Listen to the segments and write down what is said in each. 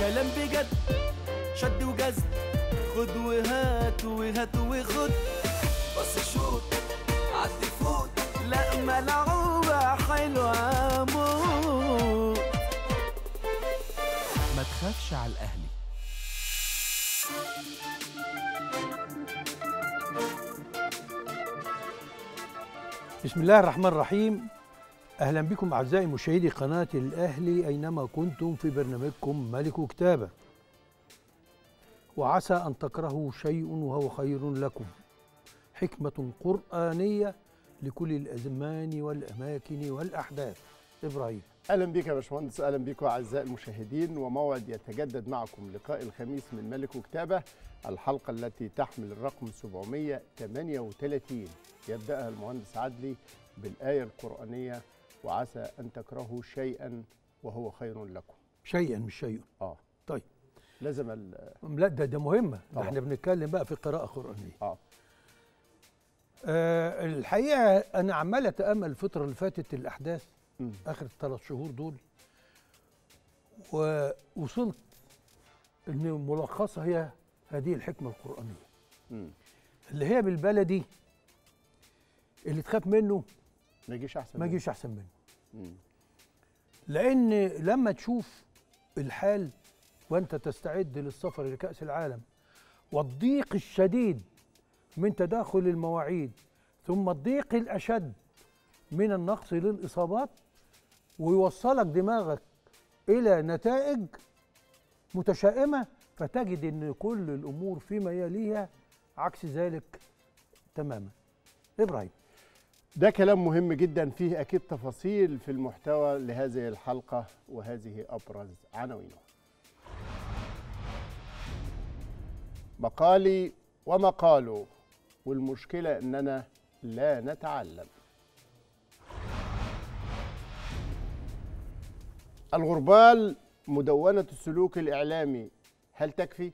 كلام بجد شد وجز خد وهات وهات وخد بص شوط عدي فوت لا ملعوبة حلوة موت ما تخافش على الأهلي بسم الله الرحمن الرحيم أهلا بكم أعزائي مشاهدي قناة الأهلي أينما كنتم في برنامجكم ملك كتابة وعسى أن تكرهوا شيء وهو خير لكم حكمة قرآنية لكل الأزمان والأماكن والأحداث إبراهيم اهلا بك يا باشمهندس اهلا بكم اعزائي المشاهدين وموعد يتجدد معكم لقاء الخميس من ملك وكتابه الحلقه التي تحمل الرقم 738 يبداها المهندس عدلي بالايه القرانيه وعسى أن تكرهوا شيئا وهو خير لكم شيئا مش شيء آه طيب لازم لا ده ده مهمة طبعا. احنا بنتكلم بقى في قراءة قرآنية آه. آه الحقيقة أنا عمال أتأمل الفترة اللي فاتت الأحداث م. آخر ثلاث شهور دول ووصلت إن ملخصها هي هذه الحكمة القرآنية م. اللي هي بالبلدي اللي تخاف منه ما يجيش احسن ما يجيش احسن منه لان لما تشوف الحال وانت تستعد للسفر لكاس العالم والضيق الشديد من تداخل المواعيد ثم الضيق الاشد من النقص للاصابات ويوصلك دماغك الى نتائج متشائمه فتجد ان كل الامور فيما يليها عكس ذلك تماما ابراهيم ده كلام مهم جدا فيه أكيد تفاصيل في المحتوى لهذه الحلقة وهذه أبرز عناوينها مقالي ومقاله والمشكلة أننا لا نتعلم الغربال مدونة السلوك الإعلامي هل تكفي؟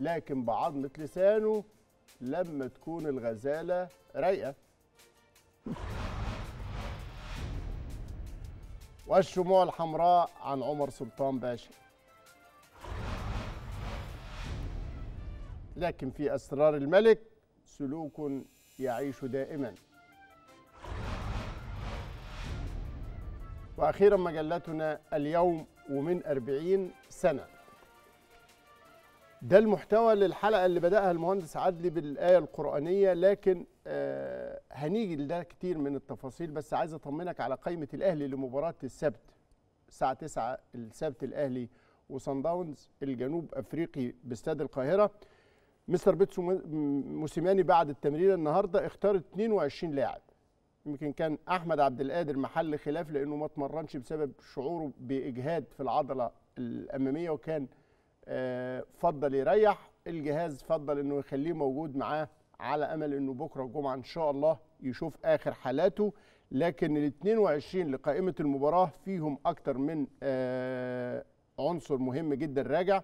لكن بعضمة لسانه لما تكون الغزالة رايقة والشموع الحمراء عن عمر سلطان باشا لكن في أسرار الملك سلوك يعيش دائما وأخيرا مجلتنا اليوم ومن أربعين سنة ده المحتوى للحلقه اللي بداها المهندس عدلي بالايه القرانيه لكن آه هنيجي لده كتير من التفاصيل بس عايز اطمنك على قائمه الاهلي لمباراه السبت الساعه 9 السبت الاهلي وصن داونز الجنوب افريقي باستاد القاهره مستر بيتسو موسيماني بعد التمرير النهارده اختار 22 لاعب يمكن كان احمد عبد القادر محل خلاف لانه ما اتمرنش بسبب شعوره باجهاد في العضله الاماميه وكان آه، فضل يريح الجهاز فضل انه يخليه موجود معاه على امل انه بكره الجمعه ان شاء الله يشوف اخر حالاته لكن ال 22 لقائمه المباراه فيهم اكتر من آه، عنصر مهم جدا راجع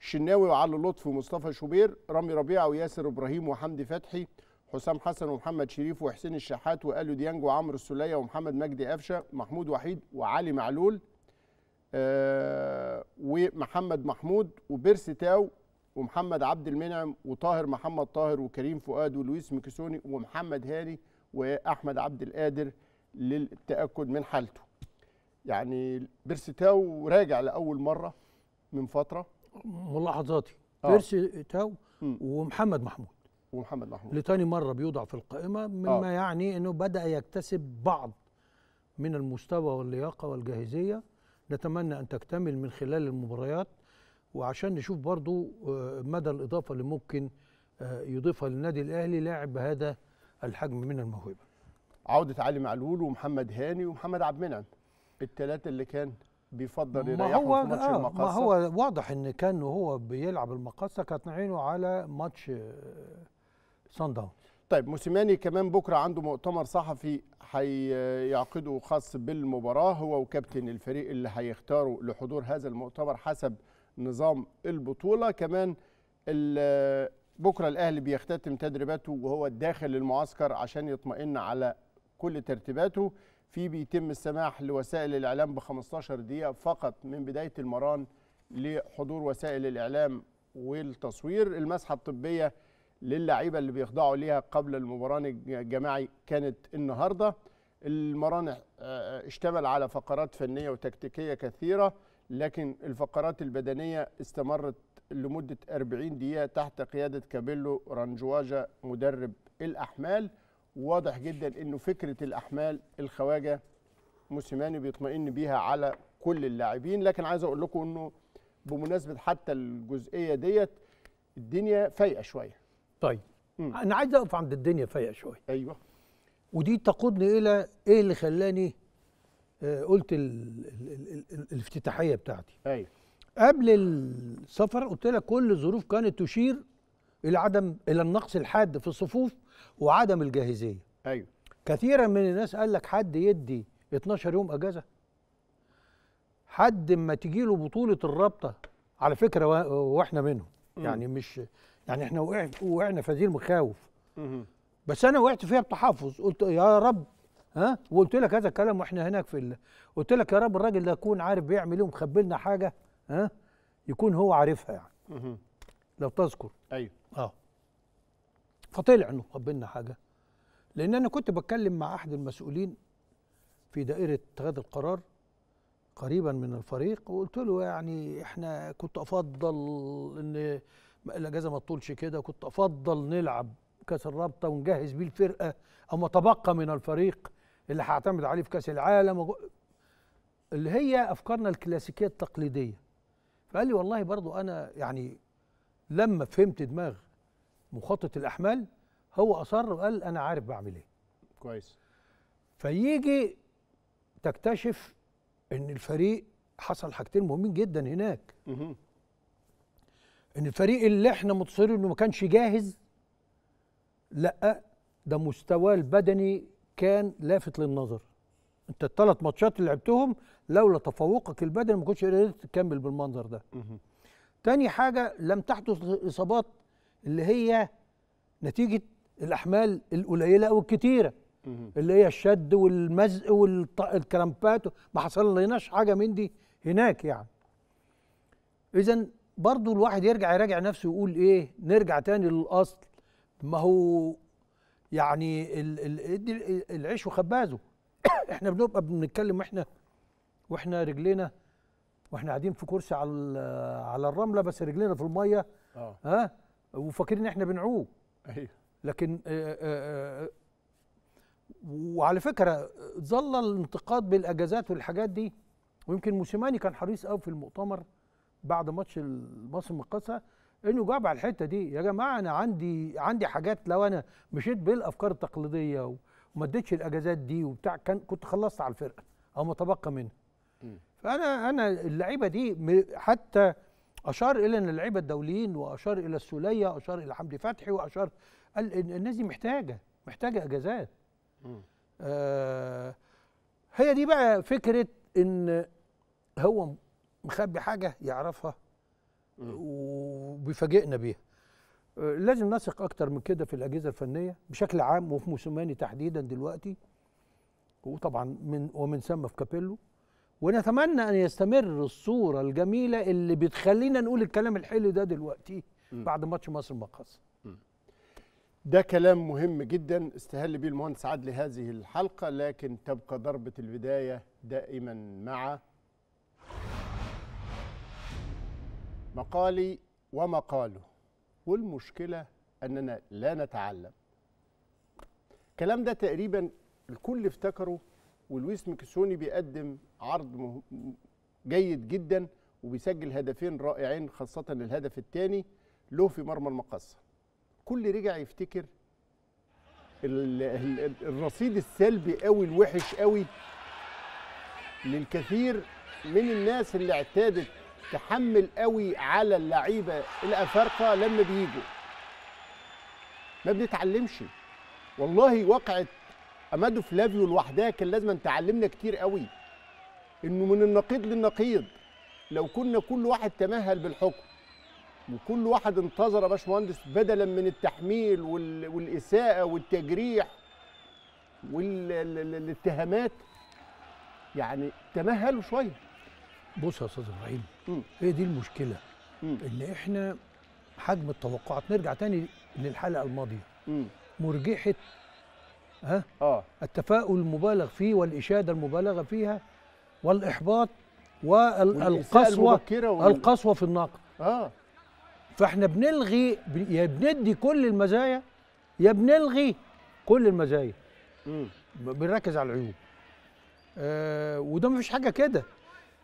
شناوي وعلي لطفي ومصطفى شوبير رامي ربيعه وياسر ابراهيم وحمدي فتحي حسام حسن ومحمد شريف وحسين الشحات والو ديانج وعمرو السليه ومحمد مجدي قفشه محمود وحيد وعلي معلول آه، ومحمد محمود وبيرسي تاو ومحمد عبد المنعم وطاهر محمد طاهر وكريم فؤاد ولويس مكسوني ومحمد هاني واحمد عبد القادر للتاكد من حالته يعني بيرسي تاو راجع لاول مره من فتره ملاحظاتي آه. بيرسي تاو ومحمد محمود ومحمد محمود لتاني مره بيوضع في القائمه مما آه. يعني انه بدا يكتسب بعض من المستوى واللياقه والجاهزيه نتمنى أن تكتمل من خلال المباريات وعشان نشوف برضو آه، مدى الإضافة اللي ممكن آه، يضيفها للنادي الأهلي لاعب بهذا الحجم من الموهبة عودة علي معلول ومحمد هاني ومحمد عبد المنعم الثلاثة اللي كان بيفضل يريحهم في ماتش آه المقاصة ما هو واضح ان كان وهو بيلعب المقاصة كانت عينه على ماتش آه، صن داونز طيب موسيماني كمان بكره عنده مؤتمر صحفي هيعقده خاص بالمباراه هو وكابتن الفريق اللي هيختاروا لحضور هذا المؤتمر حسب نظام البطوله كمان بكره الاهلي بيختتم تدريباته وهو داخل المعسكر عشان يطمئن على كل ترتيباته في بيتم السماح لوسائل الاعلام ب 15 دقيقه فقط من بدايه المران لحضور وسائل الاعلام والتصوير المسحه الطبيه للعيبه اللي بيخضعوا ليها قبل المباراه الجماعي كانت النهارده المران آه، اشتمل على فقرات فنيه وتكتيكيه كثيره لكن الفقرات البدنيه استمرت لمده 40 دقيقه تحت قياده كابيلو رانجواجا مدرب الاحمال واضح جدا انه فكره الاحمال الخواجه موسيماني بيطمئن بيها على كل اللاعبين لكن عايز اقول لكم انه بمناسبه حتى الجزئيه ديت الدنيا فايقه شويه طيب مم. انا عايز اقف عند الدنيا فايقه شويه ايوه ودي تقودني الى ايه اللي خلاني آه قلت ال ال ال الافتتاحيه بتاعتي ايوه قبل السفر قلت لك كل الظروف كانت تشير الى عدم الى النقص الحاد في الصفوف وعدم الجاهزيه ايوه كثيرا من الناس قال لك حد يدي 12 يوم اجازه حد ما تجي له بطوله الرابطه على فكره واحنا منهم يعني مش يعني احنا وقع وقعنا في هذه المخاوف بس انا وقعت فيها بتحفظ قلت يا رب ها وقلت لك هذا الكلام واحنا هناك في ال... قلت لك يا رب الراجل ده يكون عارف بيعمل ايه ومخبي لنا حاجه ها يكون هو عارفها يعني لو تذكر ايوه اه فطلع انه مخبي لنا حاجه لان انا كنت بتكلم مع احد المسؤولين في دائره اتخاذ القرار قريبا من الفريق وقلت له يعني احنا كنت افضل ان الاجازه ما تطولش كده كنت افضل نلعب كاس الرابطه ونجهز بيه الفرقه او ما تبقى من الفريق اللي هعتمد عليه في كاس العالم اللي هي افكارنا الكلاسيكيه التقليديه فقال لي والله برضو انا يعني لما فهمت دماغ مخطط الاحمال هو اصر وقال انا عارف بعمل ايه كويس فيجي تكتشف ان الفريق حصل حاجتين مهمين جدا هناك ان الفريق اللي احنا متصرين انه ما كانش جاهز لا ده مستواه البدني كان لافت للنظر انت الثلاث ماتشات اللي لعبتهم لولا تفوقك البدني ما كنتش قدرت تكمل بالمنظر ده تاني حاجه لم تحدث اصابات اللي هي نتيجه الاحمال القليله او الكتيره اللي هي الشد والمزق والكرامبات ما حصل لناش حاجه من دي هناك يعني اذا برضو الواحد يرجع يراجع نفسه ويقول ايه نرجع تاني للاصل ما هو يعني ال ال العيش وخبازه احنا بنبقى بنتكلم واحنا واحنا رجلينا واحنا قاعدين في كرسي على على الرمله بس رجلينا في الميه اه ها وفاكرين احنا بنعوم ايوه لكن آآ آه، آآ آه، آه، وعلى فكره ظل الانتقاد بالاجازات والحاجات دي ويمكن موسيماني كان حريص قوي في المؤتمر بعد ماتش مصر المقاصه انه جاب على الحته دي يا جماعه انا عندي عندي حاجات لو انا مشيت بالافكار التقليديه وما اديتش الاجازات دي وبتاع كان كنت خلصت على الفرقه او ما تبقى منها فانا انا اللعيبه دي حتى اشار الى ان اللعيبه الدوليين واشار الى السوليه واشار الى حمدي فتحي واشار قال الناس دي محتاجه محتاجه اجازات آه هي دي بقى فكره ان هو مخبي حاجه يعرفها وبيفاجئنا بيها آه، لازم نثق اكتر من كده في الاجهزه الفنيه بشكل عام وفي موسوماني تحديدا دلوقتي وطبعا من ومن ثم في كابيلو ونتمنى ان يستمر الصوره الجميله اللي بتخلينا نقول الكلام الحلو ده دلوقتي بعد ماتش مصر المقص ده كلام مهم جدا استهل به المهندس عدلي هذه الحلقه لكن تبقى ضربه البدايه دائما مع مقالي ومقاله والمشكلة أننا لا نتعلم الكلام ده تقريبا الكل افتكره ولويس ميكسوني بيقدم عرض جيد جدا وبيسجل هدفين رائعين خاصة الهدف الثاني له في مرمى المقصة كل رجع يفتكر الرصيد السلبي قوي الوحش قوي للكثير من الناس اللي اعتادت تحمل قوي على اللعيبه الافارقه لما بيجوا ما بنتعلمش والله واقعه امادو فلافيو لوحدها كان لازم تعلمنا كتير قوي انه من النقيض للنقيض لو كنا كل واحد تمهل بالحكم وكل واحد انتظر يا باشمهندس بدلا من التحميل والاساءه والتجريح والاتهامات يعني تمهلوا شويه بص يا استاذ ابراهيم هي دي المشكله مم. ان احنا حجم التوقعات نرجع تاني للحلقه الماضيه مم. مرجحه ها اه التفاؤل المبالغ فيه والاشاده المبالغه فيها والاحباط والقسوه القسوه في النقد اه فاحنا بنلغي يا بندي كل المزايا يا بنلغي كل المزايا مم. بنركز على العيوب آه وده مفيش حاجه كده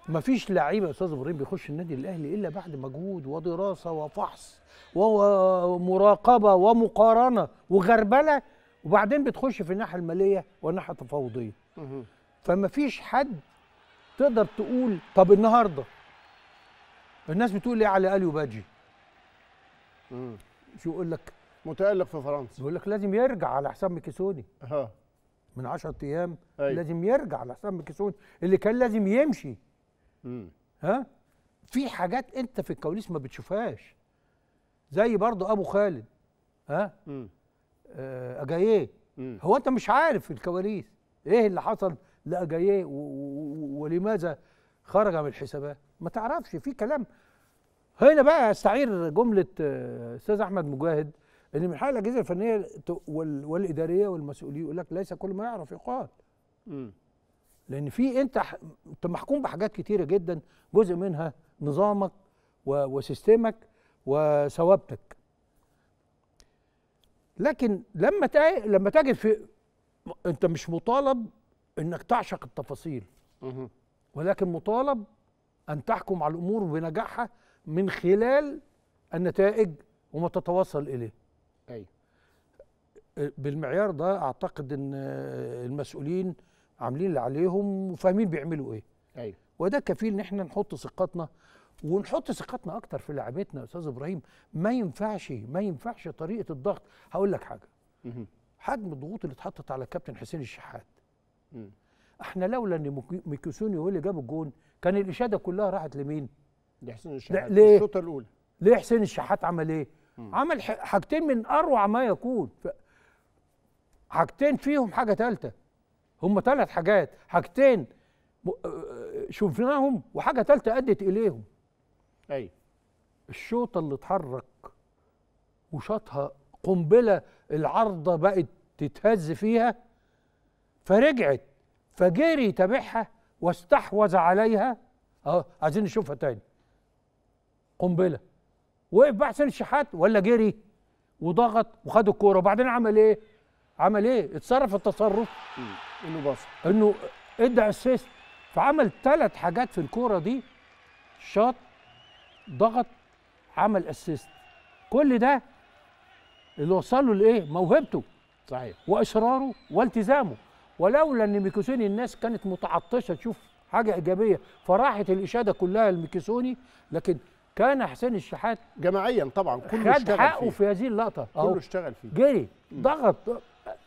مفيش لعيب يا استاذ ابراهيم بيخش النادي الاهلي الا بعد مجهود ودراسه وفحص ومراقبه ومقارنه وغربله وبعدين بتخش في الناحيه الماليه والناحيه التفاوضيه فمفيش حد تقدر تقول طب النهارده الناس بتقول ايه على اليو باجي شو يقول لك متالق في فرنسا بيقول لك لازم يرجع على حساب ميكيسوني اه من 10 ايام أي. لازم يرجع على حساب ميكيسوني اللي كان لازم يمشي ها في حاجات انت في الكواليس ما بتشوفهاش زي برضو ابو خالد ها مم. آه، اجاييه هو انت مش عارف الكواليس ايه اللي حصل لاجاييه ولماذا خرج من الحسابات ما تعرفش في كلام هنا بقى استعير جمله آه، استاذ احمد مجاهد ان من حق الاجهزه الفنيه والاداريه والمسؤولين يقول لك ليس كل ما يعرف يقال لان في انت انت محكوم بحاجات كتيره جدا جزء منها نظامك وسيستمك وثوابتك لكن لما لما تجد في انت مش مطالب انك تعشق التفاصيل ولكن مطالب ان تحكم على الامور بنجاحها من خلال النتائج وما تتوصل اليه ايوه بالمعيار ده اعتقد ان المسؤولين عاملين اللي عليهم وفاهمين بيعملوا ايه ايوه وده كفيل ان احنا نحط ثقتنا ونحط ثقتنا اكتر في لعبتنا يا استاذ ابراهيم ما ينفعش ما ينفعش طريقه الضغط هقول لك حاجه حجم الضغوط اللي اتحطت على الكابتن حسين الشحات احنا لولا ان ميكوسوني هو اللي جاب الجون كان الاشاده كلها راحت لمين لحسين الشحات الشوطه الاولى ليه حسين الشحات عمل ايه مم. عمل حاجتين من اروع ما يكون حاجتين فيهم حاجه ثالثه هم ثلاث حاجات حاجتين آه، شفناهم وحاجه ثالثه ادت اليهم ايوه الشوطه اللي اتحرك وشاطها قنبله العارضه بقت تتهز فيها فرجعت فجري تبعها واستحوذ عليها اه عايزين نشوفها تاني قنبله وقف بقى حسين الشحات ولا جري وضغط وخد الكوره وبعدين عمل ايه؟ عمل ايه؟ اتصرف التصرف انه باص انه ادى اسيست فعمل ثلاث حاجات في الكوره دي شاط ضغط عمل اسيست كل ده اللي وصله لايه موهبته صحيح واصراره والتزامه ولولا ان ميكوسوني الناس كانت متعطشه تشوف حاجه ايجابيه فراحت الاشاده كلها لميكوسوني لكن كان حسين الشحات جماعيا طبعا كله خد اشتغل حقه فيه. في هذه اللقطه كله اشتغل فيه جري ضغط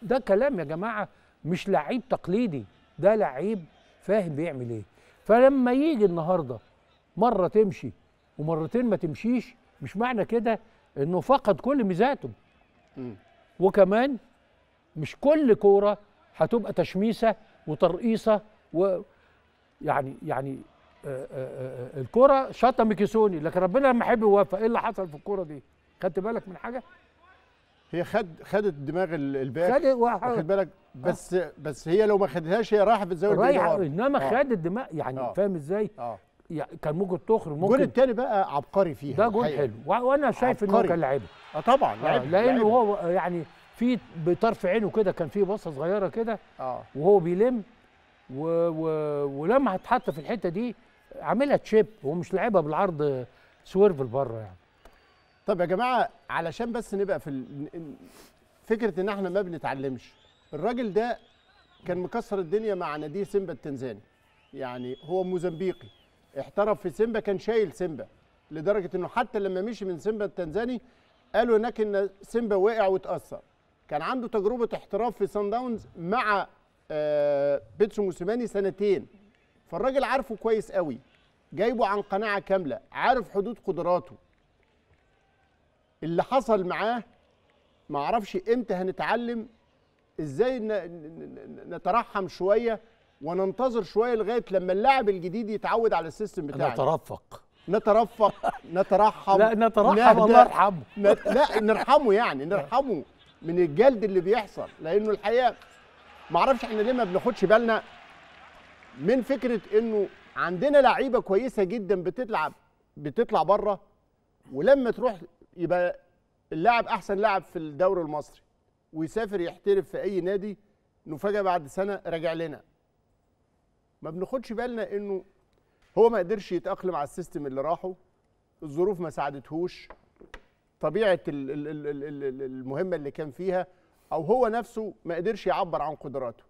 ده كلام يا جماعه مش لعيب تقليدي ده لعيب فاهم بيعمل ايه فلما يجي النهارده مره تمشي ومرتين ما تمشيش مش معنى كده انه فقد كل ميزاته وكمان مش كل كوره هتبقى تشميسه وترقيصه و يعني يعني آه، آه، آه، الكوره شطم كيسوني لكن ربنا لما يحب يوفق ايه اللي حصل في الكوره دي خدت بالك من حاجه هي خد خدت دماغ الباك خد واخد بالك بس آه. بس هي لو ما خدتهاش هي رايحه في الزاويه رايحه انما آه. خدت دماغ يعني آه. فاهم ازاي؟ آه. يعني كان ممكن تخرج ممكن الجول التاني بقى عبقري فيها ده جول حلو وانا شايف ان هو كان لعيبها اه طبعا آه، لعيب آه لانه هو يعني في بطرف عينه كده كان في بصه صغيره كده آه. وهو بيلم و... و... ولما هتحط في الحته دي عاملها تشيب هو مش لعبها بالعرض سويرف لبره يعني طب يا جماعه علشان بس نبقى في فكره ان احنا ما بنتعلمش الراجل ده كان مكسر الدنيا مع ناديه سيمبا التنزاني يعني هو موزمبيقي احترف في سيمبا كان شايل سيمبا لدرجه انه حتى لما مشي من سيمبا التنزاني قالوا هناك ان سيمبا وقع واتاثر كان عنده تجربه احتراف في سان داونز مع آه بيتسو موسيماني سنتين فالراجل عارفه كويس قوي جايبه عن قناعه كامله عارف حدود قدراته اللي حصل معاه ما اعرفش امتى هنتعلم ازاي نترحم شويه وننتظر شويه لغايه لما اللاعب الجديد يتعود على السيستم بتاعنا نترفق نترفق نترحم لا نترحم الله يرحمه لا نرحمه يعني نرحمه من الجلد اللي بيحصل لانه الحقيقه معرفش احنا ليه ما بناخدش بالنا من فكره انه عندنا لعيبه كويسه جدا بتلعب بتطلع بره ولما تروح يبقى اللاعب احسن لاعب في الدوري المصري ويسافر يحترف في اي نادي نفاجأ بعد سنه راجع لنا ما بناخدش بالنا انه هو ما قدرش يتاقلم على السيستم اللي راحه الظروف ما ساعدتهوش طبيعه المهمه اللي كان فيها او هو نفسه ما قدرش يعبر عن قدراته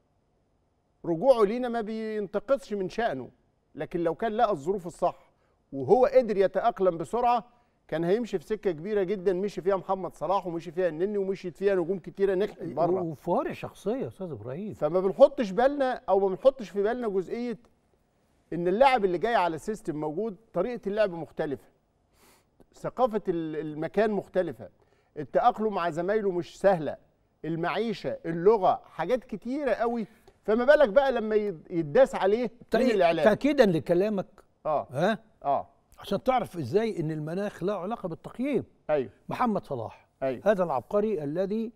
رجوعه لينا ما بينتقصش من شأنه لكن لو كان لقى الظروف الصح وهو قدر يتأقلم بسرعة كان هيمشي في سكه كبيره جدا مشي فيها محمد صلاح ومشي فيها النني ومشيت فيها نجوم كتيره نجحت بره وفوارق شخصيه يا استاذ ابراهيم فما بنحطش بالنا او ما بنحطش في بالنا جزئيه ان اللاعب اللي جاي على السيستم موجود طريقه اللعب مختلفه ثقافه المكان مختلفه التاقلم مع زمايله مش سهله المعيشه اللغه حاجات كتيره قوي فما بالك بقى لما يداس عليه طريق الاعلام تاكيدا لكلامك اه ها اه عشان تعرف ازاي ان المناخ له علاقه بالتقييم ايوه محمد صلاح أيوه. هذا العبقري الذي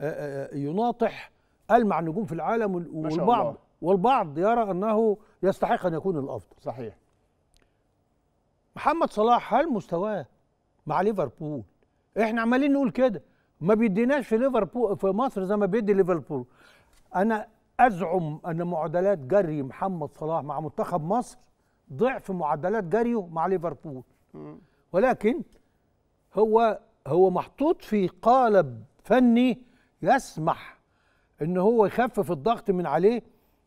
آه، آه، آه، يناطح ألمع النجوم في العالم والبعض الله. والبعض يرى أنه يستحق أن يكون الأفضل صحيح محمد صلاح هل مستواه مع ليفربول احنا عمالين نقول كده ما بيديناش في ليفربول في مصر زي ما بيدي ليفربول انا ازعم ان معدلات جري محمد صلاح مع منتخب مصر ضعف معدلات جاريه مع ليفربول ولكن هو هو محطوط في قالب فني يسمح ان هو يخفف الضغط من عليه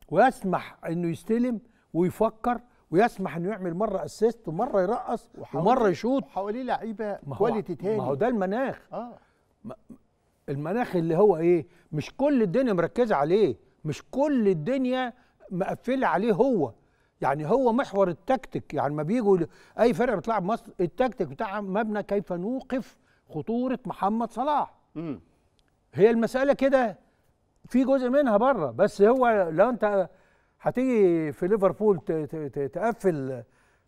ويسمح انه يستلم ويفكر ويسمح انه يعمل مره اسيست ومره يرقص ومره يشوط وحواليه لعيبه كواليتي تاني ما هو ده المناخ آه. المناخ اللي هو ايه مش كل الدنيا مركزه عليه مش كل الدنيا مقفله عليه هو يعني هو محور التكتيك يعني ما بيجوا اي فرقه بتلعب مصر التكتيك بتاعها مبنى كيف نوقف خطوره محمد صلاح مم. هي المساله كده في جزء منها بره بس هو لو انت هتيجي في ليفربول تقفل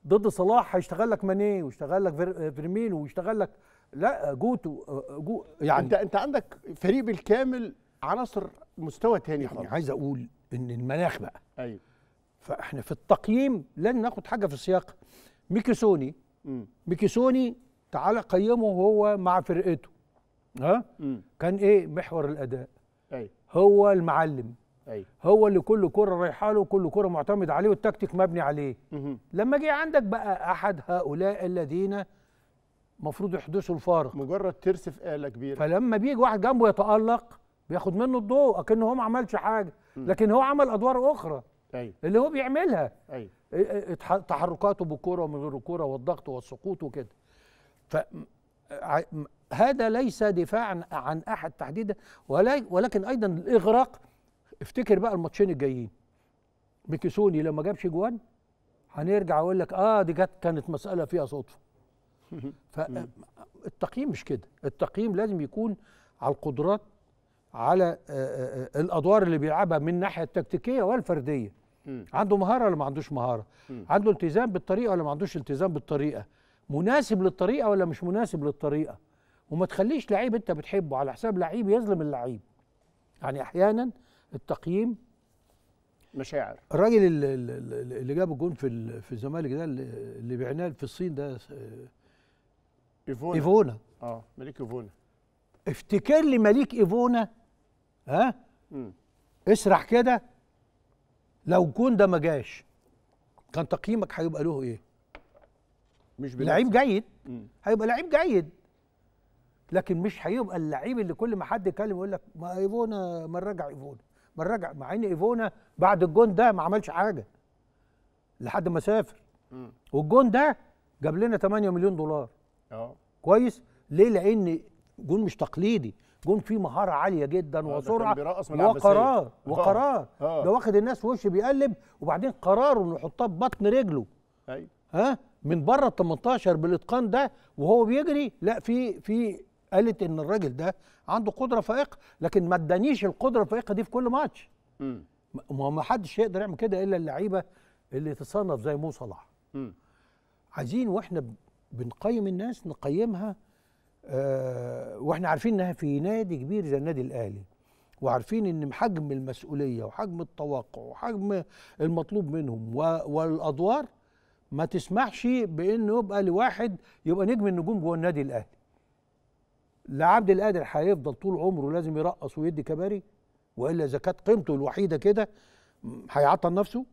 ضد صلاح هيشتغل لك ماني ويشتغل لك فيرمينو ويشتغل لك لا جوتو جو يعني انت انت عندك فريق بالكامل عناصر مستوى تاني يعني خالص عايز اقول ان المناخ بقى ايوه فاحنا في التقييم لن ناخد حاجه في السياق ميكيسوني ميكيسوني تعالى قيمه هو مع فرقته ها مم. كان ايه محور الاداء أي. هو المعلم أي. هو اللي كل كره رايحه له كل كره معتمد عليه والتكتيك مبني عليه مم. لما جه عندك بقى احد هؤلاء الذين المفروض يحدثوا الفارق مجرد ترس في آلة كبيرة فلما بيجي واحد جنبه يتألق بياخد منه الضوء اكنه هو ما عملش حاجة لكن هو عمل أدوار أخرى أي. أيوة. اللي هو بيعملها أي. أيوة. إيه، إيه، تحركاته بالكوره ومن غير الكوره والضغط والسقوط وكده ف هذا ليس دفاعا عن احد تحديدا ولكن ايضا الاغراق افتكر بقى الماتشين الجايين ميكيسوني لما جابش جوان هنرجع اقول لك اه دي جت كانت مساله فيها صدفه فالتقييم مش كده التقييم لازم يكون على القدرات على آه، آه، آه، الادوار اللي بيلعبها من الناحيه التكتيكيه والفرديه م. عنده مهاره ولا ما عندوش مهاره م. عنده التزام بالطريقه ولا ما عندوش التزام بالطريقه مناسب للطريقه ولا مش مناسب للطريقه وما تخليش لعيب انت بتحبه على حساب لعيب يظلم اللعيب يعني احيانا التقييم مشاعر الراجل اللي, اللي جاب الجون في في الزمالك ده اللي بعناه في الصين ده ايفونا ايفونا اه مليك ايفونا افتكر لي مليك ايفونا ها مم. اسرح كده لو جون ده ما جاش كان تقييمك هيبقى له ايه مش لعيب جيد هيبقى لعيب جيد لكن مش هيبقى اللعيب اللي كل ما حد يكلم يقول لك ما ايفونا ما نراجع ايفونا ما نراجع مع ان ايفونا بعد الجون ده ما عملش حاجه لحد ما سافر والجون ده جاب لنا 8 مليون دولار اه كويس ليه لان جون مش تقليدي جون فيه مهاره عاليه جدا وسرعه وقرار وقرار آه. آه. ده واخد الناس وش بيقلب وبعدين قراره انه يحطها في بطن رجله ايوه ها من بره ال 18 بالاتقان ده وهو بيجري لا في في قالت ان الراجل ده عنده قدره فائقه لكن ما ادانيش القدره الفائقه دي في كل ماتش ما ما حدش يقدر يعمل كده الا اللعيبه اللي تصنف زي مو صلاح امم عايزين واحنا بنقيم الناس نقيمها آه، واحنا عارفين انها في نادي كبير زي النادي الاهلي وعارفين ان حجم المسؤوليه وحجم التوقع وحجم المطلوب منهم والادوار ما تسمحش بانه يبقى لواحد يبقى نجم النجوم جوه النادي الاهلي لا عبد القادر هيفضل طول عمره لازم يرقص ويدي كباري والا اذا كانت قيمته الوحيده كده هيعطل نفسه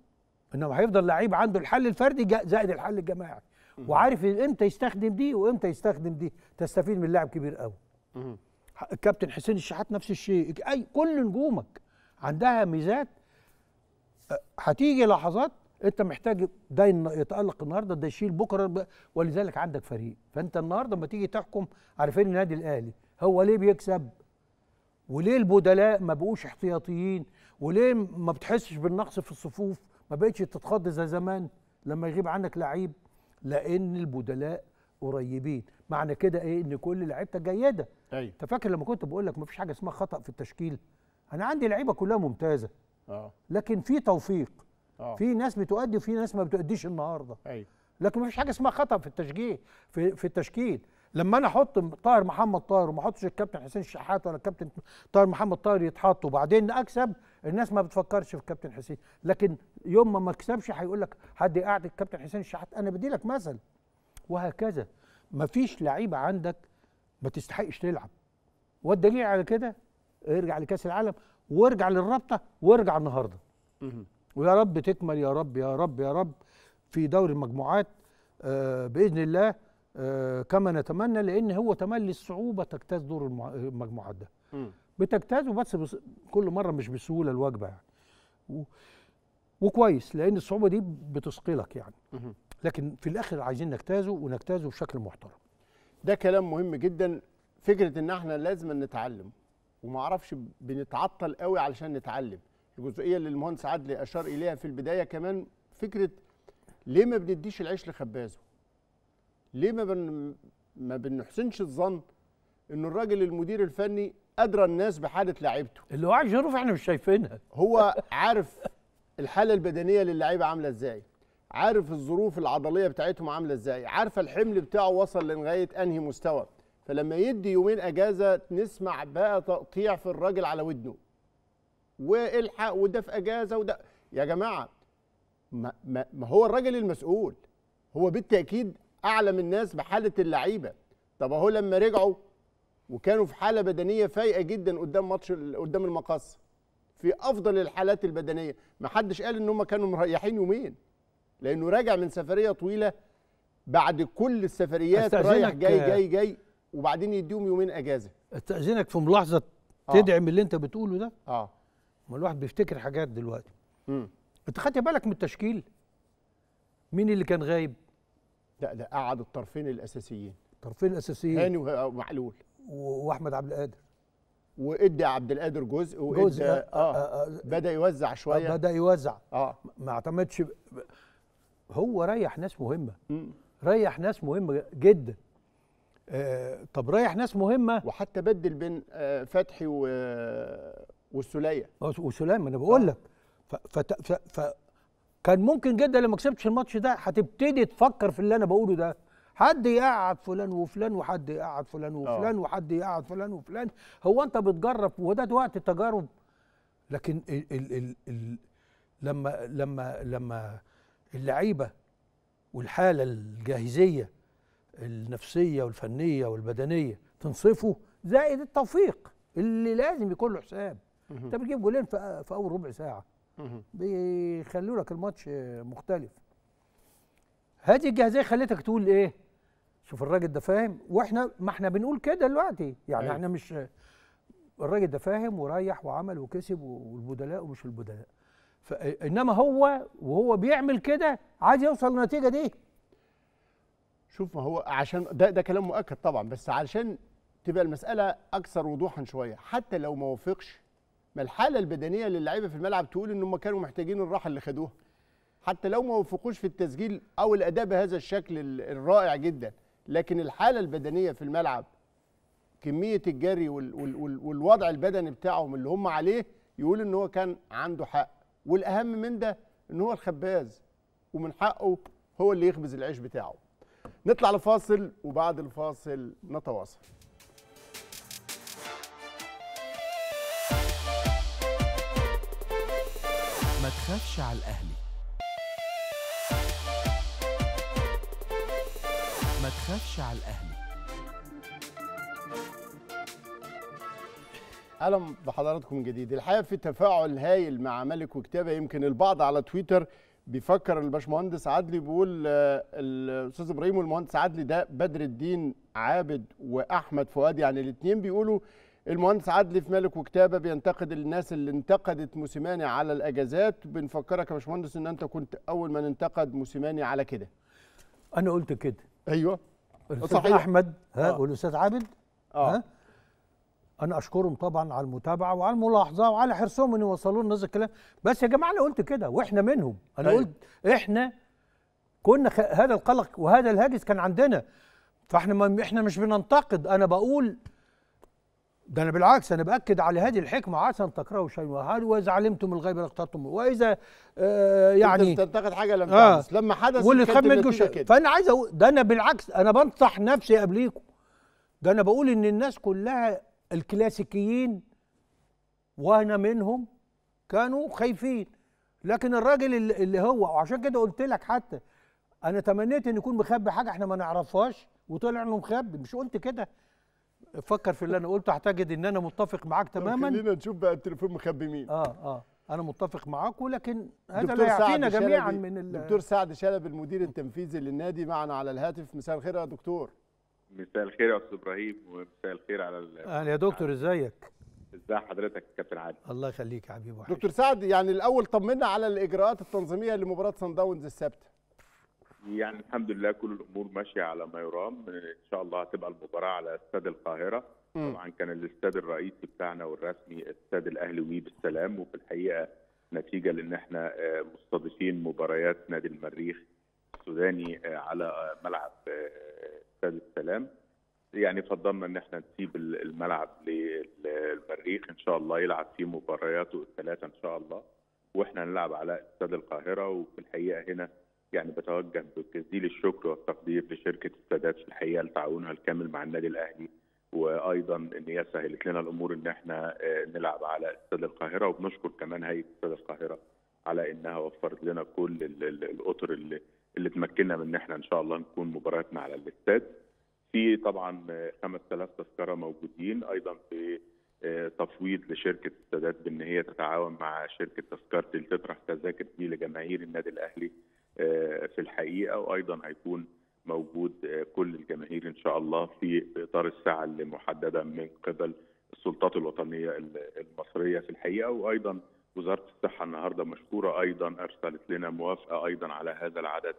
انما هيفضل لعيب عنده الحل الفردي زائد الحل الجماعي وعارف امتى يستخدم دي وامتى يستخدم دي تستفيد من لاعب كبير قوي الكابتن حسين الشحات نفس الشيء اي كل نجومك عندها ميزات هتيجي لحظات انت محتاج ده يتالق النهارده ده يشيل بكره ولذلك عندك فريق فانت النهارده لما تيجي تحكم عارفين النادي الاهلي هو ليه بيكسب وليه البدلاء ما بقوش احتياطيين وليه ما بتحسش بالنقص في الصفوف ما بقتش تتخض زي زمان لما يغيب عنك لعيب لان البدلاء قريبين معنى كده ايه ان كل لعيبتك جيده ايوه انت فاكر لما كنت بقول لك مفيش حاجه اسمها خطا في التشكيل انا عندي لعيبه كلها ممتازه اه لكن في توفيق آه. في ناس بتؤدي وفي ناس ما بتؤديش النهارده ايوه لكن مفيش حاجه اسمها خطا في التشجيع في, في التشكيل لما انا احط طاهر محمد طاهر وما احطش الكابتن حسين الشحات ولا الكابتن طاهر محمد طاهر يتحط وبعدين اكسب الناس ما بتفكرش في الكابتن حسين لكن يوم ما ما اكسبش هيقول لك حد قاعد الكابتن حسين الشحات انا بدي لك مثل وهكذا ما فيش لعيبه عندك ما تستحقش تلعب والدليل على كده ارجع لكاس العالم وارجع للرابطه وارجع النهارده ويا رب تكمل يا رب يا رب يا رب في دوري المجموعات آه، باذن الله آه، كما نتمنى لان هو تملي الصعوبه تجتاز دور المجموعات ده بتجتازه بس بس كل مره مش بسهوله الوجبه يعني وكويس لان الصعوبه دي بتثقلك يعني لكن في الاخر عايزين نجتازه ونجتازه بشكل محترم ده كلام مهم جدا فكره ان احنا لازم نتعلم وما اعرفش بنتعطل قوي علشان نتعلم الجزئيه اللي المهندس عدلي اشار اليها في البدايه كمان فكره ليه ما بنديش العيش لخبازه ليه ما بن ما بنحسنش الظن ان الراجل المدير الفني ادرى الناس بحاله لعيبته اللي هو عايز ظروف احنا مش شايفينها هو عارف الحاله البدنيه للعيبه عامله ازاي عارف الظروف العضليه بتاعتهم عامله ازاي عارفه الحمل بتاعه وصل لغايه انهي مستوى فلما يدي يومين اجازه نسمع بقى تقطيع في الراجل على ودنه والحق وده في اجازه وده يا جماعه ما, ما هو الراجل المسؤول هو بالتاكيد اعلم الناس بحاله اللعيبه طب اهو لما رجعوا وكانوا في حاله بدنيه فايقه جدا قدام ماتش قدام المقص في افضل الحالات البدنيه ما حدش قال ان هم كانوا مريحين يومين لانه راجع من سفريه طويله بعد كل السفريات رايح جاي آه، جاي جاي وبعدين يديهم يومين اجازه استاذنك في ملاحظه آه. تدعم اللي انت بتقوله ده اه ما الواحد بيفتكر حاجات دلوقتي امم انت خدت بالك من التشكيل مين اللي كان غايب لا لا قعد الطرفين الاساسيين الطرفين الاساسيين هاني ومعلول واحمد عبد القادر وادى عبد القادر جزء وادى جزء آه, آه, آه, آه، بدا يوزع شويه آه بدا يوزع اه ما اعتمدش ب... هو ريح ناس مهمه م. ريح ناس مهمه جدا آه طب ريح ناس مهمه وحتى بدل بين آه فتحي و والسليه آه، وسليم انا بقول آه. لك ف... ف... ف... ف... كان ممكن جدا لما كسبتش الماتش ده هتبتدي تفكر في اللي انا بقوله ده حد يقعد فلان وفلان وحد يقعد فلان وفلان آه. وحد يقعد فلان وفلان هو انت بتجرب وده وقت التجارب لكن ال ال ال ال لما لما لما اللعيبه والحاله الجاهزيه النفسيه والفنيه والبدنيه تنصفه زائد التوفيق اللي لازم يكون له حساب انت بتجيب جولين في اول ربع ساعه بيخلوا لك الماتش مختلف هذه الجاهزيه خلتك تقول ايه شوف الراجل ده فاهم واحنا ما احنا بنقول كده دلوقتي يعني أيه. احنا مش الراجل ده فاهم وريح وعمل وكسب والبدلاء ومش البدلاء انما هو وهو بيعمل كده عايز يوصل للنتيجه دي شوف ما هو عشان ده ده كلام مؤكد طبعا بس علشان تبقى المساله اكثر وضوحا شويه حتى لو ما وافقش ما الحاله البدنيه للعيبه في الملعب تقول ان هم كانوا محتاجين الراحه اللي خدوها حتى لو ما وفقوش في التسجيل او الاداء بهذا الشكل الرائع جدا لكن الحاله البدنيه في الملعب كميه الجري وال وال وال والوضع البدني بتاعهم اللي هم عليه يقول ان هو كان عنده حق والاهم من ده ان هو الخباز ومن حقه هو اللي يخبز العيش بتاعه نطلع لفاصل وبعد الفاصل نتواصل ما تخافش على الأهلي ما تخافش على الأهلي اهلا بحضراتكم من جديد الحقيقه في تفاعل هايل مع ملك وكتابه يمكن البعض على تويتر بيفكر الباشمهندس عدلي بيقول آه، الاستاذ ابراهيم والمهندس عدلي ده بدر الدين عابد واحمد فؤاد يعني الاثنين بيقولوا المهندس عدلي في مالك وكتابه بينتقد الناس اللي انتقدت موسيماني على الاجازات بنفكرك يا باشمهندس ان انت كنت اول من انتقد موسيماني على كده انا قلت كده ايوه الاستاذ احمد آه. ها آه. والاستاذ عابد آه. ها انا اشكرهم طبعا على المتابعه وعلى الملاحظه وعلى حرصهم ان يوصلوا لنا الكلام بس يا جماعه انا قلت كده واحنا منهم انا أيوة. قلت احنا كنا خ... هذا القلق وهذا الهاجس كان عندنا فاحنا ما... احنا مش بننتقد انا بقول ده انا بالعكس انا باكد على هذه الحكمه عسى ان تكرهوا شيئا وهل واذا علمتم الغيب لاخترتم واذا آه يعني تنتقد حاجه لم آه لما حدث واللي من منكم فانا عايز اقول ده انا بالعكس انا بنصح نفسي قبليكم ده انا بقول ان الناس كلها الكلاسيكيين وانا منهم كانوا خايفين لكن الراجل اللي هو وعشان كده قلت لك حتى انا تمنيت ان يكون مخبي حاجه احنا ما نعرفهاش وطلع انه مخبي مش قلت كده فكر في اللي انا قلته هتجد ان انا متفق معاك تماما خلينا نشوف بقى التليفون مخبي مين اه اه انا متفق معاك ولكن هذا لا يعطينا جميعا من دكتور سعد شلبي المدير التنفيذي للنادي معنا على الهاتف مساء الخير يا دكتور مساء الخير يا استاذ ابراهيم ومساء الخير على اهلا يا دكتور ازيك ازي حضرتك يا كابتن عادل الله يخليك يا حبيبي دكتور سعد يعني الاول طمنا على الاجراءات التنظيميه لمباراه صن داونز السبت يعني الحمد لله كل الامور ماشيه على ما يرام ان شاء الله هتبقى المباراه على استاد القاهره طبعا كان الاستاد الرئيسي بتاعنا والرسمي استاد الاهلي وي بالسلام وفي الحقيقه نتيجه لان احنا آه، مستضيفين مباريات نادي المريخ السوداني آه، على آه، ملعب استاد السلام يعني فضلنا ان احنا نسيب الملعب للمريخ ان شاء الله يلعب فيه مبارياته الثلاثه ان شاء الله واحنا نلعب على استاد القاهره وفي الحقيقه هنا يعني بتوجه بجزيل الشكر والتقدير لشركه السادات في الحقيقه لتعاونها الكامل مع النادي الاهلي وايضا ان هي سهلت لنا الامور ان احنا آه، نلعب على استاد القاهره وبنشكر كمان هيئه استاد القاهره على انها وفرت لنا كل الاطر اللي اللي تمكننا من ان احنا ان شاء الله نكون مباراتنا على الاستاد. في طبعا 5000 آه، تذكره موجودين ايضا في آه، تفويض لشركه السادات بان هي تتعاون مع شركه تذكره لتطرح تذاكر دي لجماهير النادي الاهلي آه، في الحقيقه وايضا هيكون موجود آه، كل الجماهير ان شاء الله في اطار الساعه المحدده من قبل السلطات الوطنيه المصريه في الحقيقه وايضا وزاره الصحه النهارده مشكوره ايضا ارسلت لنا موافقه ايضا على هذا العدد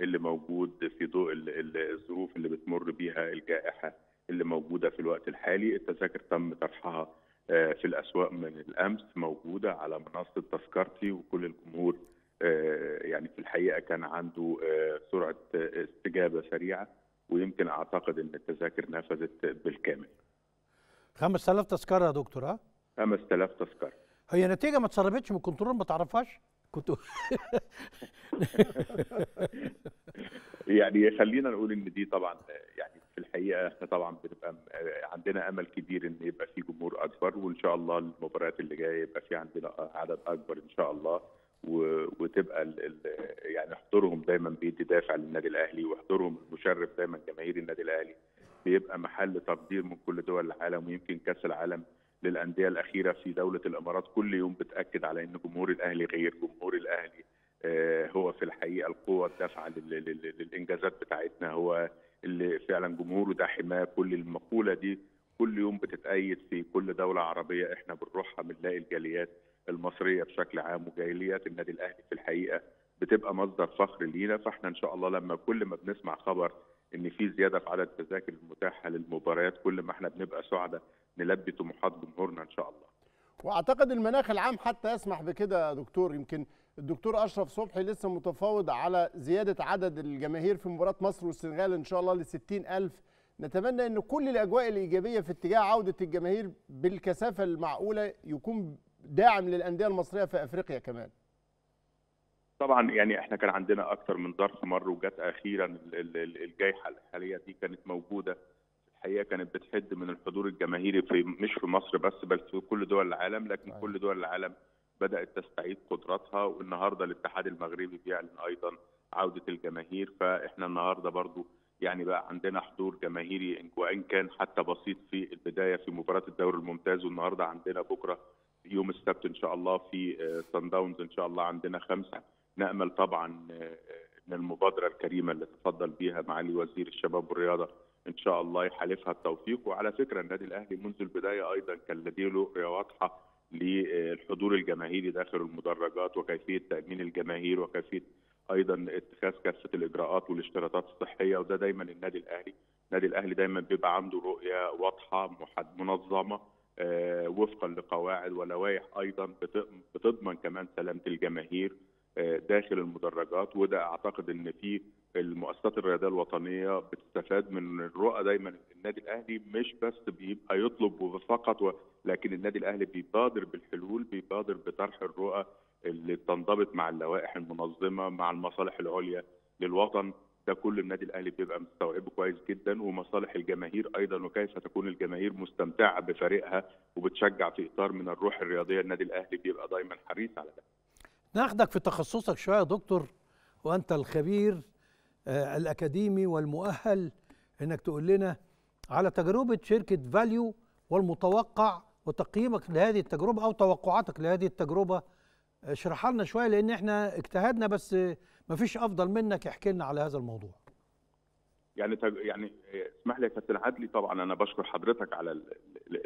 اللي موجود في ضوء الظروف اللي بتمر بيها الجائحه اللي موجوده في الوقت الحالي، التذاكر تم طرحها آه، في الاسواق من الامس موجوده على منصه تذكرتي وكل الجمهور آه، يعني في الحقيقه كان عنده آه، سرعه استجابه سريعه ويمكن اعتقد ان التذاكر نفذت بالكامل 5000 تذكره يا دكتور ها 5000 تذكره هي نتيجه ما اتسربتش من الكنترول ما تعرفهاش كنت يعني خلينا نقول ان دي طبعا يعني في الحقيقه احنا طبعا بنبقى آه، عندنا امل كبير ان يبقى في جمهور اكبر وان شاء الله المباريات اللي جايه يبقى في عندنا عدد اكبر ان شاء الله وتبقى الـ الـ يعني حضورهم دايما بيدي دافع للنادي الاهلي وحضورهم مشرف دايما جماهير النادي الاهلي بيبقى محل تقدير من كل دول العالم ويمكن كاس العالم للانديه الاخيره في دوله الامارات كل يوم بتاكد على ان جمهور الاهلي غير جمهور الاهلي آه، هو في الحقيقه القوه الدافعه للانجازات بتاعتنا هو اللي فعلا جمهوره ده حماه كل المقوله دي كل يوم بتتأيد في كل دوله عربيه احنا بنروحها بنلاقي الجاليات المصريه بشكل عام وجاهليات النادي الاهلي في الحقيقه بتبقى مصدر فخر لينا فاحنا ان شاء الله لما كل ما بنسمع خبر ان في زياده في عدد التذاكر المتاحه للمباريات كل ما احنا بنبقى سعداء نلبي طموحات جمهورنا ان شاء الله. واعتقد المناخ العام حتى يسمح بكده يا دكتور يمكن الدكتور اشرف صبحي لسه متفاوض على زياده عدد الجماهير في مباراه مصر والسنغال ان شاء الله ل 60000 نتمنى ان كل الاجواء الايجابيه في اتجاه عوده الجماهير بالكثافه المعقوله يكون داعم للانديه المصريه في افريقيا كمان طبعا يعني احنا كان عندنا اكثر من ظرف مر وجت اخيرا الجائحه الحاليه دي كانت موجوده الحقيقه كانت بتحد من الحضور الجماهيري في مش في مصر بس بل في كل دول العالم لكن كل دول العالم بدات تستعيد قدراتها والنهارده الاتحاد المغربي بيعلن ايضا عوده الجماهير فاحنا النهارده برضو يعني بقى عندنا حضور جماهيري وان كان حتى بسيط في البدايه في مباراه الدوري الممتاز والنهارده عندنا بكره يوم السبت ان شاء الله في سان آه، داونز ان شاء الله عندنا خمسه نامل طبعا آه، ان المبادره الكريمه اللي تفضل بيها معالي وزير الشباب والرياضه ان شاء الله يحالفها التوفيق وعلى فكره النادي الاهلي منذ البدايه ايضا كان لديه رؤيه واضحه للحضور الجماهيري داخل المدرجات وكيفيه تامين الجماهير وكيفيه ايضا اتخاذ كافه الاجراءات والاشتراطات الصحيه وده دايما النادي الاهلي النادي الاهلي دايما بيبقى عنده رؤيه واضحه منظمه آه، وفقا لقواعد ولوائح ايضا بتضمن كمان سلامه الجماهير آه، داخل المدرجات وده اعتقد ان في المؤسسات الرياضيه الوطنيه بتستفاد من الرؤى دايما النادي الاهلي مش بس بيبقى يطلب فقط لكن النادي الاهلي بيبادر بالحلول بيبادر بطرح الرؤى اللي تنضبط مع اللوائح المنظمه مع المصالح العليا للوطن ده كل النادي الاهلي بيبقى مستوعبه كويس جدا ومصالح الجماهير ايضا وكيف تكون الجماهير مستمتعه بفريقها وبتشجع في اطار من الروح الرياضيه النادي الاهلي بيبقى دايما حريص على ده. ناخدك في تخصصك شويه يا دكتور وانت الخبير آه الاكاديمي والمؤهل انك تقول لنا على تجربه شركه فاليو والمتوقع وتقييمك لهذه التجربه او توقعاتك لهذه التجربه اشرحها آه، لنا شويه لان احنا اجتهدنا بس مفيش افضل منك احكي لنا على هذا الموضوع يعني تج... يعني اسمح لي يا كابتن عدلي طبعا انا بشكر حضرتك على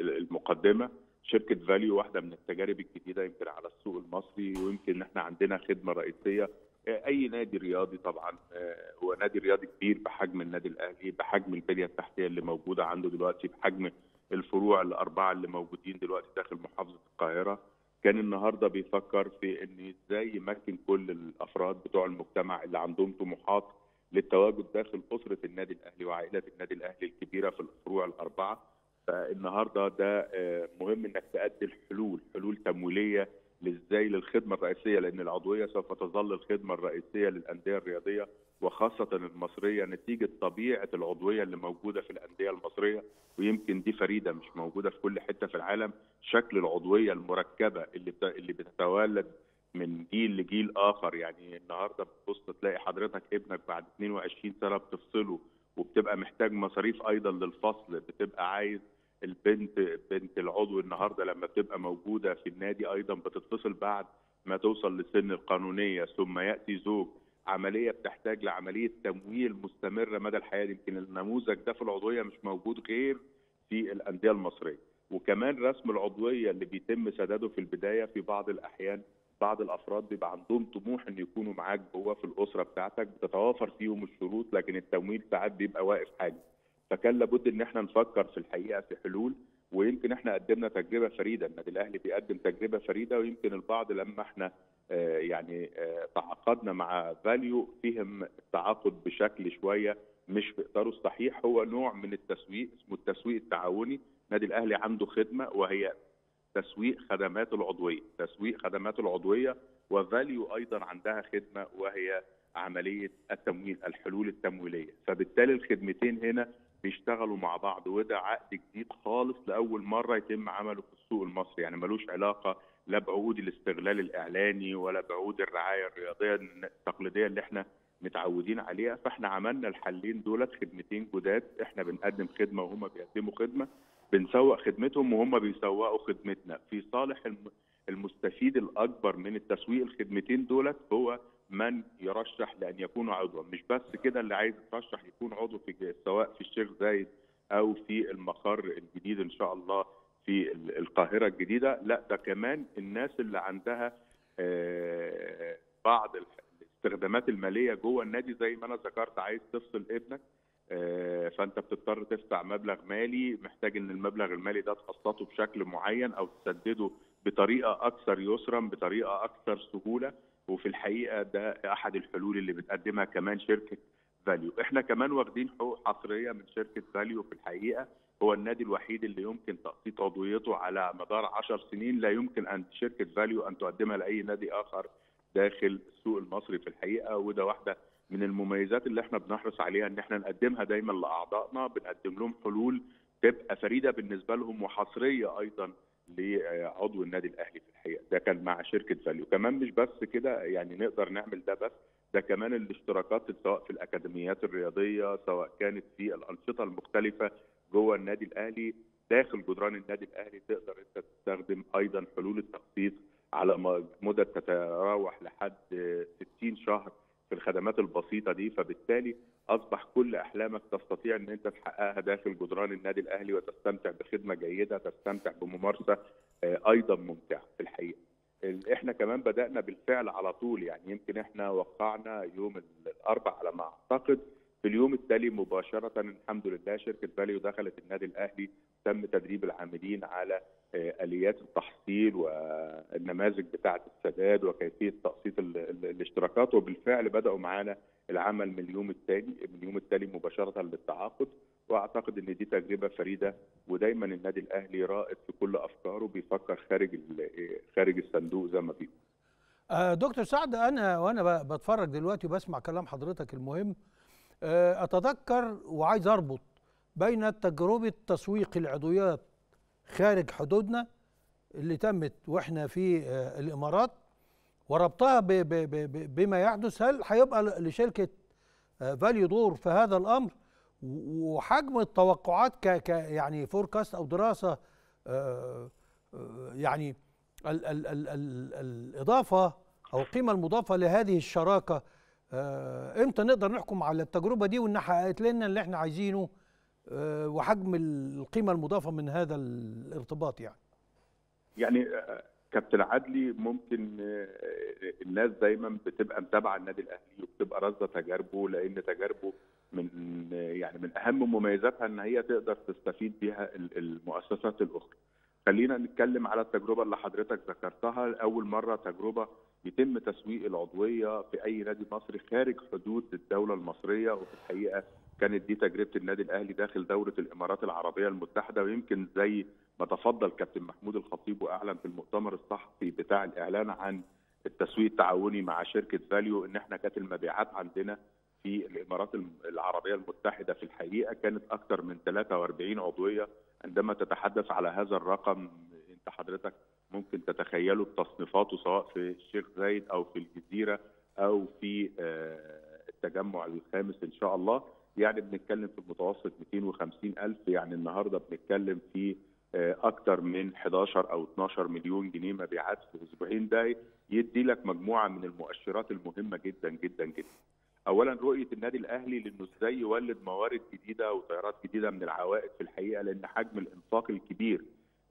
المقدمه شركه فاليو واحده من التجارب الجديده يمكن على السوق المصري ويمكن احنا عندنا خدمه رئيسيه اي نادي رياضي طبعا آه، هو نادي رياضي كبير بحجم النادي الاهلي بحجم البنيه التحتيه اللي موجوده عنده دلوقتي بحجم الفروع الاربعه اللي موجودين دلوقتي داخل محافظه القاهره كان النهارده بيفكر في ان ازاي يمكن كل الافراد بتوع المجتمع اللي عندهم طموحات للتواجد داخل اسره النادي الاهلي وعائله النادي الاهلي الكبيره في الفروع الاربعه فالنهارده ده آه، مهم انك تقدم حلول حلول تمويليه لازاي للخدمه الرئيسيه لان العضويه سوف تظل الخدمه الرئيسيه للانديه الرياضيه وخاصة المصرية نتيجة طبيعة العضوية اللي موجودة في الأندية المصرية ويمكن دي فريدة مش موجودة في كل حتة في العالم شكل العضوية المركبة اللي اللي بتتولد من جيل لجيل آخر يعني النهاردة بتبص تلاقي حضرتك ابنك بعد 22 سنة بتفصله وبتبقى محتاج مصاريف أيضا للفصل بتبقى عايز البنت بنت العضو النهارده لما بتبقى موجوده في النادي ايضا بتتفصل بعد ما توصل لسن القانونيه ثم ياتي زوج عمليه بتحتاج لعمليه تمويل مستمره مدى الحياه يمكن النموذج ده في العضويه مش موجود غير في الانديه المصريه وكمان رسم العضويه اللي بيتم سداده في البدايه في بعض الاحيان بعض الافراد بيبقى عندهم طموح ان يكونوا معاك جوه في الاسره بتاعتك بتتوافر فيهم الشروط لكن التمويل ساعات بيبقى واقف حاجه فكان لابد ان احنا نفكر في الحقيقه في حلول ويمكن احنا قدمنا تجربه فريده النادي الاهلي بيقدم تجربه فريده ويمكن البعض لما احنا آه، يعني آه، تعاقدنا مع فاليو فيهم التعاقد بشكل شويه مش في اطاره الصحيح هو نوع من التسويق اسمه التسويق التعاوني النادي الاهلي عنده خدمه وهي تسويق خدمات العضويه تسويق خدمات العضويه وفاليو ايضا عندها خدمه وهي عمليه التمويل الحلول التمويليه فبالتالي الخدمتين هنا بيشتغلوا مع بعض وده عقد جديد خالص لاول مره يتم عمله في السوق المصري يعني ملوش علاقه لا بعقود الاستغلال الاعلاني ولا بعقود الرعايه الرياضيه التقليديه اللي احنا متعودين عليها فاحنا عملنا الحلين دولت خدمتين جداد احنا بنقدم خدمه وهم بيقدموا خدمه بنسوق خدمتهم وهم بيسوقوا خدمتنا في صالح المستفيد الاكبر من التسويق الخدمتين دولت هو من يرشح لان يكون عضوا مش بس كده اللي عايز يترشح يكون عضو في سواء في الشيخ زايد او في المقر الجديد ان شاء الله في القاهره الجديده لا ده كمان الناس اللي عندها آه، بعض الاستخدامات الماليه جوه النادي زي ما انا ذكرت عايز تفصل ابنك آه، فانت بتضطر تدفع مبلغ مالي محتاج ان المبلغ المالي ده تخصصه بشكل معين او تسدده بطريقه اكثر يسرا بطريقه اكثر سهوله وفي الحقيقه ده احد الحلول اللي بتقدمها كمان شركه فاليو احنا كمان واخدين حقوق حصريه من شركه فاليو في الحقيقه هو النادي الوحيد اللي يمكن تقسيط عضويته على مدار 10 سنين لا يمكن ان شركه فاليو ان تقدمها لاي نادي اخر داخل السوق المصري في الحقيقه وده واحده من المميزات اللي احنا بنحرص عليها ان احنا نقدمها دايما لاعضائنا بنقدم لهم حلول تبقى فريده بالنسبه لهم وحصريه ايضا لعضو النادي الاهلي في الحقيقه ده كان مع شركه فاليو كمان مش بس كده يعني نقدر نعمل ده بس ده كمان الاشتراكات سواء في الاكاديميات الرياضيه سواء كانت في الانشطه المختلفه جوه النادي الاهلي داخل جدران النادي الاهلي تقدر انت تستخدم ايضا حلول التخصيص على مدة تتراوح لحد 60 شهر في الخدمات البسيطة دي فبالتالي أصبح كل أحلامك تستطيع أن أنت تحققها داخل جدران النادي الأهلي وتستمتع بخدمة جيدة تستمتع بممارسة آه، أيضا ممتعة في الحقيقة احنا كمان بدأنا بالفعل على طول يعني يمكن احنا وقعنا يوم الأربع على ما أعتقد في اليوم التالي مباشره الحمد لله شركه فاليو دخلت النادي الاهلي تم تدريب العاملين على آه، اليات التحصيل والنماذج بتاعه السداد وكيفيه تقسيط الاشتراكات وبالفعل بداوا معانا العمل من اليوم التالي من اليوم التالي مباشره للتعاقد واعتقد ان دي تجربه فريده ودايما النادي الاهلي رائد في كل افكاره بيفكر خارج آه، خارج الصندوق زي ما بيقول. آه، دكتور سعد انا وانا بتفرج دلوقتي وبسمع كلام حضرتك المهم آه، أتذكر وعايز أربط بين تجربة تسويق العضويات خارج حدودنا اللي تمت وإحنا في آه، الإمارات وربطها بما يحدث هل هيبقى لشركة آه، فاليو دور في هذا الأمر وحجم التوقعات ك يعني فوركاست أو دراسة يعني الـ الـ الـ الـ الإضافة أو القيمة المضافة لهذه الشراكة آه، امتى نقدر نحكم على التجربه دي وانها حققت لنا اللي احنا عايزينه آه، وحجم القيمه المضافه من هذا الارتباط يعني يعني آه، كابتن عدلي ممكن الناس دايما بتبقى متابعه النادي الاهلي وبتبقى رصده تجاربه لان تجاربه من يعني من اهم مميزاتها ان هي تقدر تستفيد بها المؤسسات الاخرى. خلينا نتكلم على التجربه اللي حضرتك ذكرتها اول مره تجربه بيتم تسويق العضويه في اي نادي مصري خارج حدود الدوله المصريه وفي الحقيقه كانت دي تجربه النادي الاهلي داخل دوره الامارات العربيه المتحده ويمكن زي ما تفضل كابتن محمود الخطيب واعلن في المؤتمر الصحفي بتاع الاعلان عن التسويق التعاوني مع شركه فاليو ان احنا كانت المبيعات عندنا في الامارات العربيه المتحده في الحقيقه كانت اكثر من 43 عضويه عندما تتحدث على هذا الرقم انت حضرتك ممكن تتخيلوا التصنيفات سواء في الشيخ زايد او في الجزيره او في آه، التجمع الخامس ان شاء الله يعني بنتكلم في المتوسط 250 الف يعني النهارده بنتكلم في آه، اكتر من 11 او 12 مليون جنيه مبيعات في اسبوعين ده يدي لك مجموعه من المؤشرات المهمه جدا جدا جدا اولا رؤيه النادي الاهلي لانه ازاي يولد موارد جديده وتيارات جديده من العوائد في الحقيقه لان حجم الانفاق الكبير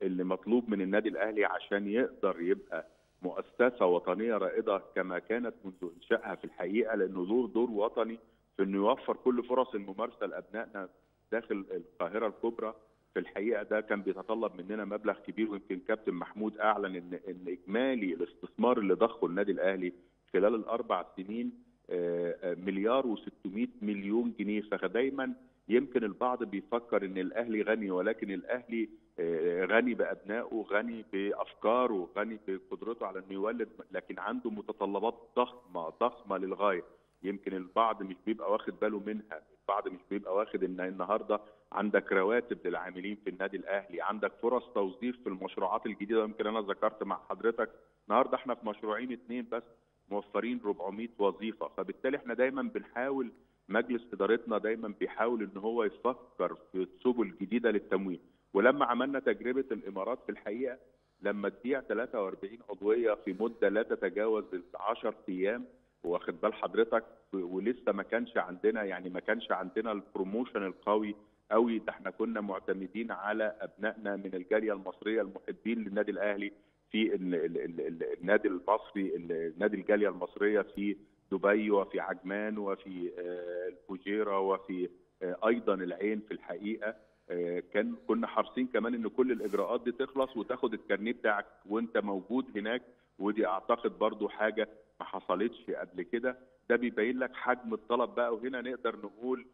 اللي مطلوب من النادي الاهلي عشان يقدر يبقى مؤسسه وطنيه رائده كما كانت منذ انشائها في الحقيقه لانه دور دور وطني في انه يوفر كل فرص الممارسه لابنائنا داخل القاهره الكبرى في الحقيقه ده كان بيتطلب مننا مبلغ كبير ويمكن كابتن محمود اعلن ان ان اجمالي الاستثمار اللي ضخه النادي الاهلي خلال الاربع سنين آه، آه، مليار و600 مليون جنيه فدايما يمكن البعض بيفكر ان الاهلي غني ولكن الاهلي آه، غني بابنائه غني بافكاره غني بقدرته على انه يولد لكن عنده متطلبات ضخمه ضخمه للغايه يمكن البعض مش بيبقى واخد باله منها البعض مش بيبقى واخد ان النهارده عندك رواتب للعاملين في النادي الاهلي عندك فرص توظيف في المشروعات الجديده يمكن انا ذكرت مع حضرتك النهارده احنا في مشروعين اثنين بس موفرين 400 وظيفه فبالتالي احنا دايما بنحاول مجلس ادارتنا دايما بيحاول ان هو يفكر في السبل الجديده للتمويل ولما عملنا تجربه الامارات في الحقيقه لما تبيع 43 عضويه في مده لا تتجاوز ال 10 ايام واخد بال حضرتك ولسه ما كانش عندنا يعني ما كانش عندنا البروموشن القوي قوي ده احنا كنا معتمدين على ابنائنا من الجاليه المصريه المحبين للنادي الاهلي في النادي المصري نادي الجاليه المصريه في دبي وفي عجمان وفي آه، الفجيره وفي آه، ايضا العين في الحقيقه آه، كان كنا حريصين كمان ان كل الاجراءات دي تخلص وتاخد الكارنيه بتاعك وانت موجود هناك ودي اعتقد برضو حاجه ما حصلتش قبل كده ده بيبين لك حجم الطلب بقى وهنا نقدر نقول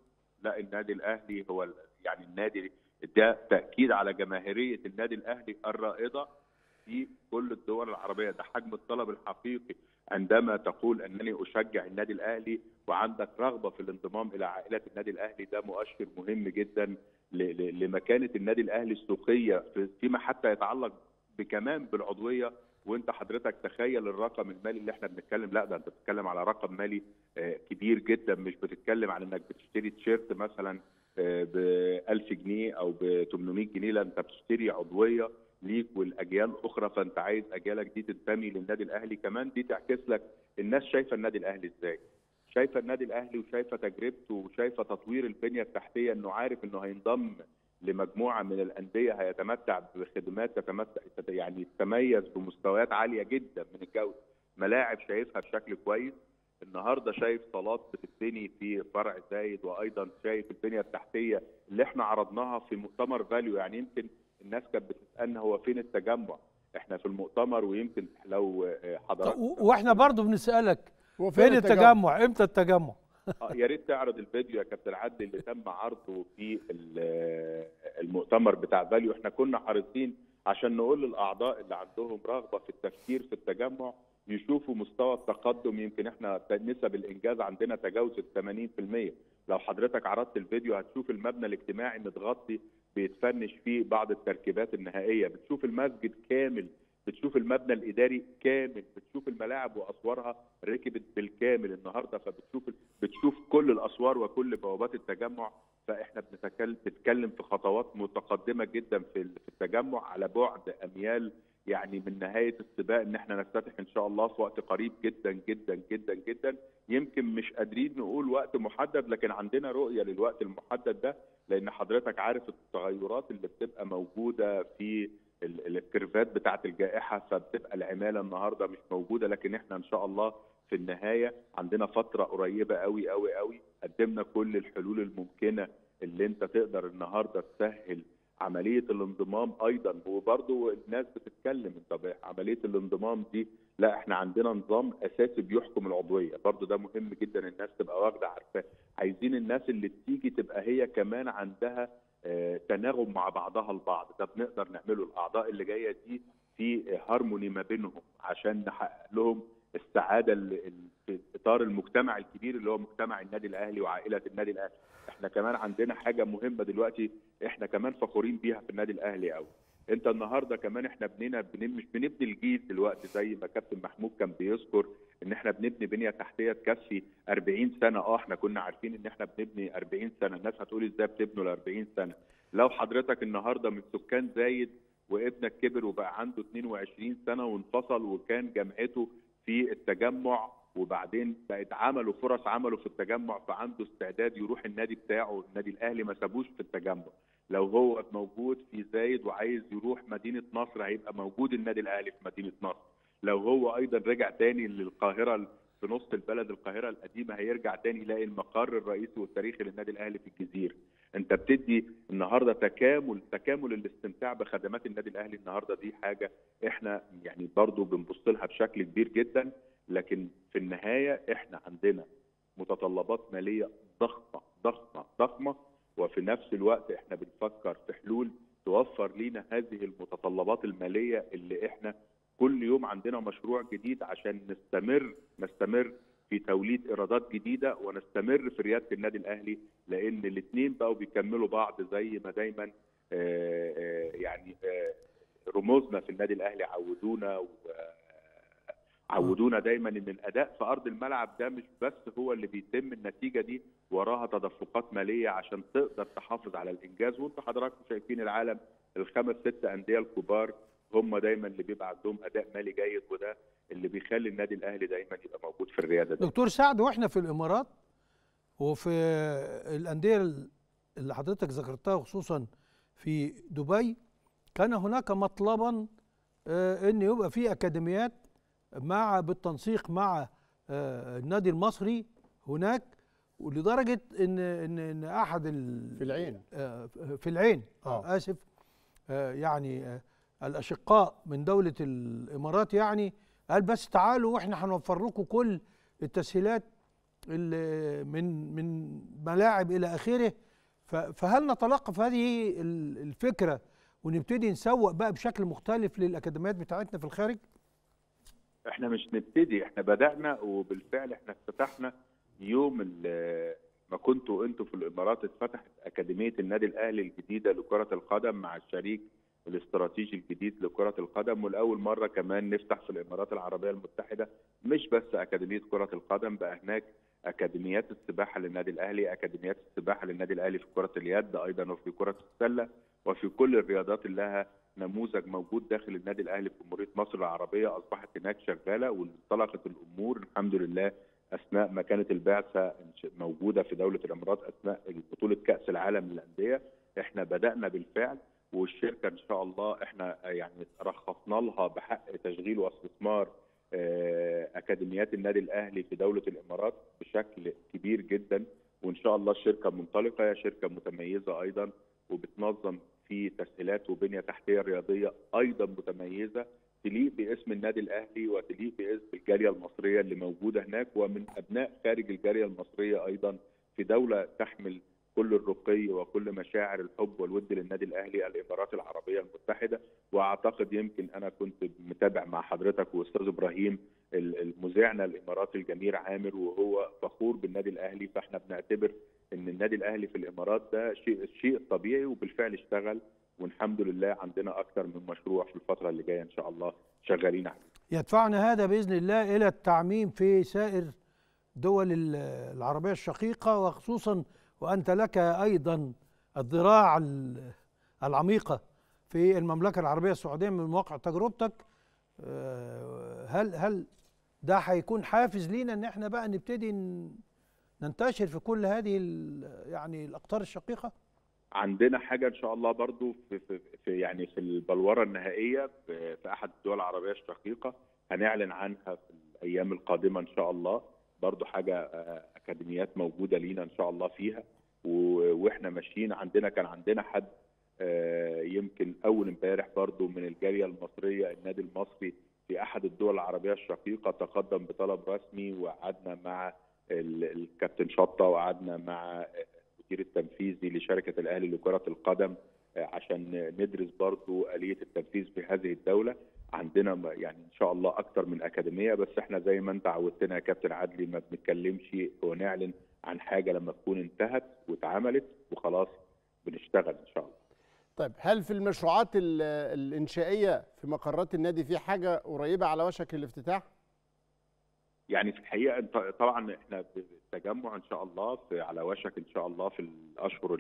لا النادي الاهلي هو يعني النادي ده تاكيد على جماهيريه النادي الاهلي الرائده في كل الدول العربيه ده حجم الطلب الحقيقي عندما تقول انني اشجع النادي الاهلي وعندك رغبه في الانضمام الى عائله النادي الاهلي ده مؤشر مهم جدا لمكانه النادي الاهلي السوقيه فيما حتى يتعلق بكمان بالعضويه وانت حضرتك تخيل الرقم المالي اللي احنا بنتكلم لا ده انت بتتكلم على رقم مالي آه، كبير جدا مش بتتكلم على انك بتشتري تيشيرت مثلا آه، ب 1000 جنيه او ب 800 جنيه لا انت بتشتري عضويه ليك والاجيال الاخرى فانت عايز اجيالك دي تنتمي للنادي الاهلي كمان دي تعكس لك الناس شايفه النادي الاهلي ازاي شايفه النادي الاهلي وشايفه تجربته وشايفه تطوير البنيه التحتيه انه عارف انه هينضم لمجموعه من الانديه هيتمتع بخدمات تتمتع يعني تتميز بمستويات عاليه جدا من الجوده ملاعب شايفها بشكل كويس النهارده شايف صالات بتتبني في فرع زايد وايضا شايف البنيه التحتيه اللي احنا عرضناها في مؤتمر فاليو يعني يمكن الناس كانت بتسالنا هو فين التجمع احنا في المؤتمر ويمكن لو حضرتك واحنا برضو بنسالك فين التجمع امتى التجمع آه، يا ريت تعرض الفيديو يا كابتن عدلي اللي تم عرضه في المؤتمر بتاع فاليو احنا كنا حريصين عشان نقول للاعضاء اللي عندهم رغبه في التفكير في التجمع يشوفوا مستوى التقدم يمكن احنا نسب الانجاز عندنا تجاوزت 80% لو حضرتك عرضت الفيديو هتشوف المبنى الاجتماعي متغطي بيتفنش فيه بعض التركيبات النهائيه بتشوف المسجد كامل بتشوف المبنى الاداري كامل بتشوف الملاعب واسوارها ركبت بالكامل النهارده فبتشوف بتشوف كل الاسوار وكل بوابات التجمع فاحنا بنتكلم في خطوات متقدمه جدا في التجمع على بعد اميال يعني من نهايه السباق ان احنا نفتتح ان شاء الله في وقت قريب جدا جدا جدا جدا يمكن مش قادرين نقول وقت محدد لكن عندنا رؤيه للوقت المحدد ده لان حضرتك عارف التغيرات اللي بتبقى موجوده في الكيرفات بتاعه الجائحه فبتبقى العماله النهارده مش موجوده لكن احنا ان شاء الله في النهايه عندنا فتره قريبه قوي قوي قوي قدمنا كل الحلول الممكنه اللي انت تقدر النهارده تسهل عمليه الانضمام ايضا وبرضه الناس بتتكلم طب عمليه الانضمام دي لا احنا عندنا نظام اساسي بيحكم العضويه برضه ده مهم جدا الناس تبقى واخده عارفاه عايزين الناس اللي تيجي تبقى هي كمان عندها آه، تناغم مع بعضها البعض ده بنقدر نعمله الاعضاء اللي جايه دي في هارموني ما بينهم عشان نحقق لهم السعاده في اطار المجتمع الكبير اللي هو مجتمع النادي الاهلي وعائله النادي الاهلي احنا كمان عندنا حاجه مهمه دلوقتي احنا كمان فخورين بيها في النادي الاهلي قوي انت النهارده كمان احنا بنينا مش بنبني الجيل دلوقتي زي ما كابتن محمود كان بيذكر ان احنا بنبني بنيه تحتيه تكفي 40 سنه اه احنا كنا عارفين ان احنا بنبني 40 سنه الناس هتقول ازاي بتبنوا ال 40 سنه لو حضرتك النهارده من سكان زايد وابنك كبر وبقى عنده 22 سنه وانفصل وكان جامعته في التجمع وبعدين بقت عملوا فرص عمله في التجمع فعنده استعداد يروح النادي بتاعه النادي الاهلي ما سابوش في التجمع لو هو موجود في زايد وعايز يروح مدينه نصر هيبقى موجود النادي الاهلي في مدينه نصر لو هو ايضا رجع تاني للقاهره في نص البلد القاهره القديمه هيرجع تاني يلاقي المقر الرئيسي والتاريخي للنادي الاهلي في الجزيره انت بتدي النهارده تكامل تكامل الاستمتاع بخدمات النادي الاهلي النهارده دي حاجه احنا يعني برضو بنبص لها بشكل كبير جدا لكن في النهايه احنا عندنا متطلبات ماليه ضخمه ضخمه ضخمه وفي نفس الوقت احنا بنفكر في حلول توفر لينا هذه المتطلبات الماليه اللي احنا كل يوم عندنا مشروع جديد عشان نستمر نستمر في توليد ايرادات جديده ونستمر في رياده النادي الاهلي لان الاثنين بقوا بيكملوا بعض زي ما دايما آآ آه، آآ آه، يعني آآ آه، رموزنا في النادي الاهلي عودونا و عودونا دايما ان الاداء في ارض الملعب ده مش بس هو اللي بيتم النتيجه دي وراها تدفقات ماليه عشان تقدر تحافظ على الانجاز وانتوا حضراتكم شايفين العالم الخمس ست انديه الكبار هم دايما اللي بيبقى عندهم اداء مالي جيد وده اللي بيخلي النادي الاهلي دايما يبقى موجود في الرياده دي. دكتور سعد واحنا في الامارات وفي الانديه اللي حضرتك ذكرتها خصوصا في دبي كان هناك مطلبا آه، ان يبقى في اكاديميات مع بالتنسيق مع آه، النادي المصري هناك ولدرجه ان ان ان احد ال في العين آه، في العين آه. آه، اسف يعني الاشقاء من دوله الامارات يعني قال بس تعالوا واحنا هنوفر لكم كل التسهيلات من من ملاعب الى اخره فهل نتلقف هذه الفكره ونبتدي نسوق بقى بشكل مختلف للاكاديميات بتاعتنا في الخارج؟ احنا مش نبتدي احنا بدانا وبالفعل احنا افتتحنا يوم ما كنتوا انتوا في الامارات اتفتحت اكاديميه النادي الاهلي الجديده لكره القدم مع الشريك الاستراتيجي الجديد لكره القدم ولاول مره كمان نفتح في الامارات العربيه المتحده مش بس اكاديميه كره القدم بقى هناك اكاديميات السباحه للنادي الاهلي اكاديميات السباحه للنادي الاهلي في كره اليد ايضا وفي كره السله وفي كل الرياضات اللي لها نموذج موجود داخل النادي الاهلي في جمهوريه مصر العربيه اصبحت هناك شغاله وانطلقت الامور الحمد لله اثناء ما كانت البعثه موجوده في دوله الامارات اثناء بطوله كاس العالم للانديه احنا بدانا بالفعل والشركه ان شاء الله احنا يعني رخصنا لها بحق تشغيل واستثمار آه، اكاديميات النادي الاهلي في دوله الامارات بشكل كبير جدا وان شاء الله الشركه منطلقه شركه متميزه ايضا وبتنظم في تسهيلات وبنيه تحتيه رياضيه ايضا متميزه تليق باسم النادي الاهلي وتليق باسم الجاليه المصريه اللي موجوده هناك ومن ابناء خارج الجاليه المصريه ايضا في دوله تحمل كل الرقي وكل مشاعر الحب والود للنادي الاهلي الامارات العربيه المتحده واعتقد يمكن انا كنت متابع مع حضرتك واستاذ ابراهيم مذيعنا الاماراتي الجميل عامر وهو فخور بالنادي الاهلي فاحنا بنعتبر ان النادي الاهلي في الامارات ده شيء شيء طبيعي وبالفعل اشتغل والحمد لله عندنا اكثر من مشروع في الفتره اللي جايه ان شاء الله شغالين عليه. يدفعنا هذا باذن الله الى التعميم في سائر دول العربيه الشقيقه وخصوصا وانت لك ايضا الذراع العميقه في المملكه العربيه السعوديه من واقع تجربتك آه، هل هل ده هيكون حافز لينا ان احنا بقى نبتدي ننتشر في كل هذه يعني الاقطار الشقيقه عندنا حاجه ان شاء الله برضو في, في, في يعني في البلوره النهائيه في احد الدول العربيه الشقيقه هنعلن عنها في الايام القادمه ان شاء الله برضو حاجه آه، اكاديميات موجوده لينا ان شاء الله فيها واحنا ماشيين عندنا كان عندنا حد آه، يمكن اول امبارح برضو من الجاليه المصريه النادي المصري في احد الدول العربيه الشقيقه تقدم بطلب رسمي وقعدنا مع الكابتن شطه وقعدنا مع المدير التنفيذي لشركه الاهلي لكره القدم آه، عشان ندرس برضو آلية التنفيذ في هذه الدولة عندنا يعني إن شاء الله اكثر من أكاديمية بس إحنا زي ما أنت عودتنا يا كابتن عدلي ما بنتكلمش ونعلن عن حاجة لما تكون انتهت واتعملت وخلاص بنشتغل إن شاء الله طيب هل في المشروعات الإنشائية في مقرات النادي في حاجة قريبة على وشك الافتتاح؟ يعني في الحقيقه طبعا احنا التجمع ان شاء الله في على وشك ان شاء الله في الاشهر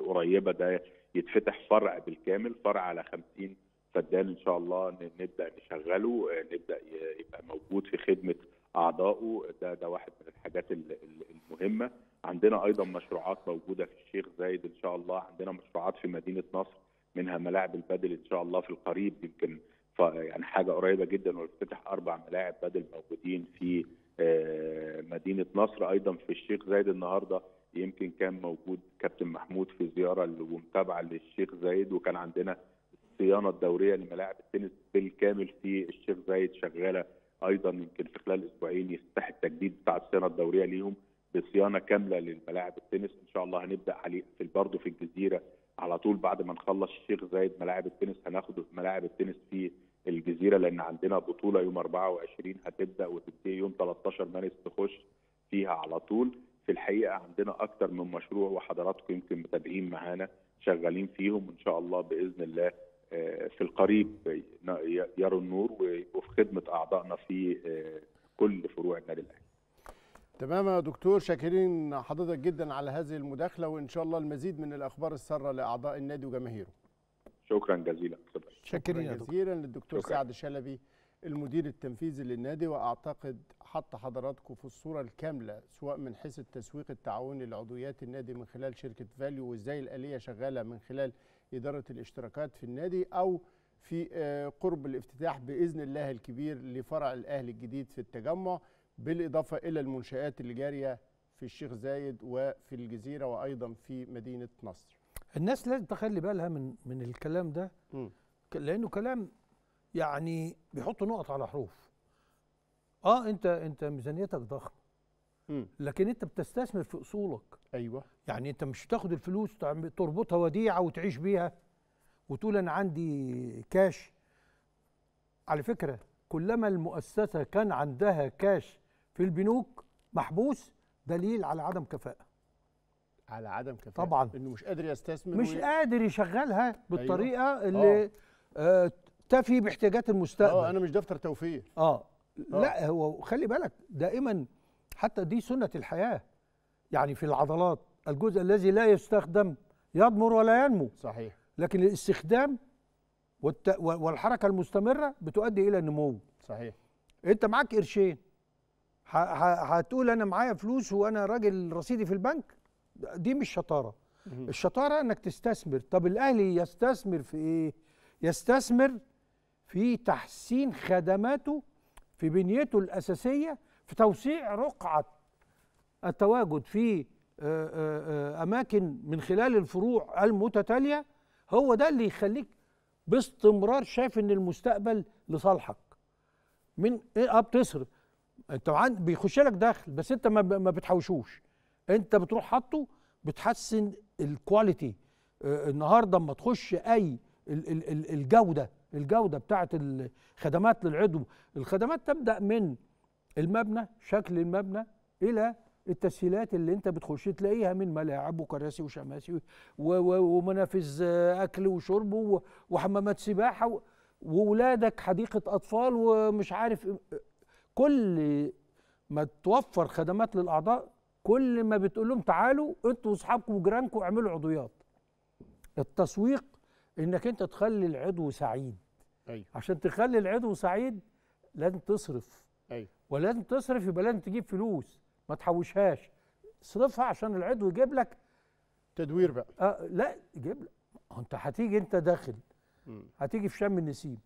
القريبه ده يتفتح فرع بالكامل فرع على 50 فدان ان شاء الله نبدا نشغله آه، نبدا يبقى موجود في خدمه اعضائه ده ده واحد من الحاجات المهمه عندنا ايضا مشروعات موجوده في الشيخ زايد ان شاء الله عندنا مشروعات في مدينه نصر منها ملاعب البدل ان شاء الله في القريب يمكن يعني حاجه قريبه جدا وافتتح اربع ملاعب بدل موجودين في آه، مدينه نصر ايضا في الشيخ زايد النهارده يمكن كان موجود كابتن محمود في زياره ومتابعه للشيخ زايد وكان عندنا الصيانه الدوريه لملاعب التنس بالكامل في الشيخ زايد شغاله ايضا يمكن في خلال اسبوعين يفتح التجديد بتاع الصيانه الدوريه ليهم بصيانه كامله للملاعب التنس ان شاء الله هنبدا عليه في برضه في الجزيره على طول بعد ما نخلص الشيخ زايد ملاعب التنس هناخده في ملاعب التنس في الجزيره لان عندنا بطوله يوم 24 هتبدا وتنتهي يوم 13 مارس تخش فيها على طول في الحقيقه عندنا اكثر من مشروع وحضراتكم يمكن متابعين معانا شغالين فيهم وان شاء الله باذن الله آه، في القريب يروا النور ويبقوا في خدمه اعضائنا في آه، كل فروع النادي الاهلي. تمام يا دكتور شاكرين حضرتك جدا على هذه المداخله وان شاء الله المزيد من الاخبار الساره لاعضاء النادي وجماهيره شكرا جزيلا شكرا, شكرا جزيلا للدكتور شكرا. سعد شلبي المدير التنفيذي للنادي واعتقد حط حضراتكم في الصوره الكامله سواء من حيث التسويق التعاوني لعضويات النادي من خلال شركه فاليو وازاي الاليه شغاله من خلال اداره الاشتراكات في النادي او في آه، قرب الافتتاح باذن الله الكبير لفرع الاهلي الجديد في التجمع بالإضافة إلى المنشآت اللي جارية في الشيخ زايد وفي الجزيرة وأيضا في مدينة نصر الناس لازم تخلي بالها من من الكلام ده م. لأنه كلام يعني بيحط نقط على حروف اه انت انت ميزانيتك ضخمه لكن انت بتستثمر في اصولك ايوه يعني انت مش تاخد الفلوس تربطها وديعه وتعيش بيها وتقول انا عندي كاش على فكره كلما المؤسسه كان عندها كاش في البنوك محبوس دليل على عدم كفاءه على عدم كفاءه طبعا انه مش قادر يستثمر مش وي... قادر يشغلها بالطريقه أيوة. اللي آه. آه تفي باحتياجات المستقبل اه انا مش دفتر توفير آه. اه لا هو خلي بالك دائما حتى دي سنه الحياه يعني في العضلات الجزء الذي لا يستخدم يضمر ولا ينمو صحيح لكن الاستخدام والت... والحركه المستمره بتؤدي الى النمو صحيح انت معاك قرشين هتقول انا معايا فلوس وانا راجل رصيدي في البنك دي مش شطاره الشطاره انك تستثمر طب الاهلي يستثمر في ايه يستثمر في تحسين خدماته في بنيته الاساسيه في توسيع رقعه التواجد في آه، آه، آه، اماكن من خلال الفروع المتتاليه هو ده اللي يخليك باستمرار شايف ان المستقبل لصالحك من ايه بتصرف انت بيخش لك دخل بس انت ما, بتحوشوش انت بتروح حاطه بتحسن الكواليتي آه، النهارده اما تخش اي الجوده الجوده بتاعه الخدمات للعضو الخدمات تبدا من المبنى شكل المبنى الى التسهيلات اللي انت بتخش تلاقيها من ملاعب وكراسي وشماسي ومنافذ آه، اكل وشرب وحمامات سباحه وولادك حديقه اطفال ومش عارف آه، كل ما توفر خدمات للاعضاء كل ما بتقول لهم تعالوا انتوا واصحابكم وجيرانكم اعملوا عضويات التسويق انك انت تخلي العضو سعيد أيوه. عشان تخلي العضو سعيد لازم تصرف أيوه. ولازم تصرف يبقى لازم تجيب فلوس ما تحوشهاش اصرفها عشان العضو يجيب لك تدوير بقى آه لا يجيب لك انت هتيجي انت داخل هتيجي في شم النسيم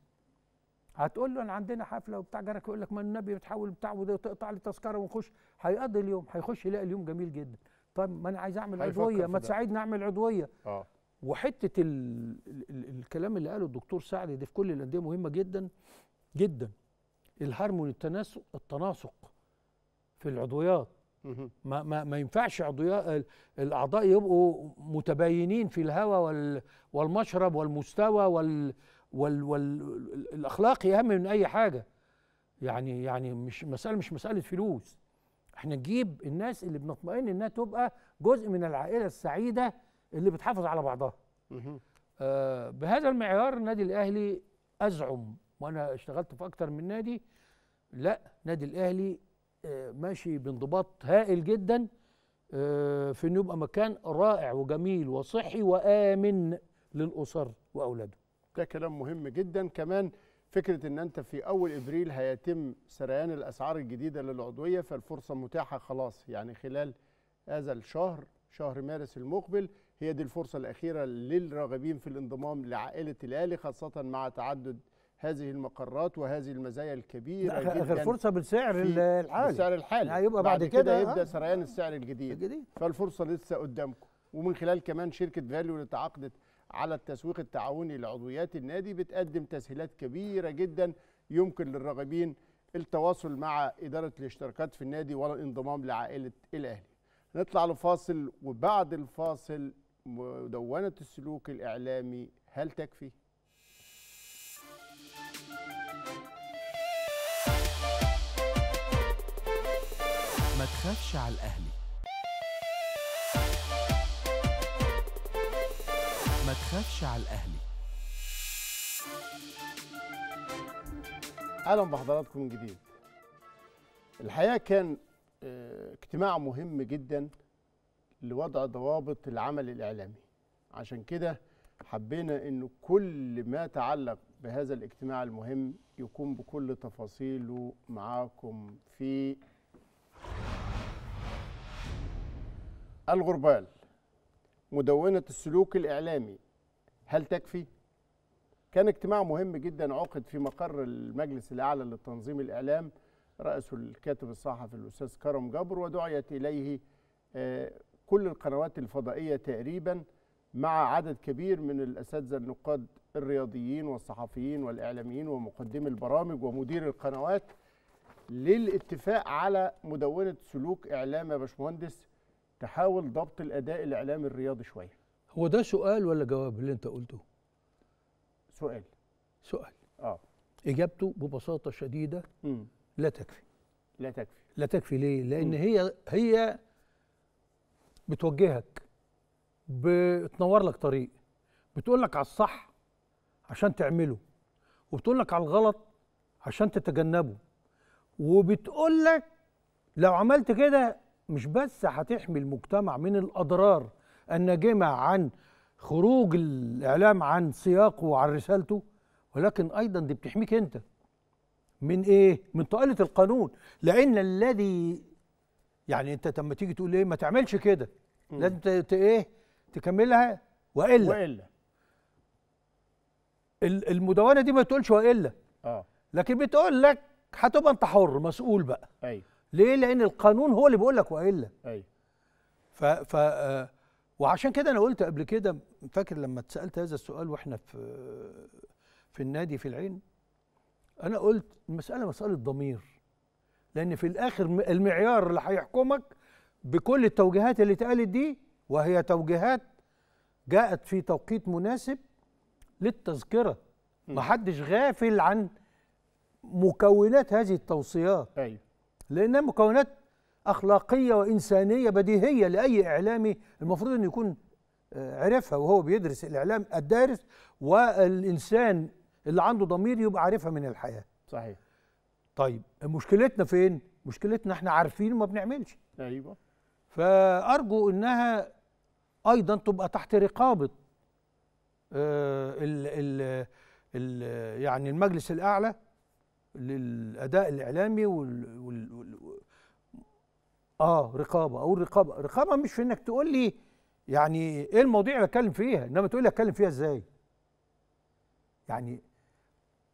هتقول له انا عندنا حفله وبتاع جارك يقول لك ما النبي بتحول بتاع وده وتقطع لي تذكره ونخش هيقضي اليوم هيخش يلاقي اليوم جميل جدا طب ما انا عايز اعمل عضويه ما تساعدني اعمل عضويه اه وحته الـ الـ الكلام اللي قاله الدكتور سعد دي في كل الانديه مهمه جدا جدا الهرمون التناسق التناسق في العضويات ما ما ما ينفعش عضويات الاعضاء يبقوا متباينين في الهواء والمشرب والمستوى وال وال والاخلاقي اهم من اي حاجه يعني يعني مش مساله مش مساله فلوس احنا نجيب الناس اللي بنطمئن انها تبقى جزء من العائله السعيده اللي بتحافظ على بعضها آه بهذا المعيار النادي الاهلي ازعم وانا اشتغلت في اكتر من نادي لا نادي الاهلي آه ماشي بانضباط هائل جدا آه في انه يبقى مكان رائع وجميل وصحي وامن للاسر واولاده ده كلام مهم جدا كمان فكره ان انت في اول ابريل هيتم سريان الاسعار الجديده للعضويه فالفرصه متاحه خلاص يعني خلال هذا الشهر شهر مارس المقبل هي دي الفرصه الاخيره للراغبين في الانضمام لعائله الاهلي خاصه مع تعدد هذه المقرات وهذه المزايا الكبيره جدا اخر فرصه بالسعر الحالي بالسعر الحالي هيبقى آه، بعد, بعد كده, كده يبدا آه. سريان السعر الجديد, الجديد فالفرصه لسه قدامكم ومن خلال كمان شركه فاليو اللي تعاقدت على التسويق التعاوني لعضويات النادي بتقدم تسهيلات كبيرة جدا يمكن للراغبين التواصل مع إدارة الاشتراكات في النادي ولا الانضمام لعائلة الأهلي نطلع لفاصل وبعد الفاصل مدونة السلوك الإعلامي هل تكفي؟ ما تخافش على الأهلي ما تخافش على الاهلي اهلا بحضراتكم من جديد الحقيقه كان آه، اجتماع مهم جدا لوضع ضوابط العمل الاعلامي عشان كده حبينا انه كل ما تعلق بهذا الاجتماع المهم يكون بكل تفاصيله معاكم في الغربال مدونة السلوك الإعلامي هل تكفي؟ كان اجتماع مهم جدا عقد في مقر المجلس الأعلى للتنظيم الإعلام رأسه الكاتب الصحفي الأستاذ كرم جبر ودعيت إليه آه، كل القنوات الفضائية تقريبا مع عدد كبير من الأساتذة النقاد الرياضيين والصحفيين والإعلاميين ومقدمي البرامج ومدير القنوات للاتفاق على مدونة سلوك إعلام يا باشمهندس تحاول ضبط الاداء الاعلامي الرياضي شويه هو ده سؤال ولا جواب اللي انت قلته سؤال سؤال اه اجابته ببساطه شديده م. لا تكفي لا تكفي لا تكفي ليه لان م. هي هي بتوجهك بتنور لك طريق بتقول لك على الصح عشان تعمله وبتقول لك على الغلط عشان تتجنبه وبتقول لك لو عملت كده مش بس هتحمي المجتمع من الأضرار الناجمة عن خروج الإعلام عن سياقه وعن رسالته ولكن أيضا دي بتحميك أنت من إيه؟ من طائلة القانون لأن الذي يعني أنت لما تيجي تقول إيه ما تعملش كده لازم إيه تكملها وإلا وإلا المدونه دي ما تقولش والا اه لكن بتقول لك هتبقى انت حر مسؤول بقى ايوه ليه لان القانون هو اللي بيقول لك والا ايوه ف ف آه، وعشان كده انا قلت قبل كده فاكر لما اتسالت هذا السؤال واحنا في في النادي في العين انا قلت المساله مساله ضمير لان في الاخر المعيار اللي هيحكمك بكل التوجيهات اللي اتقالت دي وهي توجيهات جاءت في توقيت مناسب للتذكره محدش غافل عن مكونات هذه التوصيات أيوه. لأنها مكونات أخلاقية وإنسانية بديهية لأي إعلامي المفروض انه يكون آه، عرفها وهو بيدرس الإعلام الدارس والإنسان اللي عنده ضمير يبقى عارفها من الحياة صحيح طيب مشكلتنا فين؟ مشكلتنا احنا عارفين وما بنعملش ايوه فأرجو أنها أيضا تبقى تحت رقابة آه، ال ال يعني المجلس الأعلى للاداء الاعلامي وال, وال... وال... اه رقابه او الرقابه رقابه مش في انك تقول لي يعني ايه المواضيع اللي اتكلم فيها انما تقول لي اتكلم فيها ازاي يعني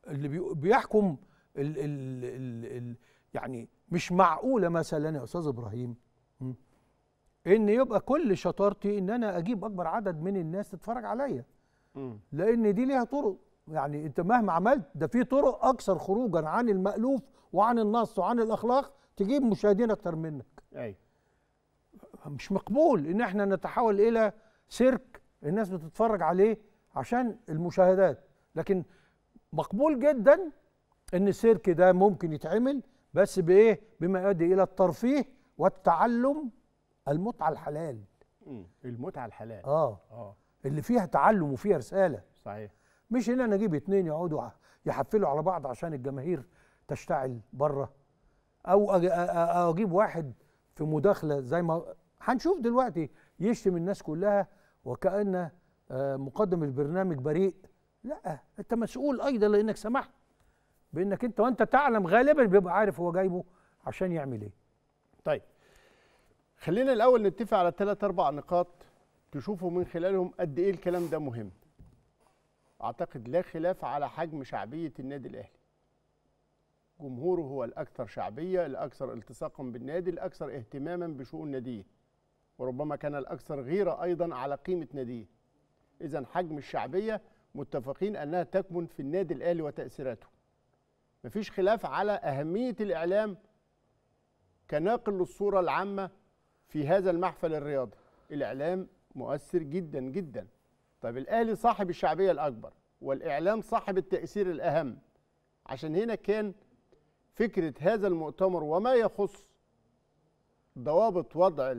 اللي بيحكم ال ال ال ال يعني مش معقوله مثلا يا استاذ ابراهيم ان يبقى كل شطارتي ان انا اجيب اكبر عدد من الناس تتفرج عليا لان دي ليها طرق يعني انت مهما عملت ده في طرق اكثر خروجا عن المالوف وعن النص وعن الاخلاق تجيب مشاهدين اكتر منك ايوه مش مقبول ان احنا نتحول الى سيرك الناس بتتفرج عليه عشان المشاهدات لكن مقبول جدا ان السيرك ده ممكن يتعمل بس بايه بما يؤدي الى الترفيه والتعلم المتعه الحلال المتعه الحلال اه اه اللي فيها تعلم وفيها رساله صحيح مش هنا نجيب اتنين يقعدوا يحفلوا على بعض عشان الجماهير تشتعل بره او اجيب واحد في مداخله زي ما هنشوف دلوقتي يشتم الناس كلها وكان آه، مقدم البرنامج بريء لا انت مسؤول ايضا لانك سمحت بانك انت وانت تعلم غالبا بيبقى عارف هو جايبه عشان يعمل ايه طيب خلينا الاول نتفق على ثلاث اربع نقاط تشوفوا من خلالهم قد ايه الكلام ده مهم اعتقد لا خلاف على حجم شعبيه النادي الاهلي جمهوره هو الاكثر شعبيه الاكثر التصاقا بالنادي الاكثر اهتماما بشؤون ناديه وربما كان الاكثر غيره ايضا على قيمه ناديه اذا حجم الشعبيه متفقين انها تكمن في النادي الاهلي وتاثيراته مفيش خلاف على اهميه الاعلام كناقل للصوره العامه في هذا المحفل الرياضي الاعلام مؤثر جدا جدا طب الاهلي صاحب الشعبيه الاكبر والاعلام صاحب التاثير الاهم عشان هنا كان فكره هذا المؤتمر وما يخص ضوابط وضع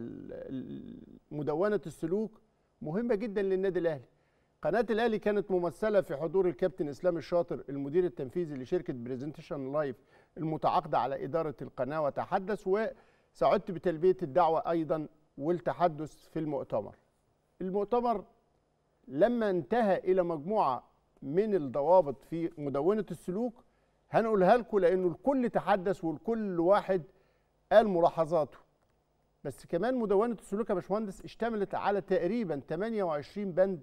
مدونه السلوك مهمه جدا للنادي الاهلي قناه الاهلي كانت ممثله في حضور الكابتن اسلام الشاطر المدير التنفيذي لشركه برزنتيشن لايف المتعاقده على اداره القناه وتحدث وسعدت بتلبيه الدعوه ايضا والتحدث في المؤتمر المؤتمر لما انتهى الى مجموعه من الضوابط في مدونه السلوك هنقولها لكم لانه الكل تحدث والكل واحد قال ملاحظاته بس كمان مدونه السلوك يا باشمهندس اشتملت على تقريبا 28 بند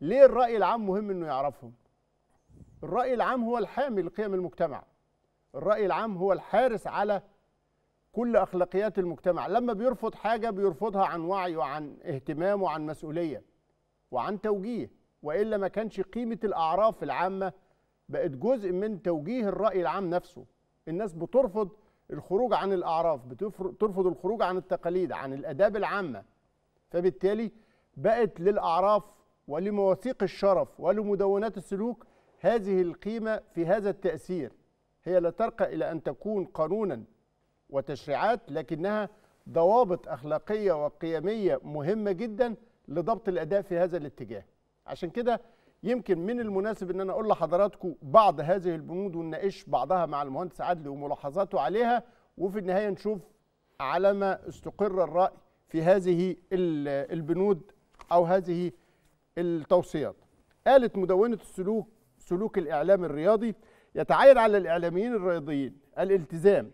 ليه الراي العام مهم انه يعرفهم الراي العام هو الحامل لقيم المجتمع الراي العام هو الحارس على كل اخلاقيات المجتمع لما بيرفض حاجه بيرفضها عن وعي وعن اهتمام وعن مسؤوليه وعن توجيه والا ما كانش قيمه الاعراف العامه بقت جزء من توجيه الراي العام نفسه الناس بترفض الخروج عن الاعراف بترفض الخروج عن التقاليد عن الاداب العامه فبالتالي بقت للاعراف ولمواثيق الشرف ولمدونات السلوك هذه القيمه في هذا التاثير هي لا ترقى الى ان تكون قانونا وتشريعات لكنها ضوابط اخلاقيه وقيميه مهمه جدا لضبط الاداء في هذا الاتجاه عشان كده يمكن من المناسب ان انا اقول لحضراتكم بعض هذه البنود ونناقش بعضها مع المهندس عدلي وملاحظاته عليها وفي النهايه نشوف على ما استقر الراي في هذه البنود او هذه التوصيات قالت مدونه السلوك سلوك الاعلام الرياضي يتعين على الاعلاميين الرياضيين الالتزام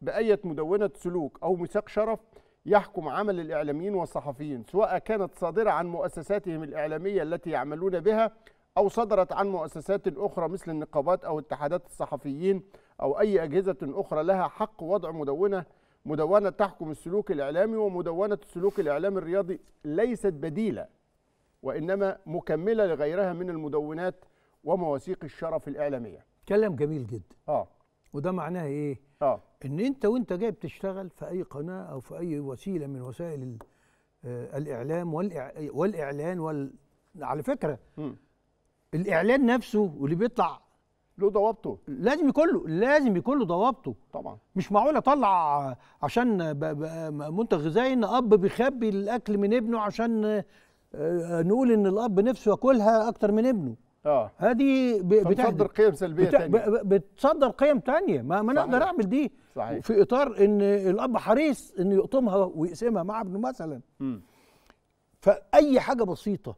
باية مدونه سلوك او ميثاق شرف يحكم عمل الإعلاميين والصحفيين سواء كانت صادرة عن مؤسساتهم الإعلامية التي يعملون بها أو صدرت عن مؤسسات أخرى مثل النقابات أو اتحادات الصحفيين أو أي أجهزة أخرى لها حق وضع مدونة مدونة تحكم السلوك الإعلامي ومدونة السلوك الإعلامي الرياضي ليست بديلة وإنما مكملة لغيرها من المدونات ومواثيق الشرف الإعلامية كلام جميل جدا آه وده معناه إيه؟ آه ان انت وانت جاي بتشتغل في اي قناه او في اي وسيله من وسائل آه، الاعلام والاعلان وال على فكره م. الاعلان نفسه واللي بيطلع له ضوابطه لازم يكون له لازم يكون له ضوابطه طبعا مش معقول اطلع عشان منتج غذائي ان اب بيخبي الاكل من ابنه عشان آه، آه، نقول ان الاب نفسه ياكلها اكتر من ابنه اه هذه بتصدر قيم سلبيه ثانيه تانية بتصدر قيم تانية ما, ما نقدر اعمل دي صحيح. في اطار ان الاب حريص انه يقطمها ويقسمها مع ابنه مثلا م. فاي حاجه بسيطه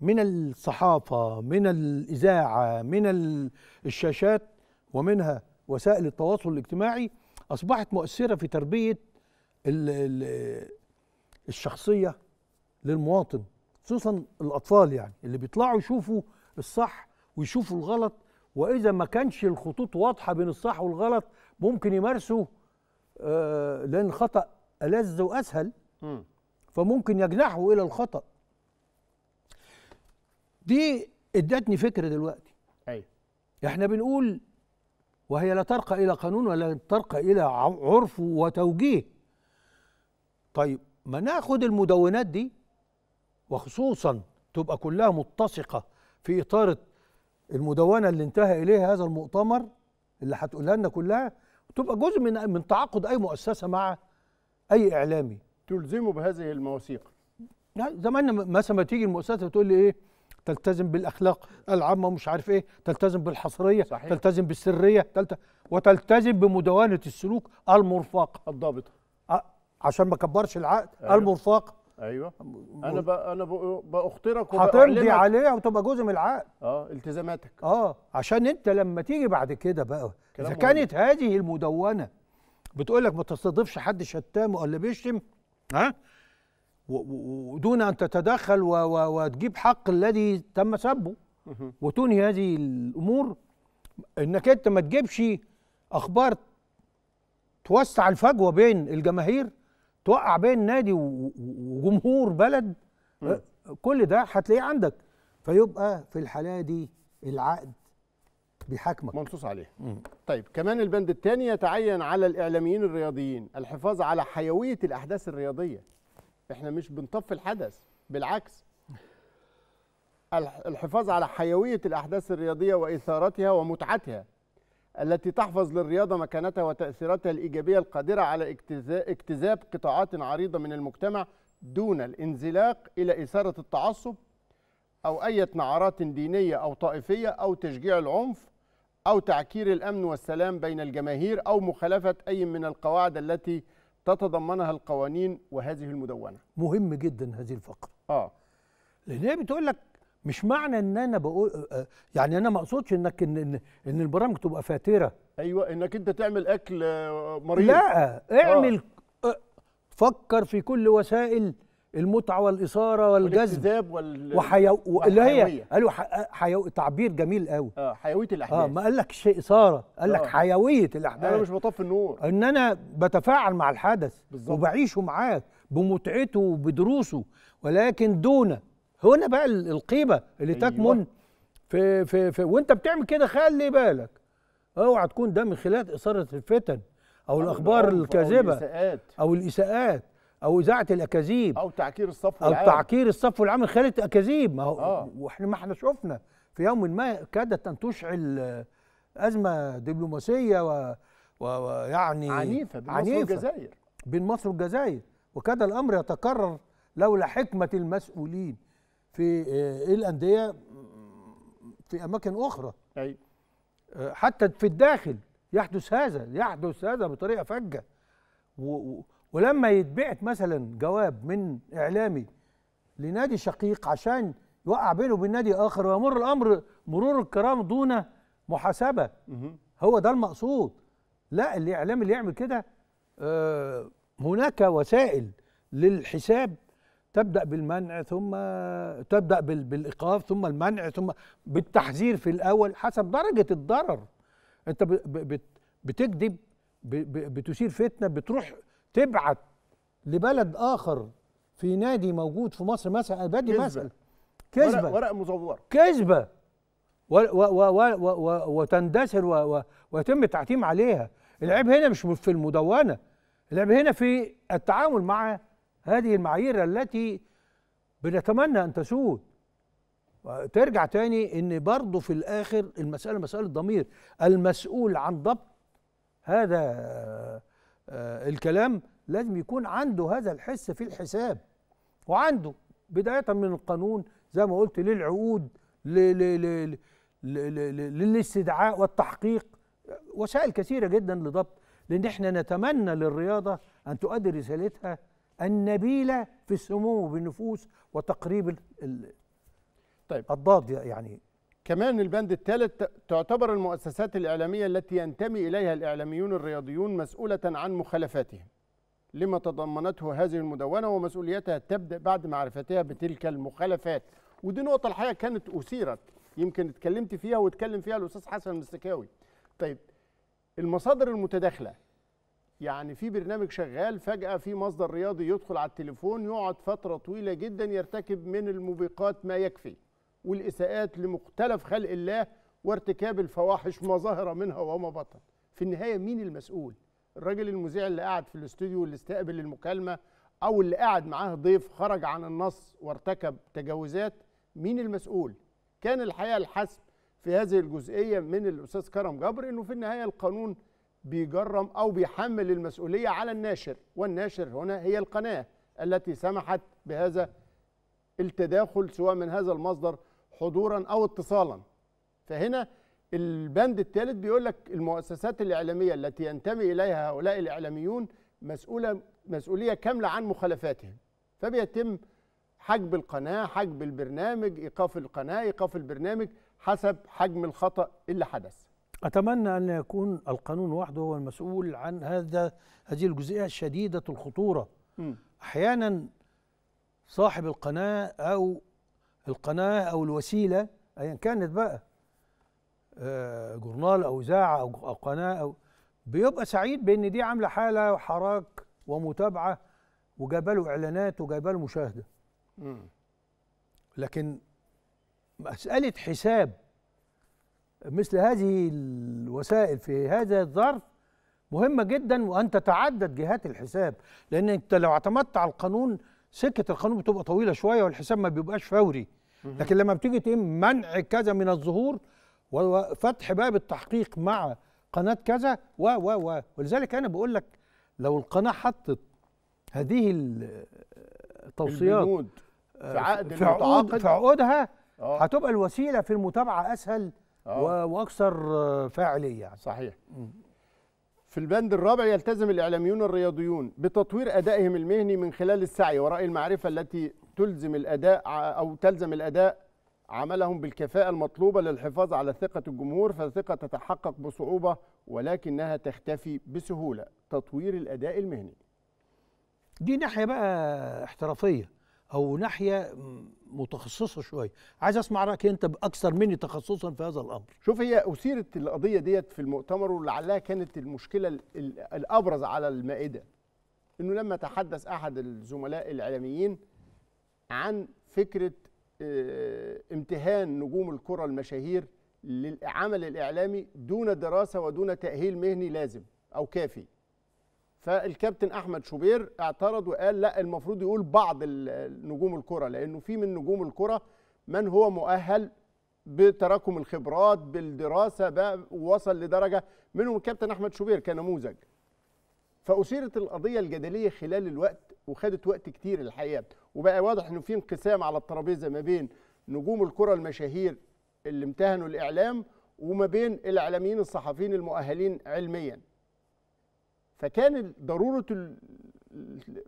من الصحافه من الاذاعه من الشاشات ومنها وسائل التواصل الاجتماعي اصبحت مؤثره في تربيه الـ الـ الشخصيه للمواطن خصوصا الاطفال يعني اللي بيطلعوا يشوفوا الصح ويشوفوا الغلط واذا ما كانش الخطوط واضحه بين الصح والغلط ممكن يمارسوا آه لان الخطا ألذ واسهل فممكن يجنحوا الى الخطا دي ادتني فكره دلوقتي ايوه احنا بنقول وهي لا ترقى الى قانون ولا ترقى الى عرف وتوجيه طيب ما ناخد المدونات دي وخصوصا تبقى كلها متسقه في إطار المدونة اللي انتهى إليها هذا المؤتمر اللي هتقولها لنا كلها تبقى جزء من من تعاقد أي مؤسسة مع أي إعلامي تلزمه بهذه المواثيق يعني زمان مثلا ما تيجي المؤسسة بتقول لي إيه تلتزم بالاخلاق العامه مش عارف ايه تلتزم بالحصريه صحيح. تلتزم بالسريه تلت... وتلتزم بمدونه السلوك المرفق الضابطه عشان ما كبرش العقد أيوه. ايوه انا ب... انا ب... باخطرك هتمضي عليه وتبقى جزء من العقد اه التزاماتك اه عشان انت لما تيجي بعد كده بقى اذا كانت هذه المدونه بتقول لك ما تستضيفش حد شتام ولا بيشتم ها ودون ان تتدخل و... و... وتجيب حق الذي تم سبه وتنهي هذه الامور انك انت ما تجيبش اخبار توسع الفجوه بين الجماهير توقع بين نادي وجمهور بلد م. آه، كل ده هتلاقيه عندك فيبقى في الحاله دي العقد بيحاكمك منصوص عليه م. طيب كمان البند الثاني يتعين على الاعلاميين الرياضيين الحفاظ على حيويه الاحداث الرياضيه احنا مش بنطفي الحدث بالعكس الحفاظ على حيويه الاحداث الرياضيه واثارتها ومتعتها التي تحفظ للرياضة مكانتها وتأثيراتها الإيجابية القادرة على اجتذاب قطاعات عريضة من المجتمع دون الانزلاق إلى إثارة التعصب أو أي نعرات دينية أو طائفية أو تشجيع العنف أو تعكير الأمن والسلام بين الجماهير أو مخالفة أي من القواعد التي تتضمنها القوانين وهذه المدونة مهم جدا هذه الفقرة آه لأن هي بتقول لك مش معنى ان انا بقول يعني انا ما اقصدش انك ان ان, البرامج تبقى فاتره ايوه انك انت تعمل اكل آه، مريض لا آه. اعمل آه. فكر في كل وسائل المتعه والاثاره والجذب وال... وحي... اللي هي قالوا حيو... تعبير جميل قوي اه حيويه الاحداث اه ما قال شيء اثاره قال لك آه. حيويه الاحداث انا مش بطفي النور ان انا بتفاعل مع الحدث بالزبط. وبعيشه معاه بمتعته وبدروسه ولكن دون هنا بقى القيمه اللي أيوة. تكمن في في, في وانت بتعمل كده خلي بالك اوعى تكون ده من خلال اثاره الفتن او, أو الاخبار الكاذبه او الاساءات او الاساءات او اذاعه الاكاذيب او تعكير الصف العام او تعكير الصف العام من خلال الاكاذيب ما هو آه. واحنا ما احنا شفنا في يوم ما كادت ان تشعل ازمه دبلوماسيه ويعني عنيفه بين عنيفة مصر والجزائر بين مصر والجزائر وكاد الامر يتكرر لولا حكمه المسؤولين في آه، الانديه في اماكن اخرى أي. آه، حتى في الداخل يحدث هذا يحدث هذا بطريقه فجه و ولما يتبعت مثلا جواب من اعلامي لنادي شقيق عشان يوقع بينه وبين نادي اخر ويمر الامر مرور الكرام دون محاسبه هو ده المقصود لا الاعلام اللي يعمل كده آه، هناك وسائل للحساب تبدا بالمنع ثم تبدا بالايقاف ثم المنع ثم بالتحذير في الاول حسب درجه الضرر انت بتكذب بتثير فتنه بتروح تبعت لبلد اخر في نادي موجود في مصر مثلا بدي مثلا كذبه ورق مزور كذبه وتندثر ويتم التعتيم عليها العيب هنا مش في المدونه العيب هنا في التعامل مع هذه المعايير التي بنتمنى أن تسود ترجع تاني ان برضه في الاخر المساله مساله ضمير المسؤول عن ضبط هذا آه، الكلام لازم يكون عنده هذا الحس في الحساب وعنده بدايه من القانون زي ما قلت للعقود للاستدعاء والتحقيق وسائل كثيره جدا لضبط لان احنا نتمنى للرياضه ان تؤدي رسالتها النبيلة في السمو بالنفوس وتقريب ال طيب الضاد يعني كمان البند الثالث تعتبر المؤسسات الإعلامية التي ينتمي إليها الإعلاميون الرياضيون مسؤولة عن مخالفاتهم لما تضمنته هذه المدونة ومسؤوليتها تبدأ بعد معرفتها بتلك المخالفات ودي نقطة الحقيقة كانت أثيرت يمكن اتكلمت فيها واتكلم فيها الأستاذ حسن المستكاوي طيب المصادر المتداخلة يعني في برنامج شغال فجأة في مصدر رياضي يدخل على التليفون يقعد فترة طويلة جدا يرتكب من الموبقات ما يكفي والإساءات لمختلف خلق الله وارتكاب الفواحش ما ظهر منها وما بطن في النهاية مين المسؤول الراجل المذيع اللي قاعد في الاستوديو اللي استقبل المكالمة أو اللي قاعد معاه ضيف خرج عن النص وارتكب تجاوزات مين المسؤول كان الحقيقة الحسم في هذه الجزئية من الأستاذ كرم جبر أنه في النهاية القانون بيجرم أو بيحمل المسؤولية على الناشر والناشر هنا هي القناة التي سمحت بهذا التداخل سواء من هذا المصدر حضورا أو اتصالا فهنا البند الثالث بيقول لك المؤسسات الإعلامية التي ينتمي إليها هؤلاء الإعلاميون مسؤولة مسؤولية كاملة عن مخالفاتهم فبيتم حجب القناة حجب البرنامج إيقاف القناة إيقاف البرنامج حسب حجم الخطأ اللي حدث أتمنى أن يكون القانون وحده هو المسؤول عن هذا هذه الجزئية شديدة الخطورة م. أحيانا صاحب القناة أو القناة أو الوسيلة أيا كانت بقى آه، جورنال أو إذاعة أو, أو قناة أو بيبقى سعيد بأن دي عاملة حالة وحراك ومتابعة وجايبه له إعلانات وجايبه له مشاهدة م. لكن مسألة حساب مثل هذه الوسائل في هذا الظرف مهمة جدا وأن تتعدد جهات الحساب لأن أنت لو اعتمدت على القانون سكة القانون بتبقى طويلة شوية والحساب ما بيبقاش فوري لكن لما بتيجي تم منع كذا من الظهور وفتح باب التحقيق مع قناة كذا و و و ولذلك أنا بقول لك لو القناة حطت هذه التوصيات في عقد في عقودها آه. هتبقى الوسيلة في المتابعة أسهل أوه. واكثر فاعليه يعني. صحيح في البند الرابع يلتزم الاعلاميون الرياضيون بتطوير ادائهم المهني من خلال السعي وراء المعرفه التي تلزم الاداء او تلزم الاداء عملهم بالكفاءه المطلوبه للحفاظ على ثقه الجمهور فالثقه تتحقق بصعوبه ولكنها تختفي بسهوله تطوير الاداء المهني دي ناحيه بقى احترافيه او ناحيه متخصصه شويه عايز اسمع رايك انت اكثر مني تخصصا في هذا الامر شوف هي اثيرت القضيه ديت في المؤتمر ولعلها كانت المشكله الابرز على المائده انه لما تحدث احد الزملاء الاعلاميين عن فكره آه، امتهان نجوم الكره المشاهير للعمل الاعلامي دون دراسه ودون تاهيل مهني لازم او كافي فالكابتن احمد شوبير اعترض وقال لا المفروض يقول بعض نجوم الكره لانه في من نجوم الكره من هو مؤهل بتراكم الخبرات بالدراسه بقى وصل لدرجه منهم الكابتن احمد شوبير كنموذج فاثيرت القضيه الجدليه خلال الوقت وخدت وقت كتير الحقيقه وبقى واضح انه في انقسام على الترابيزه ما بين نجوم الكره المشاهير اللي امتهنوا الاعلام وما بين الاعلاميين الصحفيين المؤهلين علميا فكان ضروره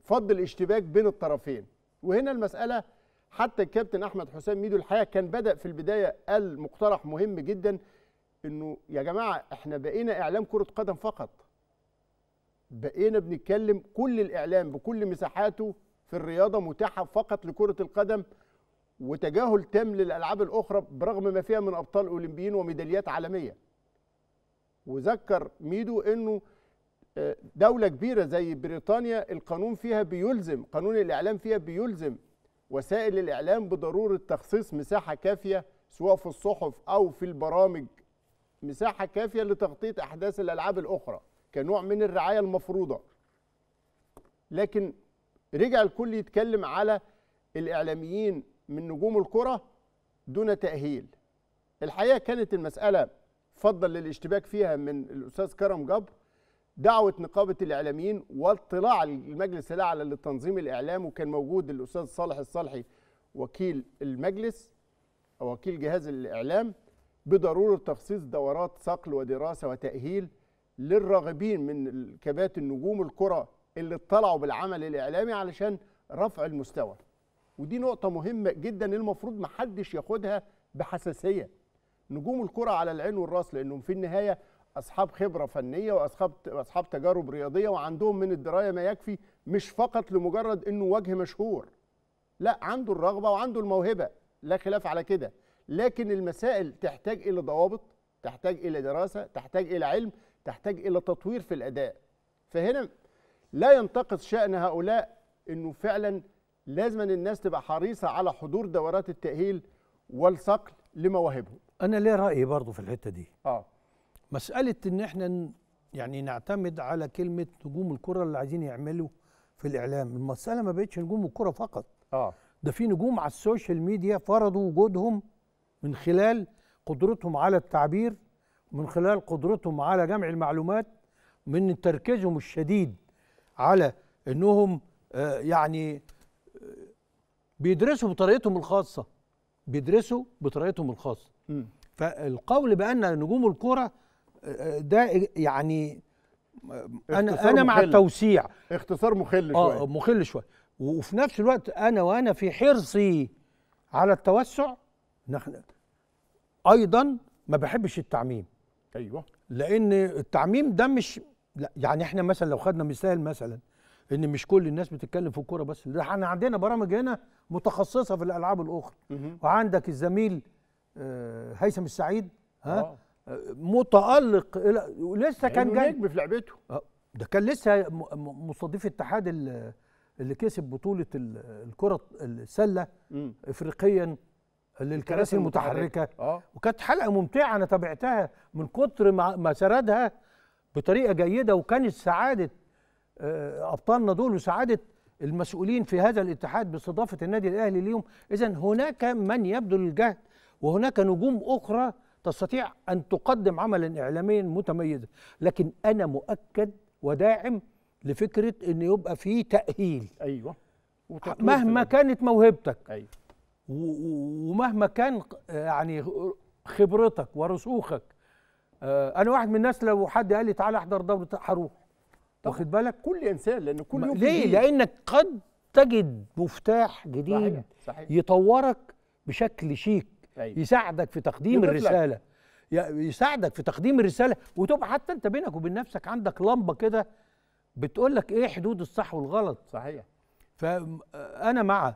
فض الاشتباك بين الطرفين وهنا المساله حتى الكابتن احمد حسام ميدو الحقيقه كان بدا في البدايه قال مقترح مهم جدا انه يا جماعه احنا بقينا اعلام كره قدم فقط بقينا بنتكلم كل الاعلام بكل مساحاته في الرياضه متاحه فقط لكره القدم وتجاهل تام للالعاب الاخرى برغم ما فيها من ابطال اولمبيين وميداليات عالميه وذكر ميدو انه دولة كبيرة زي بريطانيا القانون فيها بيلزم قانون الإعلام فيها بيلزم وسائل الإعلام بضرورة تخصيص مساحة كافية سواء في الصحف أو في البرامج مساحة كافية لتغطية أحداث الألعاب الأخرى كنوع من الرعاية المفروضة لكن رجع الكل يتكلم على الإعلاميين من نجوم الكرة دون تأهيل الحقيقة كانت المسألة فضل للاشتباك فيها من الأستاذ كرم جبر دعوه نقابه الاعلاميين واطلاع المجلس الاعلى للتنظيم الاعلام وكان موجود الاستاذ صالح الصالحي وكيل المجلس او وكيل جهاز الاعلام بضروره تخصيص دورات صقل ودراسه وتاهيل للراغبين من كبات النجوم الكره اللي اطلعوا بالعمل الاعلامي علشان رفع المستوى ودي نقطه مهمه جدا المفروض محدش ياخدها بحساسيه نجوم الكره على العين والراس لانهم في النهايه اصحاب خبره فنيه واصحاب اصحاب تجارب رياضيه وعندهم من الدرايه ما يكفي مش فقط لمجرد انه وجه مشهور لا عنده الرغبه وعنده الموهبه لا خلاف على كده لكن المسائل تحتاج الى ضوابط تحتاج الى دراسه تحتاج الى علم تحتاج الى تطوير في الاداء فهنا لا ينتقص شان هؤلاء انه فعلا لازم الناس تبقى حريصه على حضور دورات التاهيل والصقل لمواهبهم انا ليه رايي برضه في الحته دي اه مساله ان احنا يعني نعتمد على كلمه نجوم الكره اللي عايزين يعملوا في الاعلام المساله ما بقتش نجوم الكره فقط اه ده في نجوم على السوشيال ميديا فرضوا وجودهم من خلال قدرتهم على التعبير من خلال قدرتهم على جمع المعلومات من تركيزهم الشديد على انهم آه، يعني آه، بيدرسوا بطريقتهم الخاصه بيدرسوا بطريقتهم الخاصه م. فالقول بان نجوم الكره ده يعني انا انا مخل. مع التوسيع اختصار مخل آه، شويه اه مخل شويه وفي نفس الوقت انا وانا في حرصي على التوسع نحن ايضا ما بحبش التعميم ايوه لان التعميم ده مش لا يعني احنا مثلا لو خدنا مثال مثلا ان مش كل الناس بتتكلم في الكوره بس احنا عندنا برامج هنا متخصصه في الالعاب الاخرى وعندك الزميل آه، هيثم السعيد ها آه. متالق لسه كان جاي نجم في لعبته أه، ده كان لسه مستضيف اتحاد اللي كسب بطوله الكره السله افريقيا للكراسي المتحركه آه. وكانت حلقه ممتعه انا تابعتها من كتر ما سردها بطريقه جيده وكانت سعاده ابطالنا دول وسعاده المسؤولين في هذا الاتحاد باستضافه النادي الاهلي ليهم اذا هناك من يبذل الجهد وهناك نجوم اخرى تستطيع أن تقدم عملا إعلاميا متميزا لكن أنا مؤكد وداعم لفكرة أن يبقى فيه تأهيل أيوة مهما كانت موهبتك أيوة. ومهما كان يعني خبرتك ورسوخك آه، انا واحد من الناس لو حد قال لي تعالى احضر دوره هروح واخد بالك كل انسان لان كل يوم ليه جديد. لانك قد تجد مفتاح جديد صحيح. صحيح. يطورك بشكل شيك أيوة. يساعدك في تقديم الرساله يساعدك في تقديم الرساله وتبقى حتى انت بينك وبين نفسك عندك لمبه كده بتقول لك ايه حدود الصح والغلط صحيح فانا مع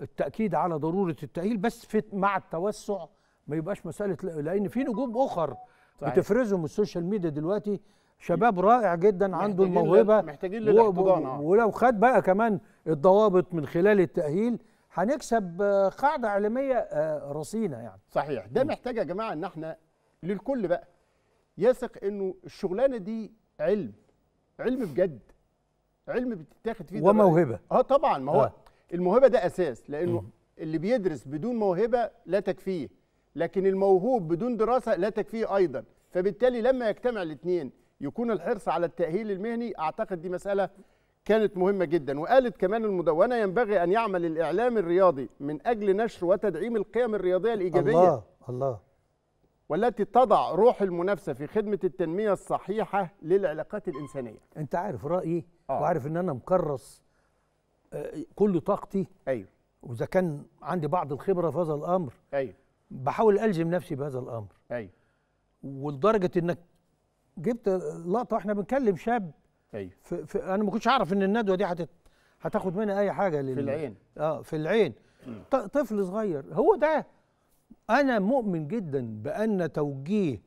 التاكيد على ضروره التاهيل بس في مع التوسع ما يبقاش مساله لان في نجوم اخر صحيح. بتفرزهم السوشيال ميديا دلوقتي شباب رائع جدا عنده الموهبه محتاجين للاحتضان آه. ولو خد بقى كمان الضوابط من خلال التاهيل هنكسب آه، قاعده علميه آه، رصينه يعني صحيح ده محتاج يا جماعه ان احنا للكل بقى يثق انه الشغلانه دي علم علم بجد علم بتتاخد فيه وموهبه اه طبعا ما هو آه. الموهبه ده اساس لانه م. اللي بيدرس بدون موهبه لا تكفيه لكن الموهوب بدون دراسه لا تكفيه ايضا فبالتالي لما يجتمع الاثنين يكون الحرص على التاهيل المهني اعتقد دي مساله كانت مهمة جدا وقالت كمان المدونة ينبغي أن يعمل الإعلام الرياضي من أجل نشر وتدعيم القيم الرياضية الإيجابية الله الله والتي تضع روح المنافسة في خدمة التنمية الصحيحة للعلاقات الإنسانية أنت عارف رأيي آه. وعارف أن أنا مكرس آه، كل طاقتي أيوه وإذا كان عندي بعض الخبرة في هذا الأمر أيوه بحاول ألزم نفسي بهذا الأمر أيوه ولدرجة أنك جبت لقطة واحنا بنكلم شاب ايوه في في انا ما كنتش اعرف ان الندوه دي هتت... هتاخد منها اي حاجه لل... في العين اه في العين طفل صغير هو ده انا مؤمن جدا بان توجيه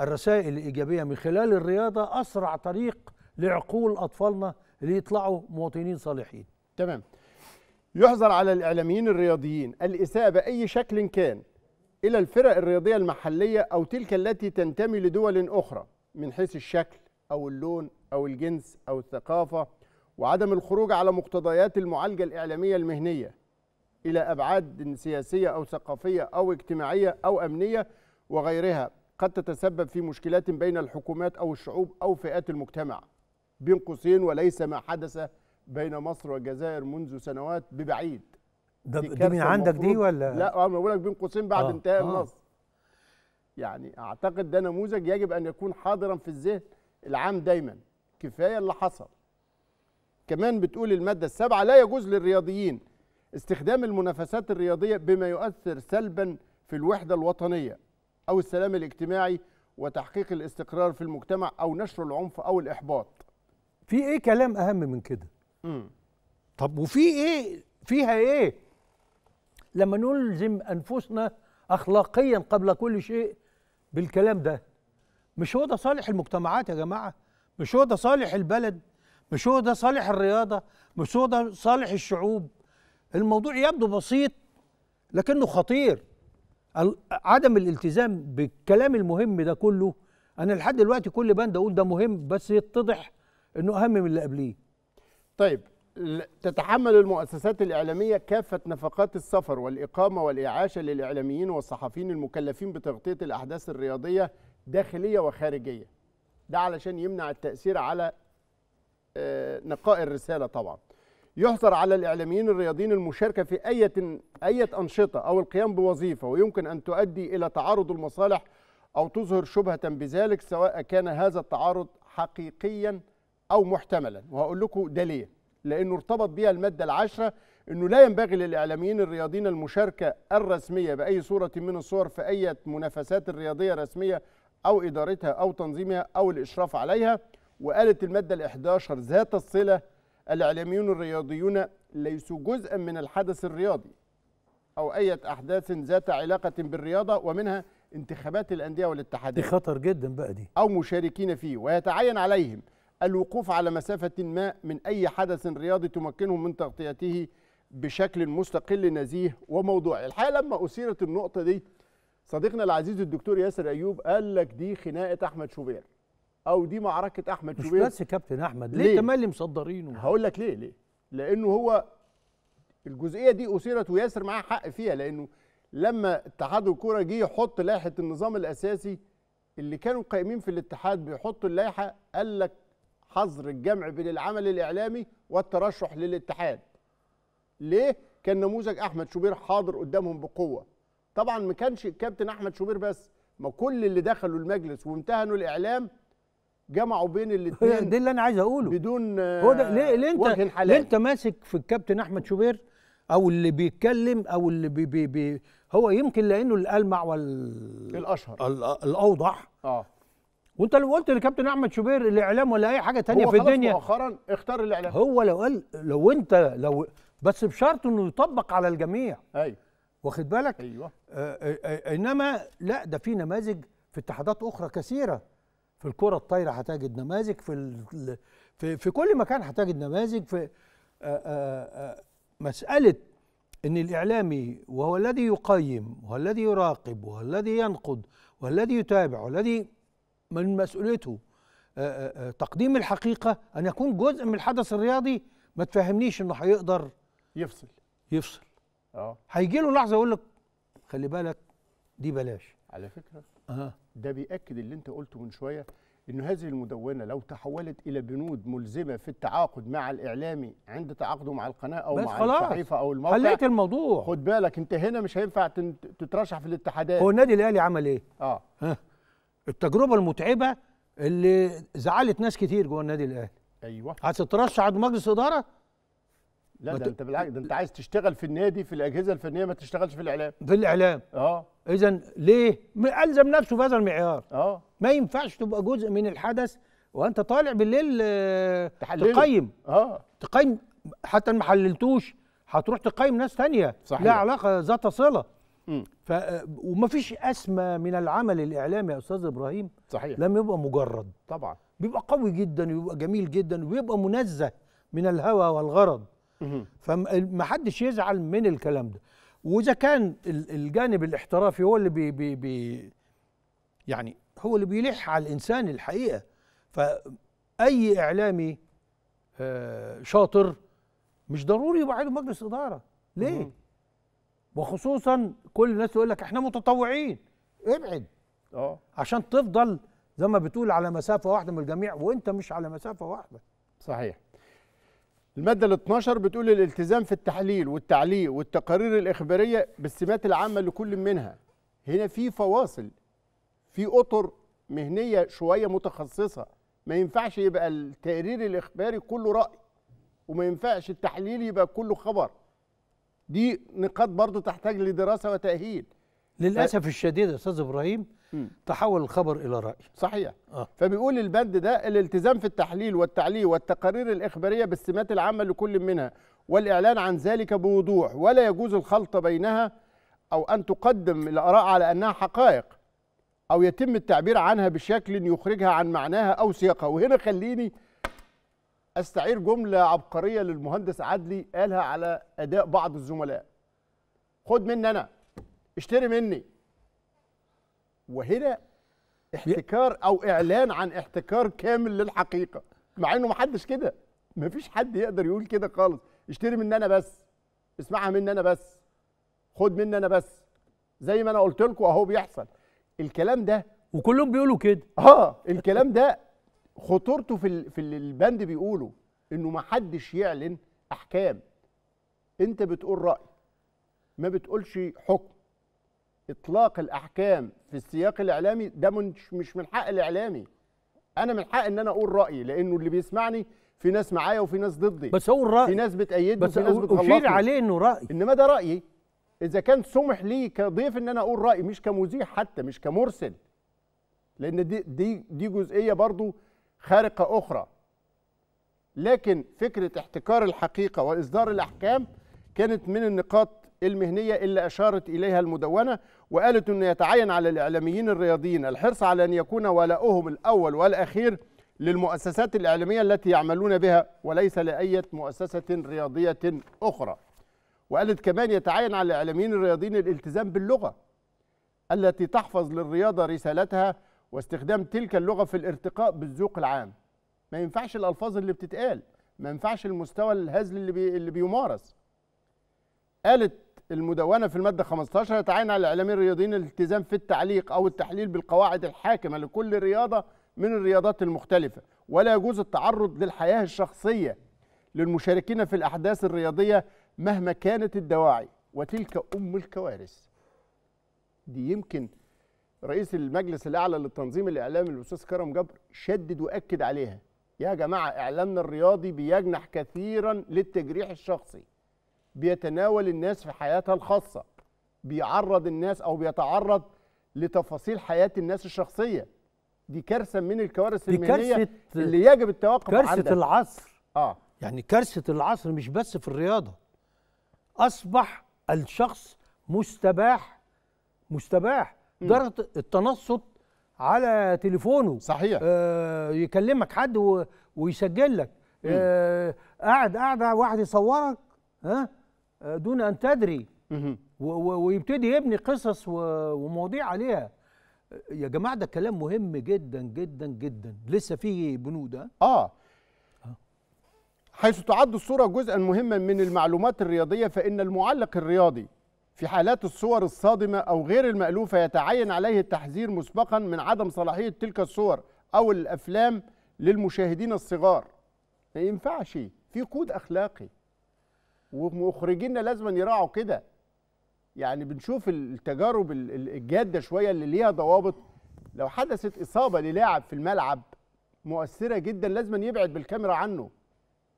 الرسائل الايجابيه من خلال الرياضه اسرع طريق لعقول اطفالنا اللي يطلعوا مواطنين صالحين تمام يحظر على الاعلاميين الرياضيين الاساءه باي شكل كان الى الفرق الرياضيه المحليه او تلك التي تنتمي لدول اخرى من حيث الشكل او اللون أو الجنس أو الثقافة وعدم الخروج على مقتضيات المعالجة الإعلامية المهنية إلى أبعاد سياسية أو ثقافية أو اجتماعية أو أمنية وغيرها قد تتسبب في مشكلات بين الحكومات أو الشعوب أو فئات المجتمع بين قوسين وليس ما حدث بين مصر والجزائر منذ سنوات ببعيد ده دي, دي من عندك دي ولا لا انا آه، بقول لك بين قوسين بعد آه انتهاء آه النص يعني اعتقد ده نموذج يجب ان يكون حاضرا في الذهن العام دايما كفايه اللي حصل كمان بتقول الماده السابعه لا يجوز للرياضيين استخدام المنافسات الرياضيه بما يؤثر سلبا في الوحده الوطنيه او السلام الاجتماعي وتحقيق الاستقرار في المجتمع او نشر العنف او الاحباط في ايه كلام اهم من كده امم طب وفي ايه فيها ايه لما نلزم انفسنا اخلاقيا قبل كل شيء بالكلام ده مش هو ده صالح المجتمعات يا جماعه مش هو ده صالح البلد مش هو ده صالح الرياضه مش هو ده صالح الشعوب الموضوع يبدو بسيط لكنه خطير عدم الالتزام بالكلام المهم ده كله انا لحد دلوقتي كل بند اقول ده مهم بس يتضح انه اهم من اللي قبليه طيب تتحمل المؤسسات الإعلامية كافة نفقات السفر والإقامة والإعاشة للإعلاميين والصحفيين المكلفين بتغطية الأحداث الرياضية داخلية وخارجية ده علشان يمنع التاثير على آه، نقاء الرساله طبعا يحظر على الاعلاميين الرياضيين المشاركه في اي اي انشطه او القيام بوظيفه ويمكن ان تؤدي الى تعارض المصالح او تظهر شبهه بذلك سواء كان هذا التعارض حقيقيا او محتملا وهقول لكم ده ليه لانه ارتبط بها الماده العاشره انه لا ينبغي للاعلاميين الرياضيين المشاركه الرسميه باي صوره من الصور في اي منافسات رياضيه رسميه أو إدارتها أو تنظيمها أو الإشراف عليها وقالت المادة ال11 ذات الصلة الإعلاميون الرياضيون ليسوا جزءا من الحدث الرياضي أو أي أحداث ذات علاقة بالرياضة ومنها انتخابات الأندية والاتحادات دي خطر جدا بقى دي أو مشاركين فيه ويتعين عليهم الوقوف على مسافة ما من أي حدث رياضي تمكنهم من تغطيته بشكل مستقل نزيه وموضوعي الحقيقة لما أثيرت النقطة دي صديقنا العزيز الدكتور ياسر ايوب قال لك دي خناقه احمد شوبير او دي معركه احمد مش شوبير مش بس كابتن احمد ليه, ليه؟ تملي مصدرينه هقول لك ليه ليه لانه هو الجزئيه دي اثيرت وياسر معاه حق فيها لانه لما اتحاد الكوره جه يحط لائحه النظام الاساسي اللي كانوا قائمين في الاتحاد بيحطوا اللائحه قال لك حظر الجمع بين العمل الاعلامي والترشح للاتحاد ليه كان نموذج احمد شوبير حاضر قدامهم بقوه طبعا ما كانش الكابتن احمد شوبير بس ما كل اللي دخلوا المجلس وامتهنوا الاعلام جمعوا بين الاثنين ده اللي انا عايز اقوله بدون آه، هو ده ليه ليه انت ليه انت ماسك في الكابتن احمد شوبير او اللي بيتكلم او اللي بي بي بي هو يمكن لانه الالمع وال الاشهر الاوضح اه وانت لو قلت لكابتن احمد شوبير الاعلام ولا اي حاجه تانية في الدنيا هو مؤخرا اختار الاعلام هو لو قال لو انت لو بس بشرط انه يطبق على الجميع ايوه واخد بالك ايوه آه، آه، آه، انما لا ده في نماذج في اتحادات اخرى كثيره في الكره الطايره هتجد نماذج في في في كل مكان هتجد نماذج في آآ آآ مساله ان الاعلامي وهو الذي يقيم وهو الذي يراقب وهو الذي ينقد وهو الذي يتابع والذي من مسؤوليته آآ تقديم الحقيقه ان يكون جزء من الحدث الرياضي ما تفهمنيش انه هيقدر يفصل يفصل اه هيجي له لحظه يقول لك خلي بالك دي بلاش على فكره اه ده بياكد اللي انت قلته من شويه ان هذه المدونه لو تحولت الى بنود ملزمه في التعاقد مع الاعلامي عند تعاقده مع القناه او مع خلاص. الصحيفه او الموقع حليت الموضوع خد بالك انت هنا مش هينفع تترشح في الاتحادات هو النادي الاهلي عمل ايه؟ اه ها. التجربه المتعبه اللي زعلت ناس كتير جوه النادي الاهلي ايوه هتترشح عند مجلس اداره لا ده انت بالعكس ده انت عايز تشتغل في النادي في الاجهزه الفنيه ما تشتغلش في الاعلام في الاعلام اه اذا ليه الزم نفسه بهذا المعيار اه ما ينفعش تبقى جزء من الحدث وانت طالع بالليل آه، تحلل. تقيم اه تقيم حتى ما حللتوش هتروح تقيم ناس تانية صحيح. لا علاقه ذات صله ف آه، ومفيش اسمى من العمل الاعلامي يا استاذ ابراهيم صحيح لم يبقى مجرد طبعا بيبقى قوي جدا ويبقى جميل جدا ويبقى منزه من الهوى والغرض فمحدش يزعل من الكلام ده واذا كان الجانب الاحترافي هو اللي بي بي بي يعني هو اللي بيلح على الانسان الحقيقه فاي اعلامي آه، شاطر مش ضروري يبقى عضو مجلس اداره ليه وخصوصا كل الناس تقول لك احنا متطوعين ابعد اه عشان تفضل زي ما بتقول على مسافه واحده من الجميع وانت مش على مسافه واحده صحيح المادة ال 12 بتقول الالتزام في التحليل والتعليق والتقارير الإخبارية بالسمات العامة لكل منها هنا في فواصل في أطر مهنية شوية متخصصة ما ينفعش يبقى التقرير الإخباري كله رأي وما ينفعش التحليل يبقى كله خبر دي نقاط برضو تحتاج لدراسة وتأهيل للأسف ف... الشديد يا أستاذ إبراهيم تحول الخبر الى راي صحيح آه. فبيقول البند ده الالتزام في التحليل والتعليل والتقارير الاخباريه بالسمات العامه لكل منها والاعلان عن ذلك بوضوح ولا يجوز الخلط بينها او ان تقدم الاراء على انها حقائق او يتم التعبير عنها بشكل يخرجها عن معناها او سياقها وهنا خليني استعير جمله عبقريه للمهندس عدلي قالها على اداء بعض الزملاء خد مني انا اشتري مني وهنا احتكار او اعلان عن احتكار كامل للحقيقه مع انه ما حدش كده ما فيش حد يقدر يقول كده خالص اشتري مني انا بس اسمعها مني انا بس خد مني انا بس زي ما انا قلت لكم اهو بيحصل الكلام ده وكلهم بيقولوا كده اه الكلام ده خطورته في في البند بيقوله انه ما حدش يعلن احكام انت بتقول راي ما بتقولش حكم اطلاق الاحكام في السياق الاعلامي ده مش من حق الاعلامي انا من حق ان انا اقول رايي لانه اللي بيسمعني في ناس معايا وفي ناس ضدي بس هو الراي في ناس بتأيدني وفي ناس بتغلطني اشير عليه انه راي انما ده رايي اذا كان سمح لي كضيف ان انا اقول رايي مش كمذيع حتى مش كمرسل لان دي دي دي جزئيه برضو خارقه اخرى لكن فكره احتكار الحقيقه واصدار الاحكام كانت من النقاط المهنية اللي أشارت إليها المدونة وقالت أنه يتعين على الإعلاميين الرياضيين الحرص على أن يكون ولاؤهم الأول والأخير للمؤسسات الإعلامية التي يعملون بها وليس لأي مؤسسة رياضية أخرى وقالت كمان يتعين على الإعلاميين الرياضيين الالتزام باللغة التي تحفظ للرياضة رسالتها واستخدام تلك اللغة في الارتقاء بالذوق العام ما ينفعش الألفاظ اللي بتتقال ما ينفعش المستوى الهزل اللي, بي اللي بيمارس قالت المدونة في المادة 15 يتعين على الإعلاميين الرياضيين الالتزام في التعليق أو التحليل بالقواعد الحاكمة لكل رياضة من الرياضات المختلفة ولا يجوز التعرض للحياة الشخصية للمشاركين في الأحداث الرياضية مهما كانت الدواعي وتلك أم الكوارث دي يمكن رئيس المجلس الأعلى للتنظيم الإعلامي الأستاذ كرم جبر شدد وأكد عليها يا جماعة إعلامنا الرياضي بيجنح كثيرا للتجريح الشخصي بيتناول الناس في حياتها الخاصه بيعرض الناس او بيتعرض لتفاصيل حياه الناس الشخصيه دي كارثه من الكوارث المهنيه اللي يجب التوقف عنها كارثه العصر اه يعني كارثه العصر مش بس في الرياضه اصبح الشخص مستباح مستباح درجه التنصت على تليفونه صحيح آه يكلمك حد ويسجل لك آه قاعد قاعده واحد يصورك ها آه دون ان تدري ويبتدي يبني قصص ومواضيع عليها يا جماعه ده كلام مهم جدا جدا جدا لسه فيه بنود آه. اه حيث تعد الصورة جزءا مهما من المعلومات الرياضية فإن المعلق الرياضي في حالات الصور الصادمة أو غير المألوفة يتعين عليه التحذير مسبقا من عدم صلاحية تلك الصور أو الأفلام للمشاهدين الصغار ما ينفعش في كود أخلاقي ومخرجينا لازم يراعوا كده يعني بنشوف التجارب الجاده شويه اللي ليها ضوابط لو حدثت اصابه للاعب في الملعب مؤثره جدا لازم يبعد بالكاميرا عنه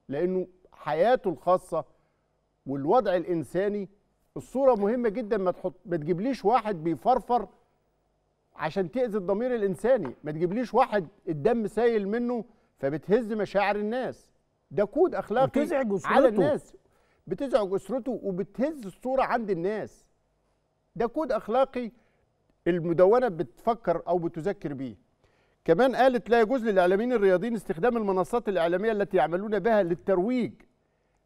لانه حياته الخاصه والوضع الانساني الصوره مهمه جدا ما تحط ما تجيبليش واحد بيفرفر عشان تاذي الضمير الانساني ما تجيبليش واحد الدم سايل منه فبتهز مشاعر الناس ده كود اخلاقي على الناس بتزعج اسرته وبتهز الصوره عند الناس ده كود اخلاقي المدونه بتفكر او بتذكر بيه كمان قالت لا يجوز للاعلاميين الرياضيين استخدام المنصات الاعلاميه التي يعملون بها للترويج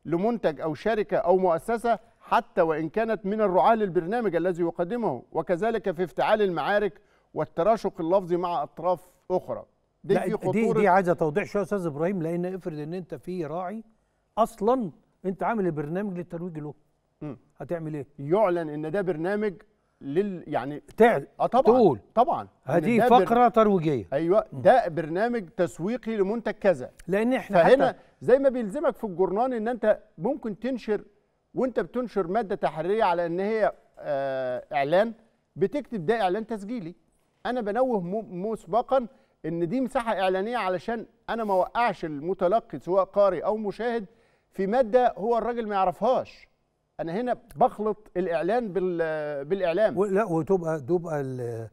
لمنتج او شركه او مؤسسه حتى وان كانت من الرعاه للبرنامج الذي يقدمه وكذلك في افتعال المعارك والتراشق اللفظي مع اطراف اخرى دي في خطوره دي, دي عايزه توضيح شويه يا استاذ ابراهيم لان افرض ان انت في راعي اصلا انت عامل برنامج للترويج له هتعمل ايه يعلن ان ده برنامج لل يعني تعل اه طبعا تقول طبعا هذه فقره بر... ترويجيه ايوه ده برنامج تسويقي لمنتج كذا لان احنا فهنا حتى... زي ما بيلزمك في الجرنان ان انت ممكن تنشر وانت بتنشر ماده تحريريه على ان هي آه اعلان بتكتب ده اعلان تسجيلي انا بنوه مسبقا ان دي مساحه اعلانيه علشان انا ما اوقعش المتلقي سواء قارئ او مشاهد في ماده هو الراجل ما يعرفهاش انا هنا بخلط الاعلان بالاعلام لا وتبقى تبقى ال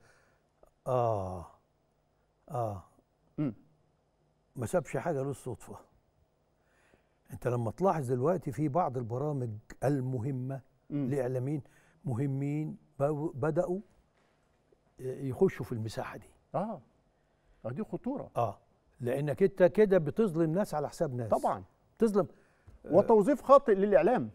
اه اه مم. ما سابش حاجه للصدفه انت لما تلاحظ دلوقتي في بعض البرامج المهمه مم. لاعلاميين مهمين بداوا يخشوا في المساحه دي آه. اه دي خطوره اه لانك انت كده بتظلم ناس على حساب ناس طبعا بتظلم وتوظيف خاطئ للاعلام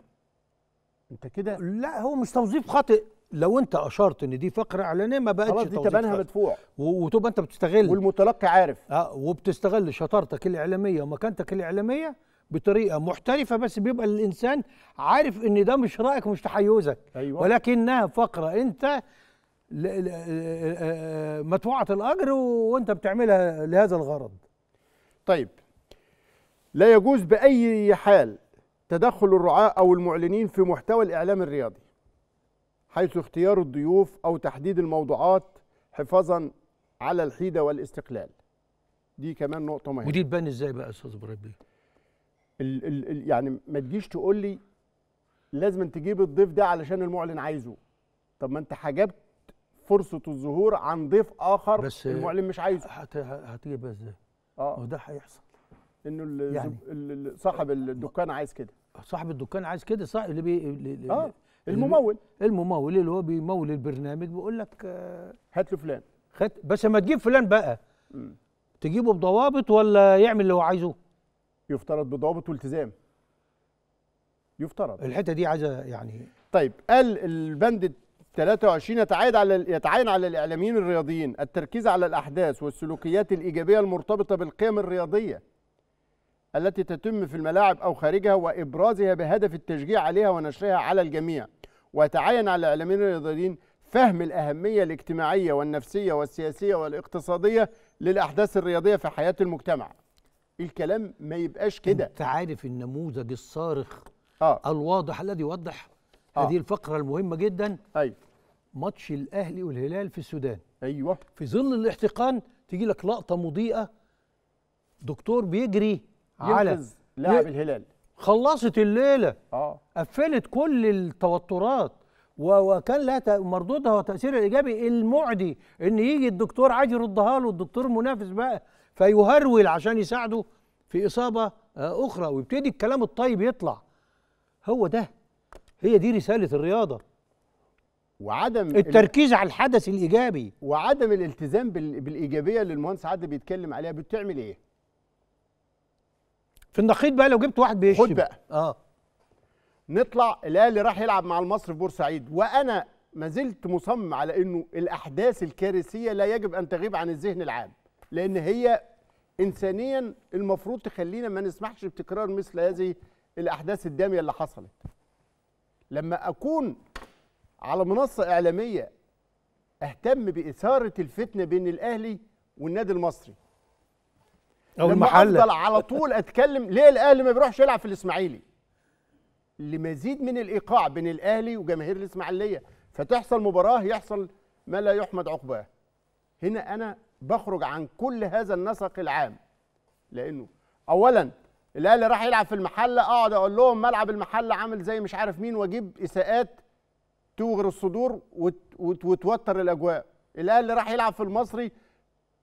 انت كده لا هو مش توظيف خاطئ لو انت اشرت ان دي فقره اعلانيه ما بقتش خلاص دي تبانها مدفوع وتبقى انت بتستغل والمتلقي عارف اه وبتستغل شطارتك الاعلاميه ومكانتك الاعلاميه بطريقه محترفه بس بيبقى الانسان عارف ان ده مش رايك ومش تحيزك أيوة. ولكنها فقره انت آه، آه، آه، مدفوعه الاجر وانت بتعملها لهذا الغرض طيب لا يجوز بأي حال تدخل الرعاة أو المعلنين في محتوى الإعلام الرياضي حيث اختيار الضيوف أو تحديد الموضوعات حفاظا على الحيدة والاستقلال دي كمان نقطة مهمة ودي تبان ازاي بقى يا أستاذ إبراهيم بيه؟ يعني ما تجيش تقول لي لازم تجيب الضيف ده علشان المعلن عايزه طب ما انت حجبت فرصة الظهور عن ضيف آخر بس المعلن مش عايزه بس هتجيبها ازاي؟ اه وده هيحصل انه يعني صاحب آه، الدكان عايز كده صاحب الدكان عايز كده صح اللي بي اللي آه الممول الممول اللي هو بيمول البرنامج بيقول لك آه هات له فلان خد بس ما تجيب فلان بقى م. تجيبه بضوابط ولا يعمل اللي هو عايزه يفترض بضوابط والتزام يفترض الحته دي عايزه يعني طيب قال البند 23 يتعايد على يتعين على الاعلاميين الرياضيين التركيز على الاحداث والسلوكيات الايجابيه المرتبطه بالقيم الرياضيه التي تتم في الملاعب أو خارجها وإبرازها بهدف التشجيع عليها ونشرها على الجميع وتعين على الإعلاميين الرياضيين فهم الأهمية الاجتماعية والنفسية والسياسية والاقتصادية للأحداث الرياضية في حياة المجتمع الكلام ما يبقاش كده انت عارف النموذج الصارخ آه. الواضح الذي يوضح آه. هذه الفقرة المهمة جدا أيوة. ماتش الأهلي والهلال في السودان أيوة في ظل الاحتقان تيجي لك لقطة مضيئة دكتور بيجري على لاعب الهلال خلصت الليله اه قفلت كل التوترات وكان لها مردودها وتاثيرها الايجابي المعدي ان يجي الدكتور عايز يردها له الدكتور المنافس بقى فيهرول عشان يساعده في اصابه آه، اخرى ويبتدي الكلام الطيب يطلع هو ده هي دي رساله الرياضه وعدم التركيز على الحدث الايجابي وعدم الالتزام بالايجابيه اللي المهندس عادل بيتكلم عليها بتعمل ايه في النقيض بقى لو جبت واحد بيشتم خد بقى اه نطلع الاهلي راح يلعب مع المصري في بورسعيد وانا ما زلت مصمم على انه الاحداث الكارثيه لا يجب ان تغيب عن الذهن العام لان هي انسانيا المفروض تخلينا ما نسمحش بتكرار مثل هذه الاحداث الداميه اللي حصلت لما اكون على منصه اعلاميه اهتم باثاره الفتنه بين الاهلي والنادي المصري او المحل افضل على طول اتكلم ليه الاهلي ما بيروحش يلعب في الاسماعيلي لمزيد من الايقاع بين الاهلي وجماهير الاسماعيليه فتحصل مباراه يحصل ما لا يحمد عقباه هنا انا بخرج عن كل هذا النسق العام لانه اولا الاهلي راح يلعب في المحله اقعد اقول لهم ملعب المحله عامل زي مش عارف مين واجيب اساءات توغر الصدور وتوتر الاجواء الاهلي راح يلعب في المصري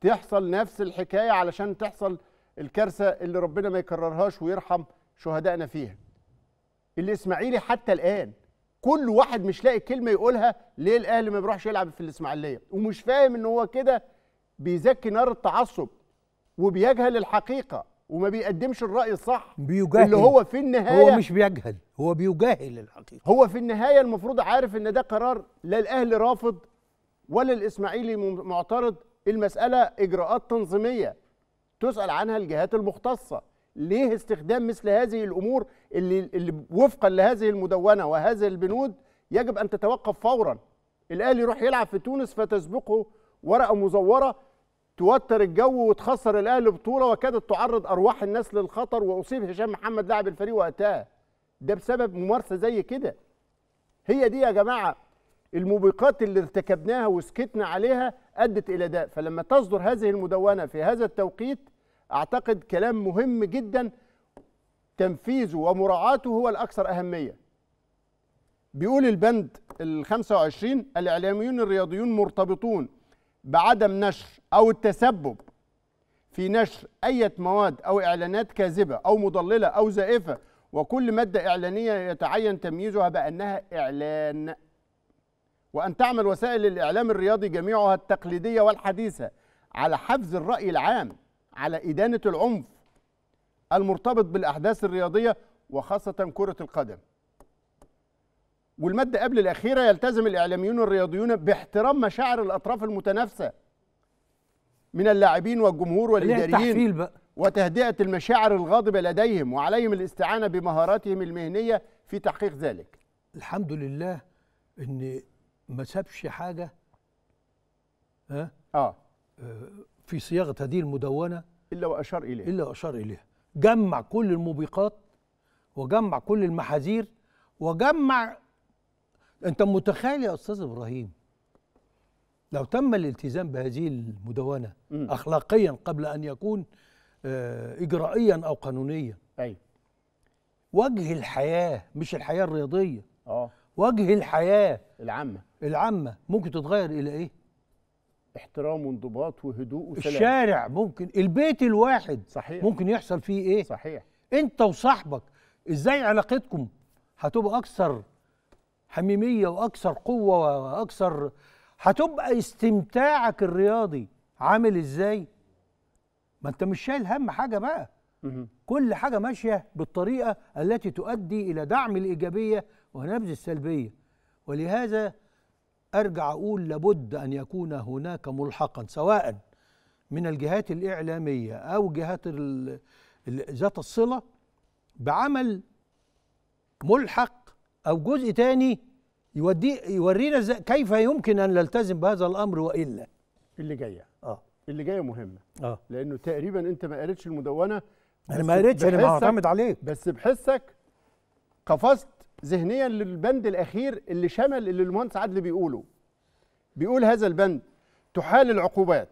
تحصل نفس الحكايه علشان تحصل الكارثه اللي ربنا ما يكررهاش ويرحم شهدائنا فيها. الاسماعيلي حتى الان كل واحد مش لاقي كلمه يقولها ليه الاهلي ما بيروحش يلعب في الاسماعيليه ومش فاهم ان هو كده بيزكي نار التعصب وبيجهل الحقيقه وما بيقدمش الراي الصح بيجاهل اللي هو في النهايه هو مش بيجهل هو بيجاهل الحقيقه هو في النهايه المفروض عارف ان ده قرار لا الاهلي رافض ولا الاسماعيلي معترض المسألة إجراءات تنظيمية تسأل عنها الجهات المختصة ليه استخدام مثل هذه الأمور اللي, اللي وفقا لهذه المدونة وهذه البنود يجب أن تتوقف فورا الأهلي يروح يلعب في تونس فتسبقه ورقة مزورة توتر الجو وتخسر الأهلي بطولة وكادت تعرض أرواح الناس للخطر وأصيب هشام محمد لاعب الفريق وقتها ده بسبب ممارسة زي كده هي دي يا جماعة الموبقات اللي ارتكبناها وسكتنا عليها أدت إلى ده فلما تصدر هذه المدونة في هذا التوقيت أعتقد كلام مهم جدا تنفيذه ومراعاته هو الأكثر أهمية بيقول البند ال 25 الإعلاميون الرياضيون مرتبطون بعدم نشر أو التسبب في نشر أي مواد أو إعلانات كاذبة أو مضللة أو زائفة وكل مادة إعلانية يتعين تمييزها بأنها إعلان وأن تعمل وسائل الإعلام الرياضي جميعها التقليدية والحديثة على حفز الرأي العام على إدانة العنف المرتبط بالأحداث الرياضية وخاصة كرة القدم والمادة قبل الأخيرة يلتزم الإعلاميون الرياضيون باحترام مشاعر الأطراف المتنافسة من اللاعبين والجمهور والإداريين وتهدئة المشاعر الغاضبة لديهم وعليهم الاستعانة بمهاراتهم المهنية في تحقيق ذلك الحمد لله أن ما سابش حاجه ها آه. اه في صياغه هذه المدونه الا واشار اليها الا واشار اليها جمع كل الموبقات وجمع كل المحاذير وجمع انت متخيل يا استاذ ابراهيم لو تم الالتزام بهذه المدونه م. اخلاقيا قبل ان يكون آه، اجرائيا او قانونيا ايوه وجه الحياه مش الحياه الرياضيه اه وجه الحياه العامه العامه ممكن تتغير الى ايه احترام وانضباط وهدوء وسلام الشارع ممكن البيت الواحد صحيح ممكن يحصل فيه ايه صحيح انت وصاحبك ازاي علاقتكم هتبقى اكثر حميميه واكثر قوه واكثر هتبقى استمتاعك الرياضي عامل ازاي ما انت مش شايل هم حاجه بقى كل حاجه ماشيه بالطريقه التي تؤدي الى دعم الايجابيه ونبذ السلبيه ولهذا ارجع اقول لابد ان يكون هناك ملحقا سواء من الجهات الاعلاميه او جهات ذات الصله بعمل ملحق او جزء تاني يودي يورينا كيف يمكن ان نلتزم بهذا الامر والا اللي جايه اه اللي جايه مهمه اه لانه تقريبا انت ما قريتش المدونه انا ما قريتش انا بعتمد عليك بس بحسك قفزت ذهنيا للبند الاخير اللي شمل اللي المهندس عدلي بيقوله بيقول هذا البند تحال العقوبات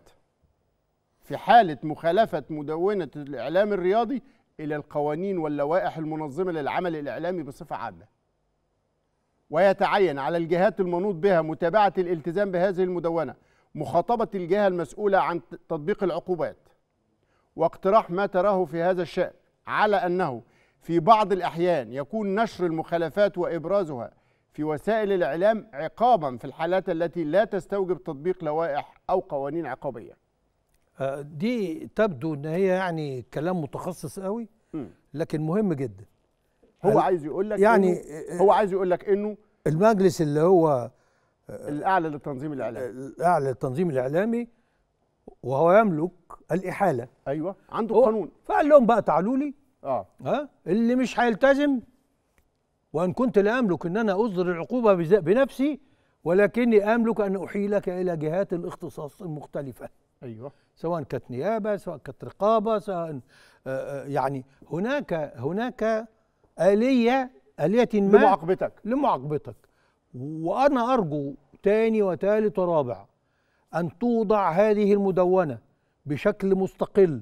في حاله مخالفه مدونه الاعلام الرياضي الى القوانين واللوائح المنظمه للعمل الاعلامي بصفه عامه ويتعين على الجهات المنوط بها متابعه الالتزام بهذه المدونه مخاطبه الجهه المسؤوله عن تطبيق العقوبات واقتراح ما تراه في هذا الشان على انه في بعض الأحيان يكون نشر المخالفات وإبرازها في وسائل الإعلام عقابا في الحالات التي لا تستوجب تطبيق لوائح أو قوانين عقابية آه، دي تبدو ان هي يعني كلام متخصص قوي لكن مهم جدا هو عايز يقول لك يعني آه، آه، هو عايز يقول لك انه المجلس اللي هو الاعلى للتنظيم الاعلامي الاعلى للتنظيم الاعلامي وهو يملك الاحاله ايوه عنده قانون فقال لهم بقى تعالوا لي اه ها اللي مش هيلتزم وان كنت لا املك ان انا اصدر العقوبه بنفسي ولكني املك ان احيلك الى جهات الاختصاص المختلفه ايوه سواء كانت نيابه سواء كانت رقابه سواء آه، آه، يعني هناك هناك اليه اليه ما لمعاقبتك لمعاقبتك وانا ارجو ثاني وثالث ورابع ان توضع هذه المدونه بشكل مستقل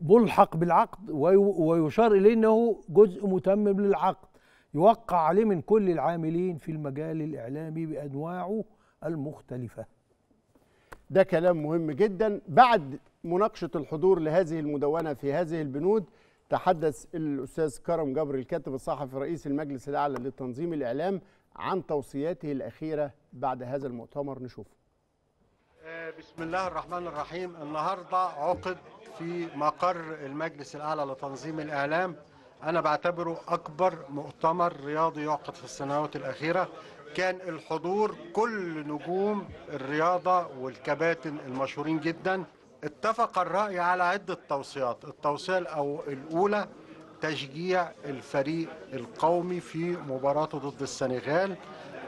ملحق بالعقد ويشار اليه انه جزء متمم للعقد يوقع عليه من كل العاملين في المجال الاعلامي بانواعه المختلفه. ده كلام مهم جدا بعد مناقشه الحضور لهذه المدونه في هذه البنود تحدث الاستاذ كرم جبر الكاتب الصحفي رئيس المجلس الاعلى لتنظيم الاعلام عن توصياته الاخيره بعد هذا المؤتمر نشوفه. آه، بسم الله الرحمن الرحيم النهارده عقد في مقر المجلس الاعلى لتنظيم الاعلام انا بعتبره اكبر مؤتمر رياضي يعقد في السنوات الاخيره كان الحضور كل نجوم الرياضه والكباتن المشهورين جدا اتفق الراي على عده توصيات التوصيه الاولى تشجيع الفريق القومي في مباراته ضد السنغال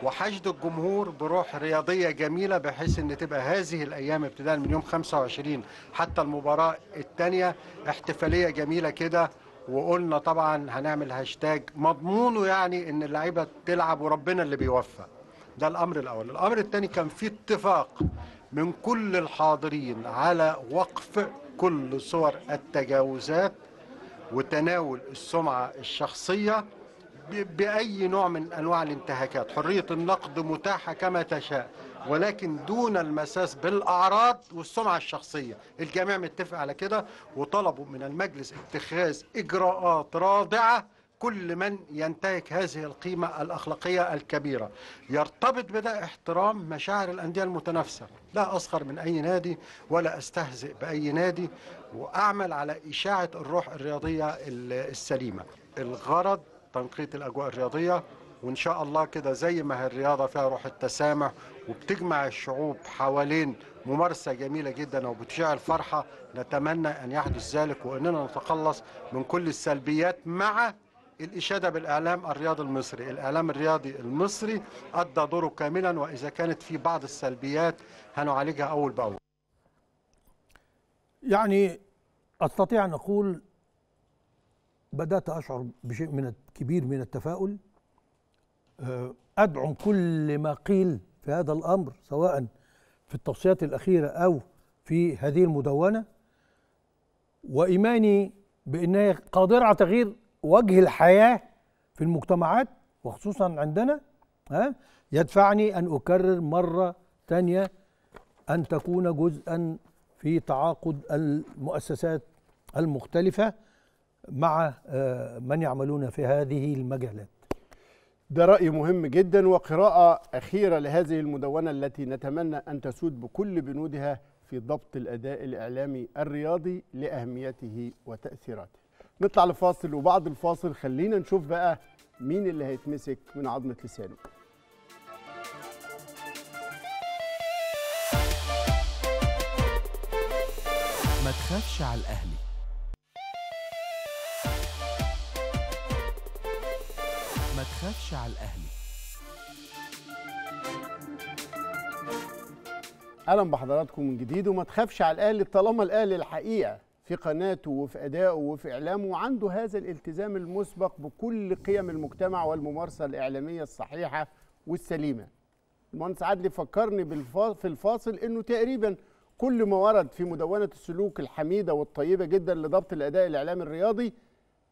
وحشد الجمهور بروح رياضية جميلة بحيث أن تبقى هذه الأيام ابتداء من يوم 25 حتى المباراة الثانية احتفالية جميلة كده وقلنا طبعا هنعمل هاشتاج مضمونه يعني أن اللعيبة تلعب وربنا اللي بيوفق ده الأمر الأول الأمر الثاني كان في اتفاق من كل الحاضرين على وقف كل صور التجاوزات وتناول السمعة الشخصية باي نوع من انواع الانتهاكات حريه النقد متاحه كما تشاء ولكن دون المساس بالاعراض والسمعه الشخصيه الجميع متفق على كده وطلبوا من المجلس اتخاذ اجراءات رادعه كل من ينتهك هذه القيمة الأخلاقية الكبيرة يرتبط بده احترام مشاعر الأندية المتنافسة لا أصغر من أي نادي ولا أستهزئ بأي نادي وأعمل على إشاعة الروح الرياضية السليمة الغرض تنقية الأجواء الرياضية وإن شاء الله كده زي ما الرياضة فيها روح التسامح وبتجمع الشعوب حوالين ممارسة جميلة جدا وبتشعل فرحة نتمنى أن يحدث ذلك وأننا نتخلص من كل السلبيات مع الإشادة بالإعلام الرياضي المصري الإعلام الرياضي المصري أدى دوره كاملا وإذا كانت في بعض السلبيات هنعالجها أول بأول يعني أستطيع أن أقول بدأت أشعر بشيء من كبير من التفاؤل آه، أدعم كل ما قيل في هذا الأمر سواء في التوصيات الأخيرة أو في هذه المدونة وإيماني بأنها قادرة على تغيير وجه الحياة في المجتمعات وخصوصا عندنا ها يدفعني أن أكرر مرة ثانية أن تكون جزءا في تعاقد المؤسسات المختلفة مع آه، من يعملون في هذه المجالات ده رأي مهم جدا وقراءة أخيرة لهذه المدونة التي نتمنى أن تسود بكل بنودها في ضبط الأداء الإعلامي الرياضي لأهميته وتأثيراته نطلع لفاصل وبعد الفاصل خلينا نشوف بقى مين اللي هيتمسك من عظمة لسانه ما تخافش على الأهلي تخافش على الأهلي اهلا بحضراتكم من جديد وما تخافش على الاهلي طالما الاهلي الحقيقه في قناته وفي ادائه وفي اعلامه عنده هذا الالتزام المسبق بكل قيم المجتمع والممارسه الاعلاميه الصحيحه والسليمه. المهندس عدلي فكرني في الفاصل انه تقريبا كل ما ورد في مدونه السلوك الحميده والطيبه جدا لضبط الاداء الاعلامي الرياضي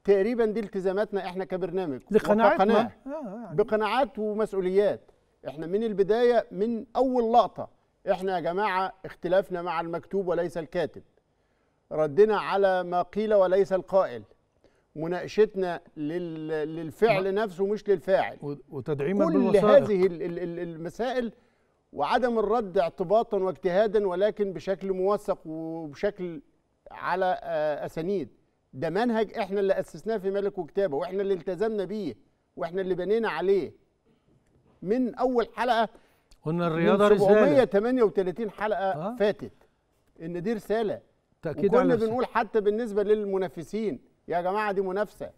تقريبا دي التزاماتنا احنا كبرنامج آه،, آه يعني. بقناعات ومسؤوليات احنا من البدايه من اول لقطه احنا يا جماعه اختلافنا مع المكتوب وليس الكاتب ردنا على ما قيل وليس القائل مناقشتنا للفعل نفسه مش للفاعل وتدعيما كل بالوثائق. هذه المسائل وعدم الرد اعتباطا واجتهادا ولكن بشكل موثق وبشكل على آه، اسانيد ده منهج احنا اللي اسسناه في ملك وكتابه واحنا اللي التزمنا بيه واحنا اللي بنينا عليه من اول حلقه قلنا الرياضه رساله 738 حلقه آه؟ فاتت ان دي رساله تاكيد وكنا بنقول حتى بالنسبه للمنافسين يا جماعه دي منافسه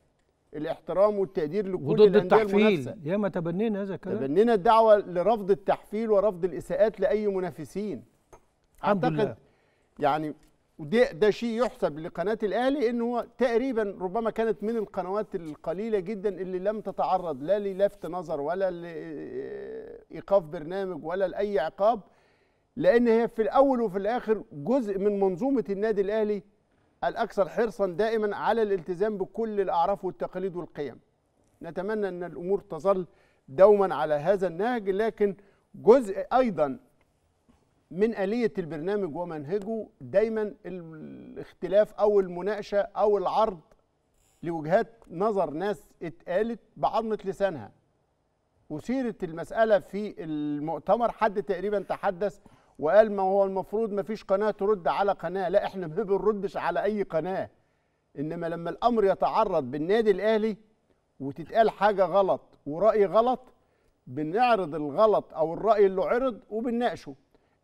الاحترام والتقدير لكل وضد التحفيل ياما تبنينا هذا الكلام تبنينا الدعوه لرفض التحفيل ورفض الاساءات لاي منافسين الحمد اعتقد لله. يعني وده ده شيء يحسب لقناه الاهلي ان هو تقريبا ربما كانت من القنوات القليله جدا اللي لم تتعرض لا للفت نظر ولا لايقاف برنامج ولا لاي عقاب لان هي في الاول وفي الاخر جزء من منظومه النادي الاهلي الاكثر حرصا دائما على الالتزام بكل الاعراف والتقاليد والقيم. نتمنى ان الامور تظل دوما على هذا النهج لكن جزء ايضا من آلية البرنامج ومنهجه دايما الاختلاف أو المناقشة أو العرض لوجهات نظر ناس اتقالت بعظمة لسانها وسيرة المسألة في المؤتمر حد تقريبا تحدث وقال ما هو المفروض ما فيش قناة ترد على قناة لا احنا ما بنردش على أي قناة إنما لما الأمر يتعرض بالنادي الأهلي وتتقال حاجة غلط ورأي غلط بنعرض الغلط أو الرأي اللي عرض وبنناقشه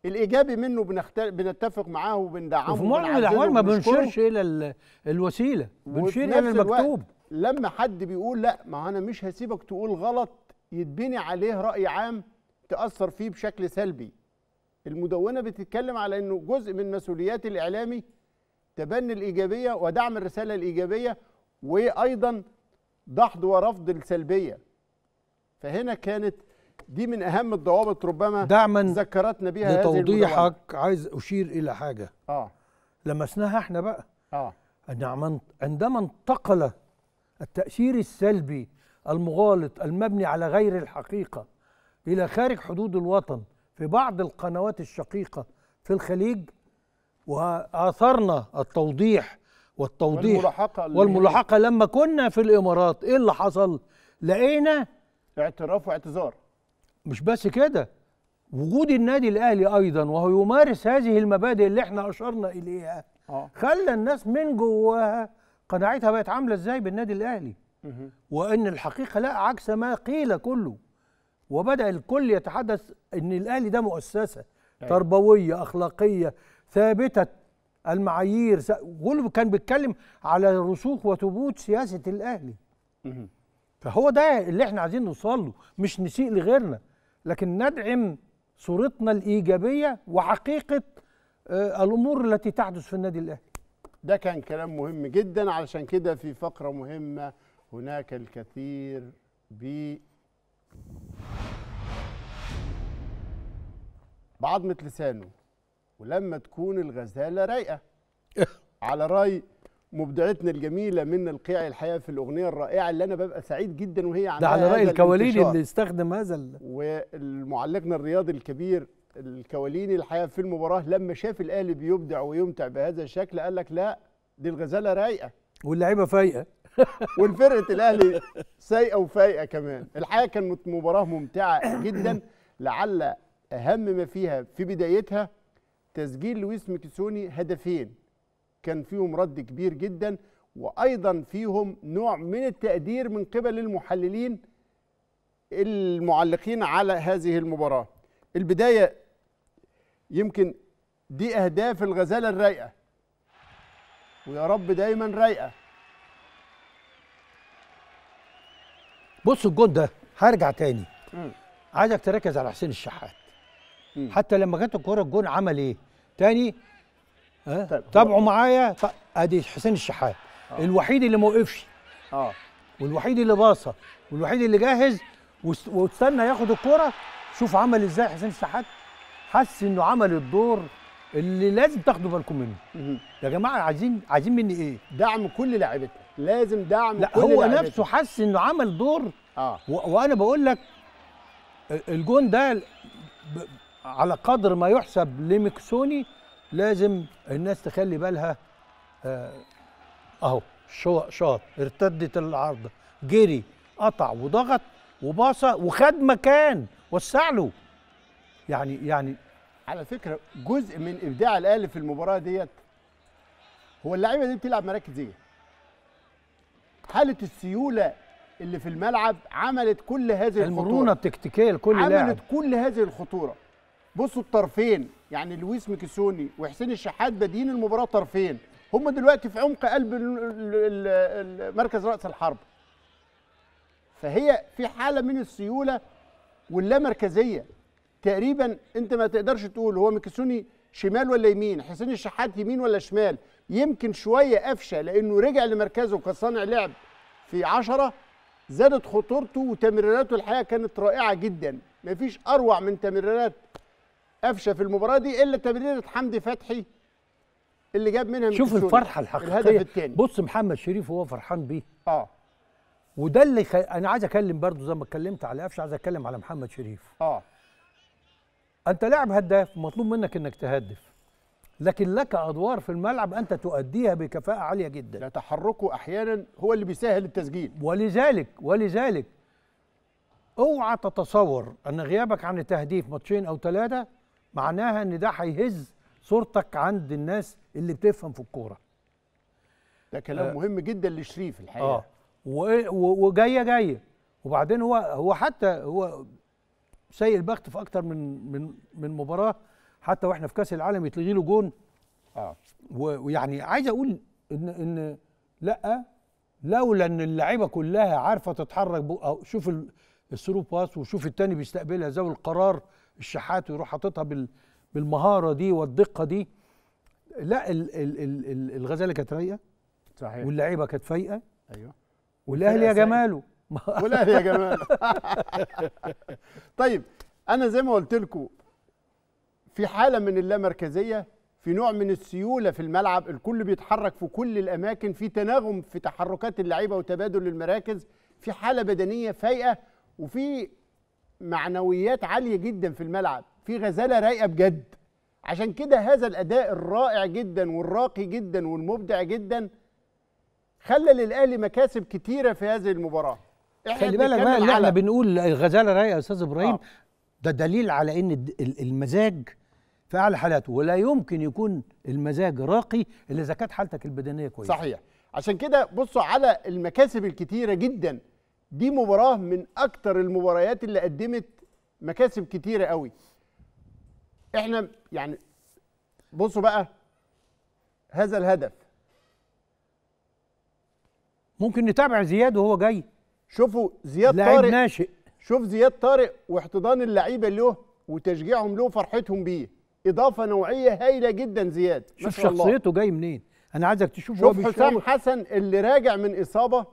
الايجابي منه بنختل... بنتفق معاه وبندعمه وفي معظم الاحوال ما بنشيرش الى الوسيله بنشير الى المكتوب لما حد بيقول لا ما انا مش هسيبك تقول غلط يتبني عليه راي عام تاثر فيه بشكل سلبي المدونه بتتكلم على انه جزء من مسؤوليات الاعلامي تبني الايجابيه ودعم الرساله الايجابيه وايضا دحض ورفض السلبيه فهنا كانت دي من اهم الضوابط ربما دعما ذكرتنا بها لتوضيحك عايز اشير الى حاجه اه لمسناها احنا بقى اه عندما انتقل التاثير السلبي المغالط المبني على غير الحقيقه الى خارج حدود الوطن في بعض القنوات الشقيقه في الخليج واثرنا التوضيح والتوضيح والملاحقه والملاحقه لما كنا في الامارات ايه اللي حصل؟ لقينا اعتراف واعتذار مش بس كده وجود النادي الاهلي ايضا وهو يمارس هذه المبادئ اللي احنا اشرنا اليها آه. خلى الناس من جواها قناعتها بقت عامله ازاي بالنادي الاهلي وان الحقيقه لا عكس ما قيل كله وبدا الكل يتحدث ان الاهلي ده مؤسسه أيوة. تربويه اخلاقيه ثابته المعايير كله كان بيتكلم على رسوخ وثبوت سياسه الاهلي فهو ده اللي احنا عايزين نوصل له مش نسيء لغيرنا لكن ندعم صورتنا الإيجابية وحقيقة آه، الأمور التي تحدث في النادي الأهلي ده كان كلام مهم جدا علشان كده في فقرة مهمة هناك الكثير ب بعضمة لسانه ولما تكون الغزالة رايقة على رأي مبدعتنا الجميله من القيع الحياه في الاغنيه الرائعه اللي انا ببقى سعيد جدا وهي عندها ده على راي الكواليني اللي استخدم هذا ال... والمعلقنا الرياضي الكبير الكواليني الحقيقه في المباراه لما شاف الاهلي بيبدع ويمتع بهذا الشكل قال لك لا دي الغزاله رايقه واللعيبه فايقه والفرقه الاهلي سايقه وفايقه كمان الحقيقه كانت مباراه ممتعه جدا لعل اهم ما فيها في بدايتها تسجيل لويس ميكيسوني هدفين كان فيهم رد كبير جدا وايضا فيهم نوع من التقدير من قبل المحللين المعلقين على هذه المباراه البدايه يمكن دي اهداف الغزاله الرايقه ويا رب دايما رايقه بص الجون ده هرجع تاني عايزك تركز على حسين الشحات حتى لما جت الكوره الجون عمل ايه تاني إيه؟ طيب تابعوا معايا طيب، ادي حسين الشحات آه. الوحيد اللي ما وقفش اه والوحيد اللي باصه والوحيد اللي جاهز واستنى ياخد الكوره شوف عمل ازاي حسين الشحات حس انه عمل الدور اللي لازم تاخدوا بالكم منه يا جماعه عايزين عايزين مني ايه دعم كل لاعبتنا لازم دعم لا كل هو لعبتها. نفسه حس انه عمل دور اه وانا بقول لك الجون ده على قدر ما يحسب لمكسوني لازم الناس تخلي بالها آه، اهو شاط ارتدت العارضه جري قطع وضغط وباصة وخد مكان وسع له يعني يعني على فكره جزء من ابداع الاهلي في المباراه ديت هو اللعيبه دي بتلعب مراكز ايه؟ حاله السيوله اللي في الملعب عملت كل هذه المرونة الخطوره المرونه التكتيكيه لكل لاعب عملت كل هذه الخطوره بصوا الطرفين يعني لويس ميكسوني وحسين الشحات بادئين المباراه طرفين هم دلوقتي في عمق قلب مركز راس الحرب فهي في حاله من السيوله واللامركزيه تقريبا انت ما تقدرش تقول هو ميكسوني شمال ولا يمين حسين الشحات يمين ولا شمال يمكن شويه قفشه لانه رجع لمركزه كصانع لعب في عشرة زادت خطورته وتمريراته الحقيقه كانت رائعه جدا مفيش اروع من تمريرات قفشه في المباراه دي الا تمريره حمدي فتحي اللي جاب منها شوف الفرحه الحقيقيه الهدف الثاني بص محمد شريف وهو فرحان بيه اه وده اللي خ... انا عايز اكلم برضو زي ما اتكلمت على قفشه عايز اتكلم على محمد شريف اه انت لاعب هداف مطلوب منك انك تهدف لكن لك ادوار في الملعب انت تؤديها بكفاءه عاليه جدا لا تحركه احيانا هو اللي بيسهل التسجيل ولذلك ولذلك اوعى تتصور ان غيابك عن التهديف ماتشين او ثلاثه معناها ان ده هيهز صورتك عند الناس اللي بتفهم في الكوره ده كلام آه مهم جدا لشريف الحقيقه اه وجايه جايه وبعدين هو هو حتى هو سيء البخت في اكتر من من من مباراه حتى واحنا في كاس العالم يتلغي له جون اه ويعني عايز اقول ان ان لا لولا ان اللعيبه كلها عارفه تتحرك شوف الثرو باس وشوف التاني بيستقبلها زاوي القرار الشحات ويروح حاططها بالمهاره دي والدقه دي لا الغزاله كانت رايقه صحيح واللعيبه كانت فايقه ايوه والاهلي يا جماله والاهلي يا جماله طيب انا زي ما قلت لكم في حاله من اللامركزيه في نوع من السيوله في الملعب الكل بيتحرك في كل الاماكن في تناغم في تحركات اللعيبه وتبادل المراكز في حاله بدنيه فايقه وفي معنويات عاليه جدا في الملعب في غزاله رايقه بجد عشان كده هذا الاداء الرائع جدا والراقي جدا والمبدع جدا خلى للاهلي مكاسب كتيره في هذه المباراه خلي بالك بقى اللي احنا بنقول غزاله رايقه يا استاذ ابراهيم آه. ده دليل على ان المزاج في اعلى حالاته ولا يمكن يكون المزاج راقي الا اذا كانت حالتك البدنيه كويسه صحيح عشان كده بصوا على المكاسب الكتيره جدا دي مباراه من اكتر المباريات اللي قدمت مكاسب كتيره قوي احنا يعني بصوا بقى هذا الهدف ممكن نتابع زياد وهو جاي شوفوا زياد طارق ناشئ شوف زياد طارق واحتضان اللعيبه له وتشجيعهم له فرحتهم بيه اضافه نوعيه هايله جدا زياد شوف شخصيته جاي منين انا عايزك تشوف شوف حسام حسن اللي راجع من اصابه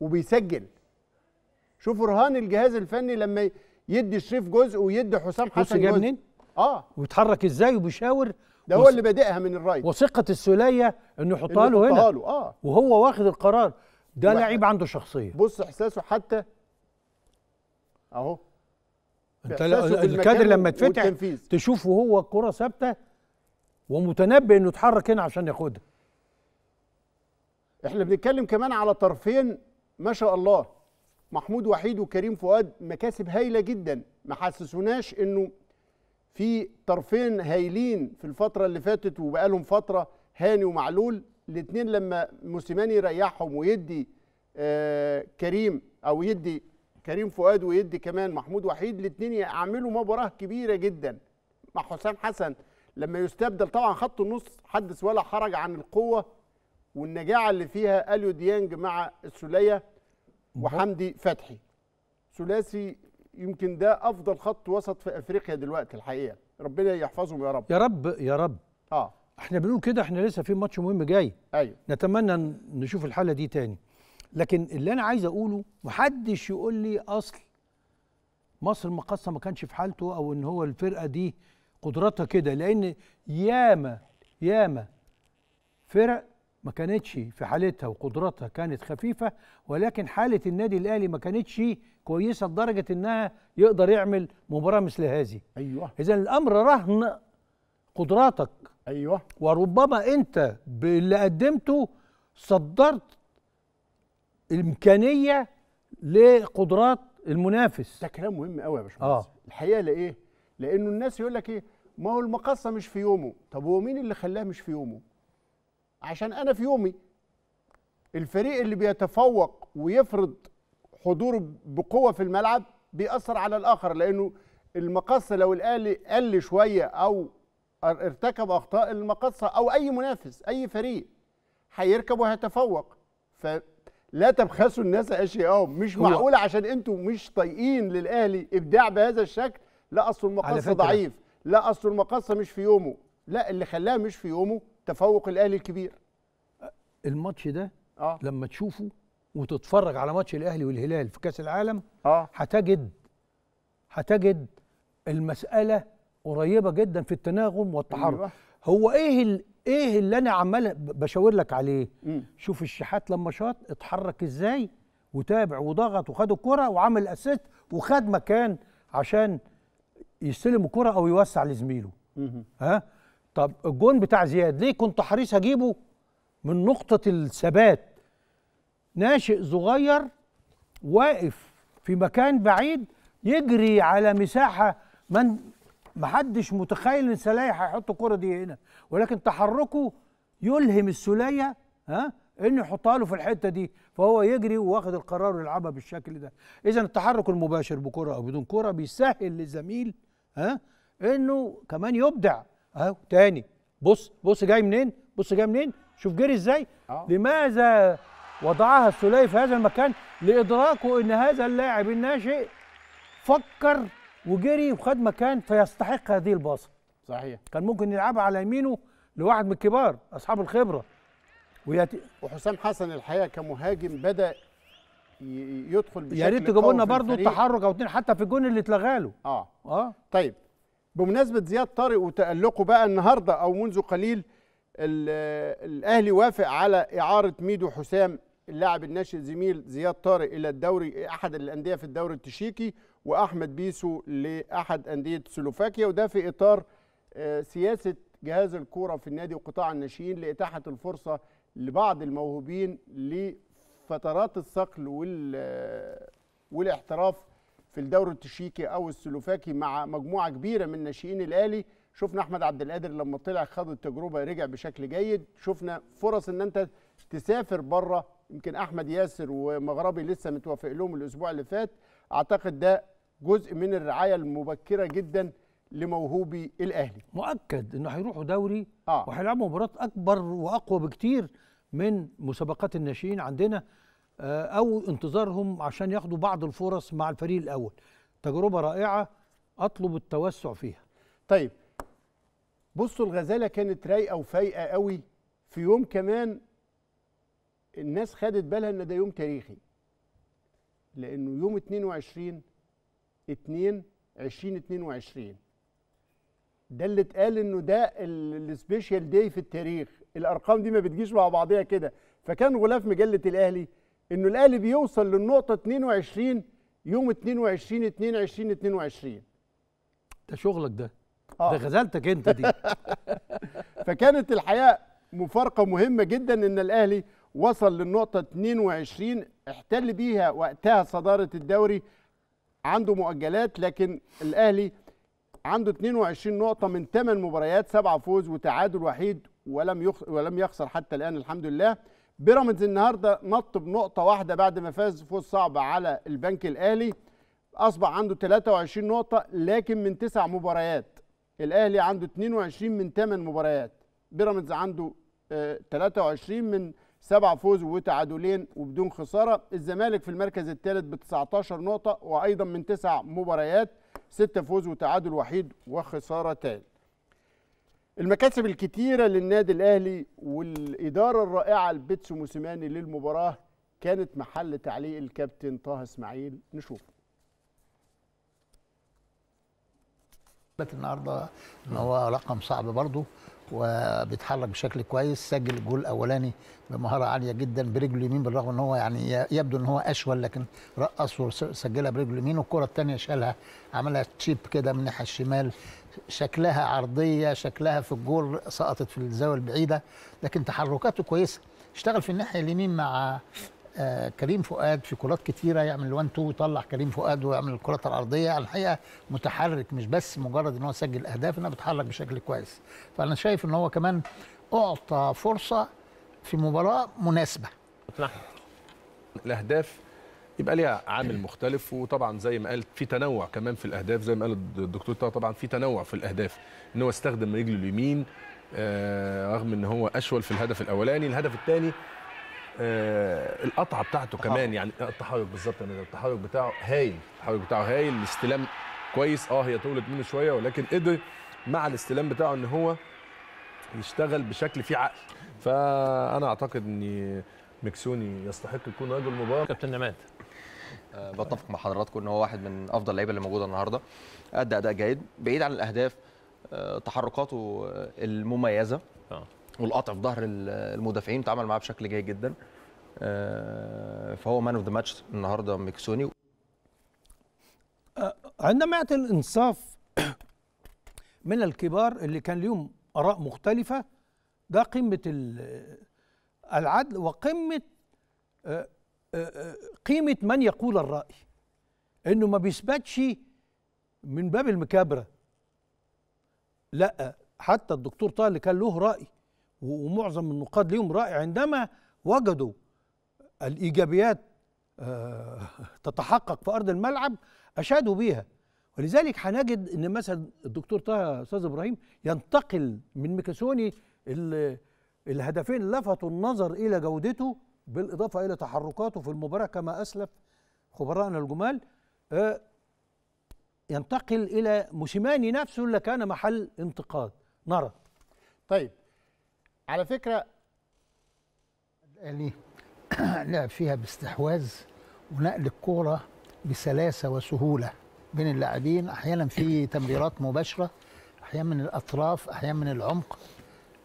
وبيسجل شوفوا رهان الجهاز الفني لما يدي الشريف جزء ويدي حسام حسن جزء منين؟ اه ويتحرك ازاي وبيشاور ده هو وص... اللي بادئها من الرايت وثقه السوليه انه يحطها له هنا له. آه. وهو واخد القرار ده لعيب عنده شخصيه بص احساسه حتى اهو انت الكادر لما تفتح تشوفه هو الكره ثابته ومتنبئ انه يتحرك هنا عشان ياخدها احنا بنتكلم كمان على طرفين ما شاء الله محمود وحيد وكريم فؤاد مكاسب هايله جدا ما حسسوناش انه في طرفين هايلين في الفتره اللي فاتت وبقالهم فتره هاني ومعلول الاثنين لما موسيماني يريحهم ويدي آه كريم او يدي كريم فؤاد ويدي كمان محمود وحيد الاثنين يعملوا مباراه كبيره جدا مع حسام حسن لما يستبدل طبعا خط النص حدث ولا حرج عن القوه والنجاعه اللي فيها اليو ديانج مع السليه وحمدي فتحي ثلاثي يمكن ده افضل خط وسط في افريقيا دلوقتي الحقيقه ربنا يحفظهم يا رب يا رب يا رب اه احنا بنقول كده احنا لسه في ماتش مهم جاي ايوه نتمنى نشوف الحاله دي تاني لكن اللي انا عايز اقوله محدش يقول لي اصل مصر مقصه ما كانش في حالته او ان هو الفرقه دي قدرتها كده لان ياما ياما فرق ما كانتش في حالتها وقدراتها كانت خفيفه ولكن حاله النادي الاهلي ما كانتش كويسه لدرجه انها يقدر يعمل مباراه مثل هذه ايوه اذا الامر رهن قدراتك ايوه وربما انت باللي قدمته صدرت امكانيه لقدرات المنافس ده كلام مهم قوي يا باشمهندس آه. الحقيقه لايه لانه الناس يقول لك ايه ما هو المقصه مش في يومه طب هو مين اللي خلاه مش في يومه عشان انا في يومي الفريق اللي بيتفوق ويفرض حضوره بقوه في الملعب بيأثر على الاخر لانه المقص لو الاهلي قل شويه او ارتكب اخطاء المقصه او اي منافس اي فريق هيركب وهيتفوق فلا تبخسوا الناس اشياءهم مش معقوله عشان انتوا مش طايقين للاهلي ابداع بهذا الشكل لا اصل المقصه ضعيف لا اصل المقصه مش في يومه لا اللي خلاها مش في يومه تفوق الاهلي الكبير الماتش ده آه. لما تشوفه وتتفرج على ماتش الاهلي والهلال في كاس العالم آه. هتجد هتجد المساله قريبه جدا في التناغم والتحرك أيوة. هو ايه ال... ايه اللي انا عمال بشاور لك عليه م. شوف الشحات لما شاط اتحرك ازاي وتابع وضغط وخد الكره وعمل اسيست وخد مكان عشان يستلم الكره او يوسع لزميله ها طب الجون بتاع زياد ليه كنت حريص اجيبه من نقطه الثبات ناشئ صغير واقف في مكان بعيد يجري على مساحه من محدش متخيل ان سلايح هيحط الكره دي هنا ولكن تحركه يلهم السوليه ها انه يحطها له في الحته دي فهو يجري واخد القرار ويلعبها بالشكل ده اذا التحرك المباشر بكره او بدون كره بيسهل للزميل ها انه كمان يبدع اهو تاني بص بص جاي منين بص جاي منين شوف جري ازاي اه. لماذا وضعها السولية في هذا المكان لادراكه ان هذا اللاعب الناشئ فكر وجري وخد مكان فيستحق هذه الباصه صحيح كان ممكن يلعبها على يمينه لواحد من الكبار اصحاب الخبره ويأتي وحسام حسن الحقيقه كمهاجم بدا يدخل بشكل يا ريت تجيبوا لنا برضه تحرك او اتنين حتى في الجون اللي اتلغى له اه اه طيب بمناسبه زياد طارق وتالقه بقى النهارده او منذ قليل الاهلي وافق على اعاره ميدو حسام اللاعب الناشئ زميل زياد طارق الى الدوري احد الانديه في الدوري التشيكي واحمد بيسو لاحد انديه سلوفاكيا وده في اطار آه، سياسه جهاز الكوره في النادي وقطاع الناشئين لاتاحه الفرصه لبعض الموهوبين لفترات الصقل وال والاحتراف في الدوري التشيكي او السلوفاكي مع مجموعه كبيره من ناشئين الاهلي شفنا احمد عبد القادر لما طلع خد التجربه رجع بشكل جيد شفنا فرص ان انت تسافر بره يمكن احمد ياسر ومغربي لسه متوافق لهم الاسبوع اللي فات اعتقد ده جزء من الرعايه المبكره جدا لموهوبي الاهلي مؤكد انه هيروحوا دوري آه. وهيلعبوا مباراه اكبر واقوى بكتير من مسابقات الناشئين عندنا آه، او انتظارهم عشان ياخدوا بعض الفرص مع الفريق الاول تجربه رائعه اطلب التوسع فيها طيب بصوا الغزاله كانت رايقه وفايقه قوي في يوم كمان الناس خدت بالها ان ده يوم تاريخي لانه يوم 22 2 2022 ده اللي اتقال انه ده السبيشال داي في التاريخ الارقام دي ما بتجيش مع بعضيها كده فكان غلاف مجله الاهلي انه الاهلي بيوصل للنقطه 22 يوم 22 22 22 ده شغلك ده آه. ده غزلتك انت دي فكانت الحقيقه مفارقه مهمه جدا ان الاهلي وصل للنقطه 22 احتل بيها وقتها صداره الدوري عنده مؤجلات لكن الاهلي عنده 22 نقطه من 8 مباريات 7 فوز وتعادل وحيد ولم ولم يخسر حتى الان الحمد لله بيراميدز النهارده نط بنقطه واحده بعد ما فاز فوز صعب على البنك الاهلي اصبح عنده 23 نقطه لكن من تسع مباريات الاهلي عنده 22 من 8 مباريات بيراميدز عنده 23 آه، من سبع فوز وتعادلين وبدون خساره الزمالك في المركز الثالث ب 19 نقطه وايضا من تسع مباريات ستة فوز وتعادل وحيد وخسارتان المكاسب الكتيرة للنادي الأهلي والإدارة الرائعة لبيتسو موسيماني للمباراة كانت محل تعليق الكابتن طه إسماعيل نشوف النهارده ان هو رقم صعب برضه وبيتحرك بشكل كويس سجل الجول الاولاني بمهاره عاليه جدا برجله اليمين بالرغم ان هو يعني يبدو ان هو اشول لكن رقص وسجلها برجله اليمين والكره الثانيه شالها عملها تشيب كده من الناحيه الشمال شكلها عرضيه شكلها في الجول سقطت في الزاويه البعيده لكن تحركاته كويسه اشتغل في الناحيه اليمين مع آه، كريم فؤاد في كرات كتيره يعمل 1 2 ويطلع كريم فؤاد ويعمل الكرات الارضيه الحقيقه متحرك مش بس مجرد ان هو سجل اهداف انه بيتحرك بشكل كويس فانا شايف ان هو كمان اعطى فرصه في مباراه مناسبه الاهداف يبقى ليها عامل مختلف وطبعا زي ما قال في تنوع كمان في الاهداف زي ما قال الدكتور طه طبعا في تنوع في الاهداف ان هو استخدم رجله اليمين آه رغم ان هو اشول في الهدف الاولاني الهدف الثاني آه، القطعه بتاعته تحرك. كمان يعني التحرك بالظبط التحرك بتاعه هايل التحرك بتاعه هايل الاستلام كويس اه هي طولت منه شويه ولكن قدر مع الاستلام بتاعه ان هو يشتغل بشكل فيه عقل فانا اعتقد ان مكسوني يستحق يكون رجل المباراه كابتن نماد آه، بتفق مع حضراتكم ان هو واحد من افضل اللعيبه اللي موجوده النهارده ادى اداء جيد بعيد عن الاهداف آه، تحركاته المميزه والقطع في ظهر المدافعين تعامل معاه بشكل جيد جدا آه، فهو مان اوف ذا ماتش النهارده ميكسوني آه، عندما ياتي الانصاف من الكبار اللي كان ليهم اراء مختلفه ده قمه العدل وقمه آه، قيمه من يقول الراي انه ما بيثبتش من باب المكابره لا حتى الدكتور طه اللي كان له راي ومعظم النقاد ليهم رائع عندما وجدوا الايجابيات آه، تتحقق في ارض الملعب اشادوا بيها ولذلك هنجد ان مثلا الدكتور طه استاذ ابراهيم ينتقل من ميكاسوني الهدفين لفتوا النظر الى جودته بالاضافه الى تحركاته في المباراه كما اسلف خبراءنا الجمال آه، ينتقل الى موسيماني نفسه اللي كان محل انتقاد نرى طيب على فكره الاهلي لعب فيها باستحواذ ونقل الكوره بسلاسه وسهوله بين اللاعبين احيانا في تمريرات مباشره احيانا من الاطراف احيانا من العمق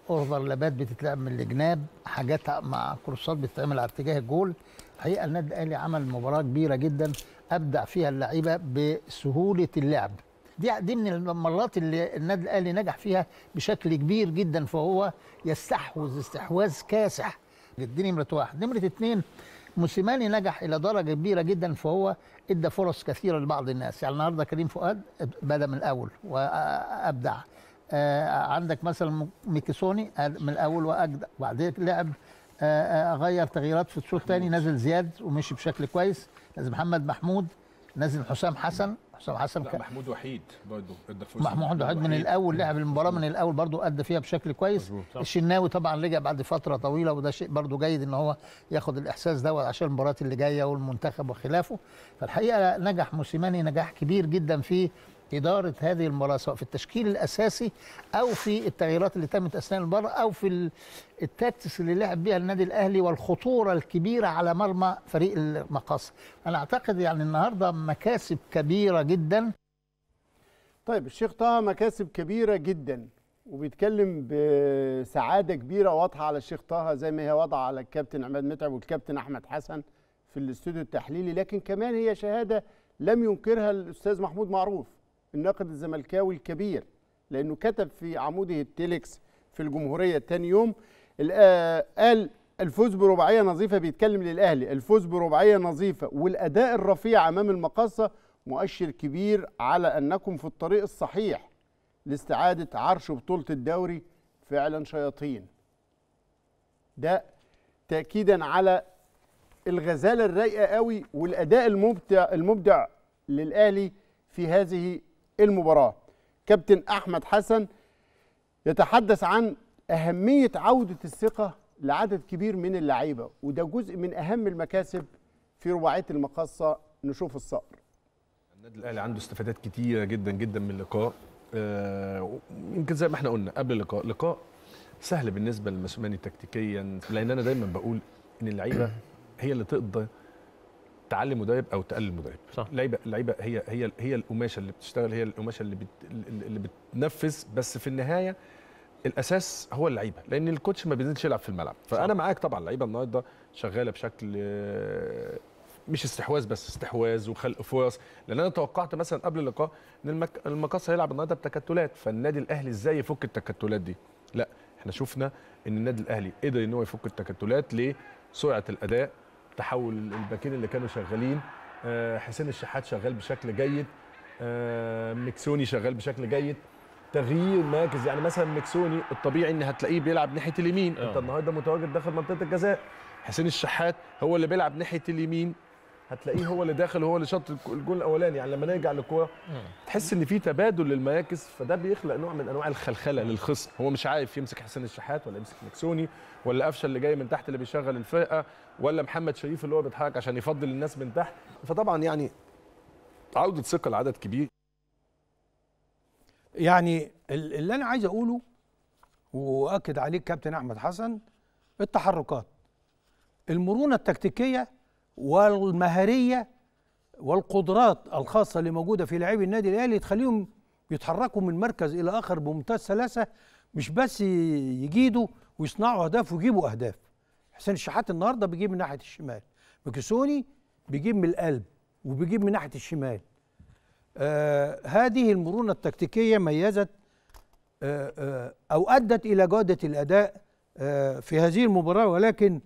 اوفرلابات بتتلعب من الجناب حاجات مع كروسات بتتعمل على اتجاه الجول الحقيقه النادي الاهلي عمل مباراه كبيره جدا ابدع فيها اللعيبه بسهوله اللعب دي دي من المرات اللي النادي الاهلي نجح فيها بشكل كبير جدا فهو يستحوذ استحواذ كاسح دي نمره واحد نمره اثنين موسيماني نجح الى درجه كبيره جدا فهو ادى فرص كثيره لبعض الناس يعني النهارده كريم فؤاد بدا من الاول وابدع آه، عندك مثلا ميكيسوني من الاول واجدع وبعدين لعب آه، آه، غير تغييرات في الشوط الثاني نازل زياد ومشي بشكل كويس نازل محمد محمود نازل حسام حسن حسام حسن كان محمود وحيد برضه ادى محمود وحيد من الاول لعب المباراه من الاول برضه ادى فيها بشكل كويس الشناوي طبعا رجع بعد فتره طويله وده شيء برضه جيد ان هو ياخد الاحساس دوت عشان المباريات اللي جايه والمنتخب وخلافه فالحقيقه نجح موسيماني نجاح كبير جدا في إدارة هذه المباراة سواء في التشكيل الأساسي أو في التغييرات اللي تمت أثناء المباراة أو في التاكتس اللي لعب بها النادي الأهلي والخطورة الكبيرة على مرمى فريق المقاصة أنا أعتقد يعني النهاردة مكاسب كبيرة جدا طيب الشيخ طه مكاسب كبيرة جدا وبيتكلم بسعادة كبيرة واضحة على الشيخ طه زي ما هي واضحة على الكابتن عماد متعب والكابتن أحمد حسن في الاستوديو التحليلي لكن كمان هي شهادة لم ينكرها الأستاذ محمود معروف الناقد الزملكاوي الكبير لانه كتب في عموده التيليكس في الجمهوريه تاني يوم قال الفوز برباعيه نظيفه بيتكلم للاهلي الفوز برباعيه نظيفه والاداء الرفيع امام المقاصه مؤشر كبير على انكم في الطريق الصحيح لاستعاده عرش بطوله الدوري فعلا شياطين ده تاكيدا على الغزاله الرايقه قوي والاداء المبدع المبدع للاهلي في هذه المباراه كابتن احمد حسن يتحدث عن اهميه عوده الثقه لعدد كبير من اللعيبه وده جزء من اهم المكاسب في رباعيه المقاصه نشوف الصقر النادي الاهلي عنده استفادات كتيره جدا جدا من اللقاء آه، يمكن زي ما احنا قلنا قبل اللقاء لقاء سهل بالنسبه للمسؤولين تكتيكيا لان انا دايما بقول ان اللعيبه هي اللي تقضي تعلي مدرب او تقلل مدرب صح لعيبه لعيبه هي هي هي القماشه اللي بتشتغل هي القماشه اللي بت اللي بتنفذ بس في النهايه الاساس هو اللعيبه لان الكوتش ما بينزلش يلعب في الملعب فانا صح. معاك طبعا اللعيبه النهارده شغاله بشكل مش استحواذ بس استحواذ وخلق فرص لان انا توقعت مثلا قبل اللقاء ان المقاصه المقص هيلعب النهارده بتكتلات فالنادي الاهلي ازاي يفك التكتلات دي لا احنا شفنا ان النادي الاهلي قدر ان هو يفك التكتلات لسرعه الاداء تحول الباكين اللي كانوا شغالين آه، حسين الشحات شغال بشكل جيد آه، مكسوني شغال بشكل جيد تغيير ماكز يعني مثلا مكسوني الطبيعي ان هتلاقيه بيلعب ناحيه اليمين آه. انت النهارده متواجد داخل منطقه الجزاء حسين الشحات هو اللي بيلعب ناحيه اليمين هتلاقيه هو اللي داخل هو اللي شاط الجول الاولاني يعني لما نرجع للكوره تحس ان في تبادل للمراكز فده بيخلق نوع من انواع الخلخله للخصم هو مش عارف يمسك حسين الشحات ولا يمسك مكسوني ولا قفشه اللي جاي من تحت اللي بيشغل الفرقه ولا محمد شريف اللي هو بيتحرك عشان يفضل الناس من تحت فطبعا يعني عوده ثقه لعدد كبير يعني اللي انا عايز اقوله واكد عليه الكابتن احمد حسن التحركات المرونه التكتيكيه والمهاريه والقدرات الخاصه اللي موجوده في لاعبي النادي الاهلي تخليهم يتحركوا من مركز الى اخر بممتاز سلاسه مش بس يجيدوا ويصنعوا اهداف ويجيبوا اهداف حسين الشحات النهارده بيجيب من ناحيه الشمال مكسوني بيجيب من القلب وبيجيب من ناحيه الشمال آه هذه المرونه التكتيكيه ميزت آه آه او ادت الى جوده الاداء آه في هذه المباراه ولكن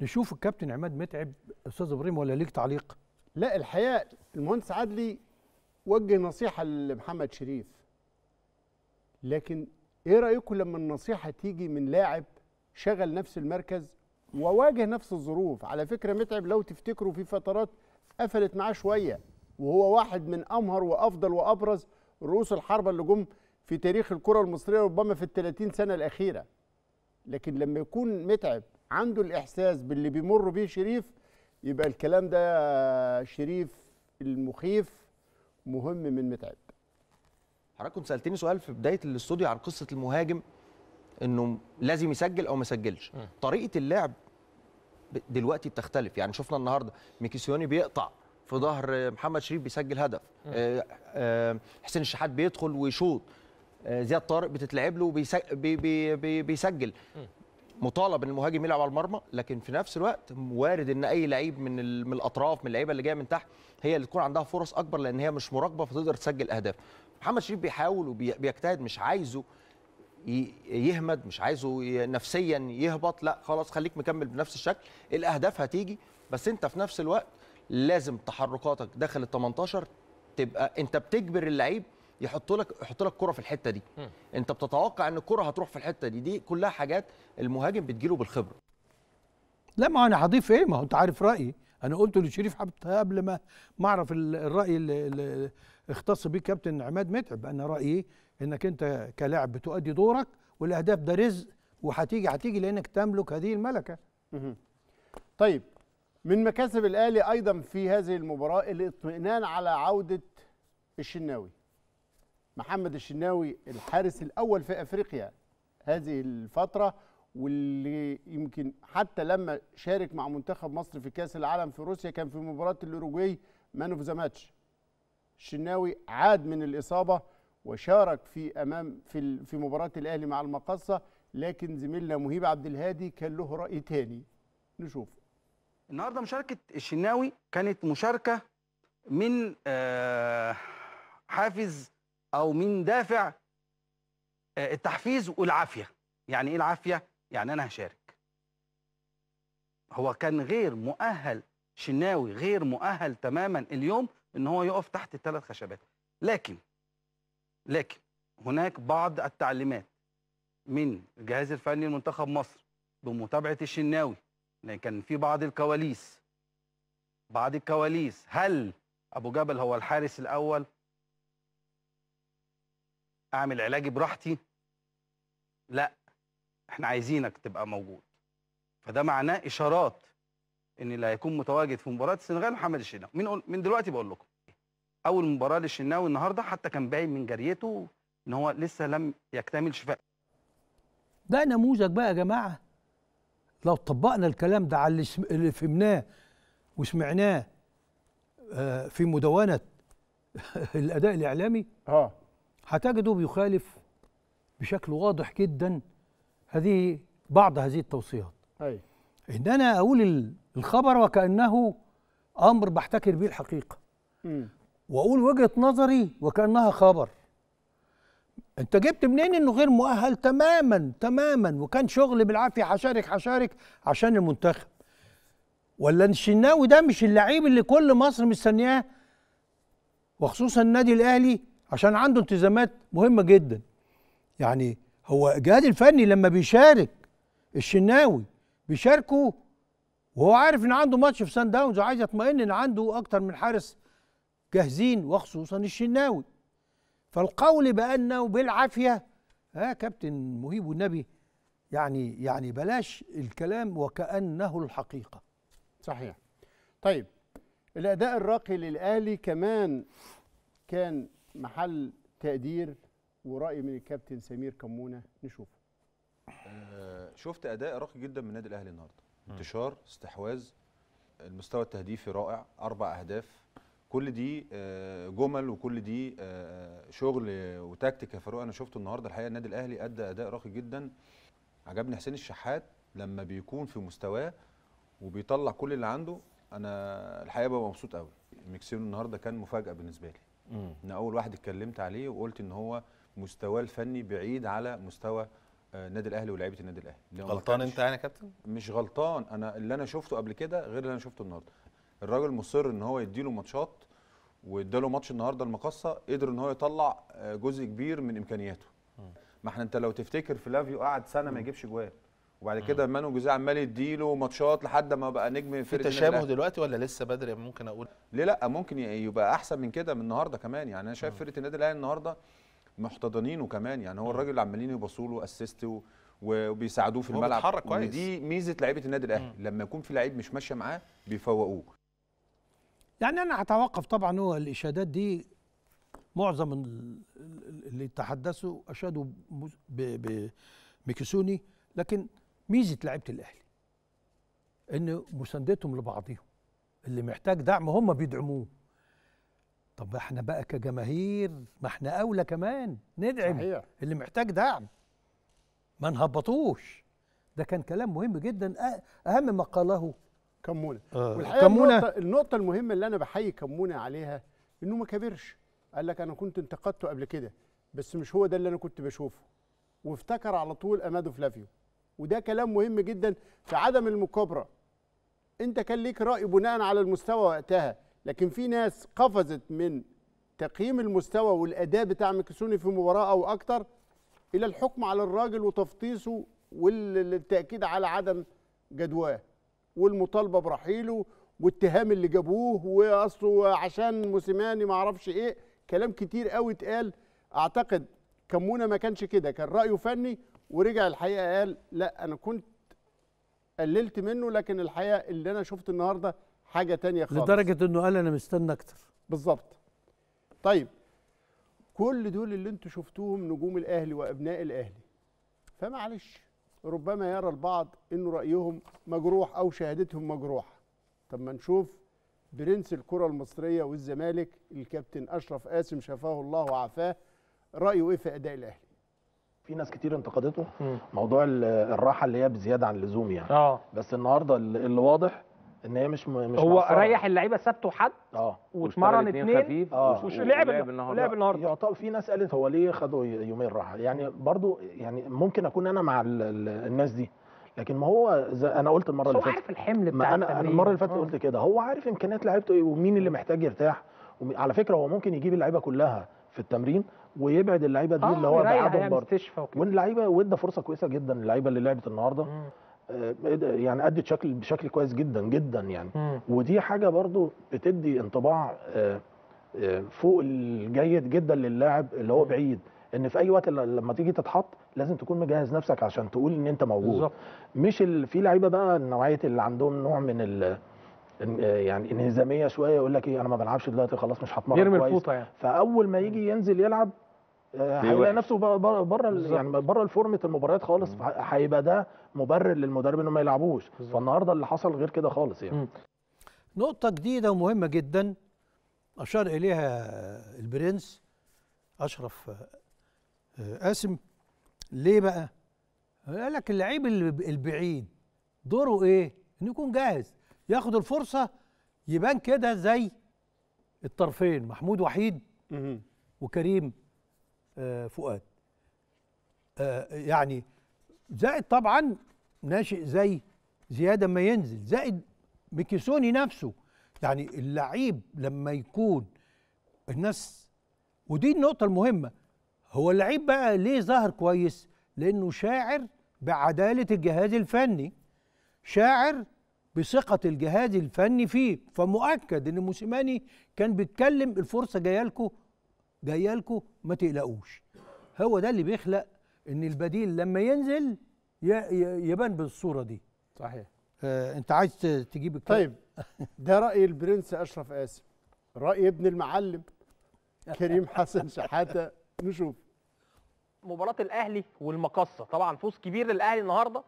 نشوف الكابتن عماد متعب استاذ ابراهيم ولا ليك تعليق لا الحقيقه المهندس عدلي وجه نصيحه لمحمد شريف لكن ايه رايكم لما النصيحه تيجي من لاعب شغل نفس المركز وواجه نفس الظروف على فكره متعب لو تفتكروا في فترات قفلت معاه شويه وهو واحد من امهر وافضل وابرز رؤوس الحربه اللي جم في تاريخ الكره المصريه ربما في ال 30 سنه الاخيره لكن لما يكون متعب عنده الإحساس باللي بيمر بيه شريف يبقى الكلام ده شريف المخيف مهم من متعب حضرتك كنت سالتني سؤال في بدايه الاستوديو عن قصه المهاجم انه لازم يسجل او ما يسجلش طريقه اللعب دلوقتي بتختلف يعني شفنا النهارده ميكيسيوني بيقطع في ظهر محمد شريف بيسجل هدف آه، آه، حسين الشحات بيدخل ويشوط آه، زياد طارق بتتلعب له بي بي بي مطالب ان المهاجم يلعب على المرمى لكن في نفس الوقت وارد ان اي لعيب من من الاطراف من اللعيبه اللي جايه من تحت هي اللي تكون عندها فرص اكبر لان هي مش مراقبه فتقدر تسجل اهداف محمد شريف بيحاول وبيجتهد مش عايزه يهمد مش عايزه نفسيا يهبط لا خلاص خليك مكمل بنفس الشكل الاهداف هتيجي بس انت في نفس الوقت لازم تحركاتك داخل ال 18 تبقى انت بتجبر اللعيب يحط لك يحط لك كره في الحته دي م. انت بتتوقع ان الكره هتروح في الحته دي دي كلها حاجات المهاجم بتجيله بالخبره لا ما انا هضيف ايه ما هو انت عارف رايي انا قلت لشريف حبت قبل ما ما اعرف الراي اللي اختص بيه كابتن عماد متعب انا رايي انك انت كلاعب بتؤدي دورك والاهداف ده رزق وهتيجي هتيجي لانك تملك هذه الملكه طيب من مكاسب الاهلي ايضا في هذه المباراه الاطمئنان على عوده الشناوي محمد الشناوي الحارس الاول في افريقيا هذه الفتره واللي يمكن حتى لما شارك مع منتخب مصر في كاس العالم في روسيا كان في مباراه الاوروجواي مان اوف ذا ماتش الشناوي عاد من الاصابه وشارك في امام في في مباراه الاهلي مع المقصه لكن زميلنا مهيب عبد الهادي كان له راي تاني نشوف النهارده مشاركه الشناوي كانت مشاركه من آه، حافز او من دافع آه، التحفيز والعافيه يعني ايه العافيه يعني انا هشارك هو كان غير مؤهل شناوي غير مؤهل تماما اليوم ان هو يقف تحت الثلاث خشبات لكن لكن هناك بعض التعليمات من الجهاز الفني لمنتخب مصر بمتابعه الشناوي لان كان في بعض الكواليس بعض الكواليس هل ابو جبل هو الحارس الاول اعمل علاجي براحتي لا احنا عايزينك تبقى موجود فده معناه اشارات ان اللي هيكون متواجد في مباراه السنغال محمد الشناوي من من دلوقتي بقول لكم اول مباراه للشناوي النهارده حتى كان باين من جريته ان هو لسه لم يكتمل شفاء ده نموذج بقى يا جماعه لو طبقنا الكلام ده على اللي, اللي فهمناه وسمعناه آه، في مدونه الاداء الاعلامي اه هتجده بيخالف بشكل واضح جدا هذه بعض هذه التوصيات أي. ان انا اقول الخبر وكانه امر بحتكر به الحقيقه م. واقول وجهه نظري وكانها خبر انت جبت منين انه غير مؤهل تماما تماما وكان شغل بالعافيه حشارك حشارك عشان المنتخب ولا الشناوي ده مش اللعيب اللي كل مصر مستنياه وخصوصا النادي الاهلي عشان عنده التزامات مهمه جدا يعني هو الجهاد الفني لما بيشارك الشناوي بيشاركه وهو عارف ان عنده ماتش في سان داونز وعايز يطمئن ان عنده اكتر من حارس جاهزين وخصوصا الشناوي فالقول بانه بالعافيه ها آه كابتن مهيب والنبي يعني يعني بلاش الكلام وكانه الحقيقه صحيح طيب الاداء الراقي للاهلي كمان كان محل تقدير ورأي من الكابتن سمير كمونة نشوفه آه شفت أداء راقي جدا من النادي الأهلي النهارده انتشار استحواذ المستوى التهديفي رائع أربع أهداف كل دي آه، جمل وكل دي آه، شغل وتكتيك يا فاروق انا شفته النهارده الحقيقه النادي الاهلي ادى اداء راقي جدا عجبني حسين الشحات لما بيكون في مستواه وبيطلع كل اللي عنده انا الحقيقه ببقى مبسوط قوي ميكسينو النهارده كان مفاجاه بالنسبه لي انا اول واحد اتكلمت عليه وقلت ان هو مستواه الفني بعيد على مستوى النادي آه، الاهلي ولاعيبه النادي الاهلي غلطان انت يعني يا كابتن مش غلطان انا اللي انا شفته قبل كده غير اللي انا شفته النهارده الراجل مصر ان هو يديله ماتشات واداله ماتش النهارده المقصه قدر ان هو يطلع آه، جزء كبير من امكانياته ما احنا انت لو تفتكر فلافيو قعد سنه ما يجيبش جوال وبعد كده مانو جوزيه عمال يديله ماتشات لحد ما بقى نجم فرقه في تشابه دلوقتي ولا لسه بدري ممكن اقول ليه لا ممكن يبقى احسن من كده من النهارده كمان يعني انا شايف فرقه النادي الاهلي النهارده محتضنينه كمان يعني هو الراجل عمالين يبصوا له اسيست وبيساعدوه في الملعب بيتحرك كويس ودي ميزه لعيبه النادي الاهلي لما يكون في لعيب مش ماشيه معاه بيفوقوه يعني انا هتوقف طبعا هو الاشادات دي معظم اللي تحدثوا اشادوا بميكيسوني لكن ميزه لعيبه الاهلي ان مساندتهم لبعضهم اللي محتاج دعم هم بيدعموه طب احنا بقى كجماهير ما احنا اولى كمان ندعم صحيح. اللي محتاج دعم ما نهبطوش ده كان كلام مهم جدا اهم ما قاله كمونه آه. والحقيقه كمونة النقطة, النقطه المهمه اللي انا بحيي كمونه عليها انه ما كبرش قال لك انا كنت انتقدته قبل كده بس مش هو ده اللي انا كنت بشوفه وافتكر على طول امادو فلافيو وده كلام مهم جدا في عدم المكابره انت كان ليك راي بناء على المستوى وقتها لكن في ناس قفزت من تقييم المستوى والاداء بتاع مكسوني في مباراه او اكتر الى الحكم على الراجل وتفطيسه والتاكيد على عدم جدواه والمطالبه برحيله واتهام اللي جابوه واصله عشان موسيماني ما اعرفش ايه كلام كتير قوي اتقال اعتقد كمونه ما كانش كده كان رايه فني ورجع الحقيقه قال لا انا كنت قللت منه لكن الحقيقه اللي انا شفت النهارده حاجه تانية خالص لدرجه انه قال انا مستني اكتر بالظبط طيب كل دول اللي انتوا شفتوهم نجوم الاهلي وابناء الاهلي فمعلش ربما يرى البعض انه رايهم مجروح او شهادتهم مجروحه طب ما نشوف برنس الكره المصريه والزمالك الكابتن اشرف قاسم شفاه الله وعافاه رايه ايه في اداء الاهلي في ناس كتير انتقدته موضوع الراحه اللي هي بزياده عن اللزوم يعني اه بس النهارده اللي واضح ان هي مش مش هو معصرة. ريح اللعيبه سبت وحد اه واتمرن اثنين خفيف اه ولعب لعب النهارده يعتبر في ناس قالت هو ليه خدوا يومين راحه يعني برضو يعني ممكن اكون انا مع الناس دي لكن ما هو انا قلت المره اللي فاتت عارف الحمل بتاع انا المره اللي فاتت آه. قلت كده هو عارف امكانيات لعيبته ايه ومين اللي محتاج يرتاح على فكره هو ممكن يجيب اللعيبه كلها في التمرين ويبعد اللعيبه دي اللي آه، هو بعدهم برضه واللعيبه وادى فرصه كويسه جدا للعيبه اللي لعبت النهارده آه، يعني ادت شكل بشكل كويس جدا جدا يعني مم. ودي حاجه برضو بتدي انطباع آه، فوق الجيد جدا للاعب اللي هو بعيد ان في اي وقت لما تيجي تتحط لازم تكون مجهز نفسك عشان تقول ان انت موجود بالزبط. مش ال... في لعيبه بقى نوعيه اللي عندهم نوع من ال... يعني انهزاميه شويه يقول لك ايه انا ما بلعبش دلوقتي خلاص مش هتمرن كويس يعني. فاول ما يجي ينزل يلعب آه، هيلاقي نفسه بره يعني بره الفورمه المباريات خالص هيبقى ده مبرر للمدرب انه ما يلعبوش فالنهارده اللي حصل غير كده خالص يعني نقطه جديده ومهمه جدا اشار اليها البرنس اشرف آه، قاسم ليه بقى قال لك اللعيب البعيد دوره ايه انه يكون جاهز ياخد الفرصه يبان كده زي الطرفين محمود وحيد وكريم آه، فؤاد آه، يعني زائد طبعا ناشئ زي زياده ما ينزل زائد ميكيسوني نفسه يعني اللعيب لما يكون الناس ودي النقطه المهمه هو اللعيب بقى ليه ظهر كويس لانه شاعر بعداله الجهاز الفني شاعر بثقة الجهاز الفني فيه فمؤكد ان موسيماني كان بيتكلم الفرصة جاية لكم جايه لكم ما تقلقوش هو ده اللي بيخلق ان البديل لما ينزل يبان بالصوره دي صحيح آه انت عايز تجيب الكلام طيب ده راي البرنس اشرف قاسم راي ابن المعلم كريم حسن شحاته نشوف مباراه الاهلي والمقصه طبعا فوز كبير للاهلي النهارده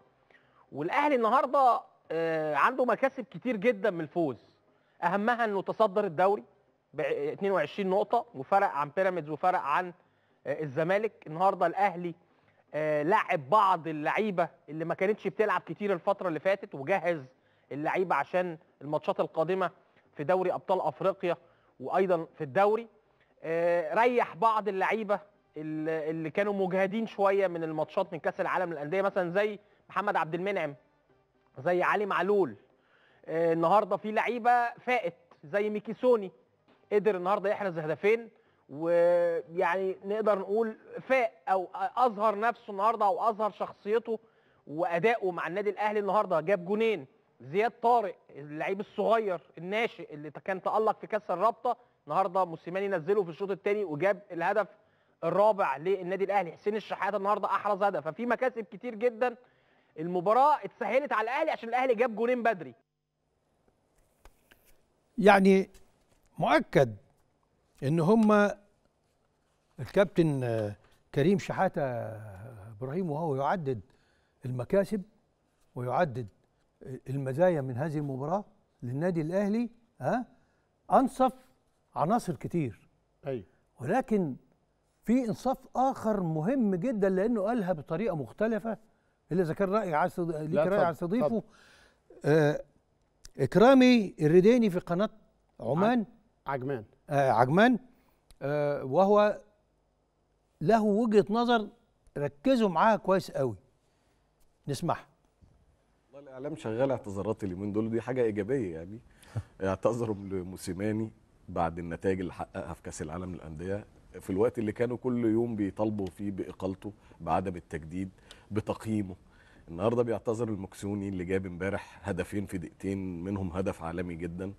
والاهلي النهارده آه عنده مكاسب كتير جدا من الفوز اهمها انه تصدر الدوري ب 22 نقطه وفرق عن بيراميدز وفرق عن آه، الزمالك النهارده الاهلي آه، لعب بعض اللعيبه اللي ما كانتش بتلعب كتير الفتره اللي فاتت وجهز اللعيبه عشان الماتشات القادمه في دوري ابطال افريقيا وايضا في الدوري آه، ريح بعض اللعيبه اللي كانوا مجهدين شويه من الماتشات من كاس العالم للانديه مثلا زي محمد عبد المنعم زي علي معلول النهارده في لعيبه فائت زي ميكيسوني قدر النهارده يحرز هدفين ويعني نقدر نقول فاق او اظهر نفسه النهارده او اظهر شخصيته وادائه مع النادي الاهلي النهارده جاب جونين زياد طارق اللعيب الصغير الناشئ اللي كان تالق في كاس الرابطه النهارده موسيماني نزله في الشوط الثاني وجاب الهدف الرابع للنادي الاهلي حسين الشحات النهارده احرز هدف ففي مكاسب كتير جدا المباراه اتسهلت على الاهلي عشان الاهلي جاب جونين بدري يعني مؤكد ان هم الكابتن كريم شحاته ابراهيم وهو يعدد المكاسب ويعدد المزايا من هذه المباراه للنادي الاهلي ها انصف عناصر كتير ايوه ولكن في انصاف اخر مهم جدا لانه قالها بطريقه مختلفه اللي اذا كان راي عايز ليك راي عايز تضيفه آه اكرامي الرديني في قناه عمان عم. عجمان آه عجمان آه وهو له وجهه نظر ركزوا معاها كويس قوي نسمعها والله الاعلام شغال اعتذارات اليومين دول دي حاجه ايجابيه يعني اعتذروا لموسيماني بعد النتائج اللي حققها في كاس العالم للانديه في الوقت اللي كانوا كل يوم بيطالبوا فيه باقالته بعدم التجديد بتقييمه النهارده بيعتذر المكسوني اللي جاب امبارح هدفين في دقيقتين منهم هدف عالمي جدا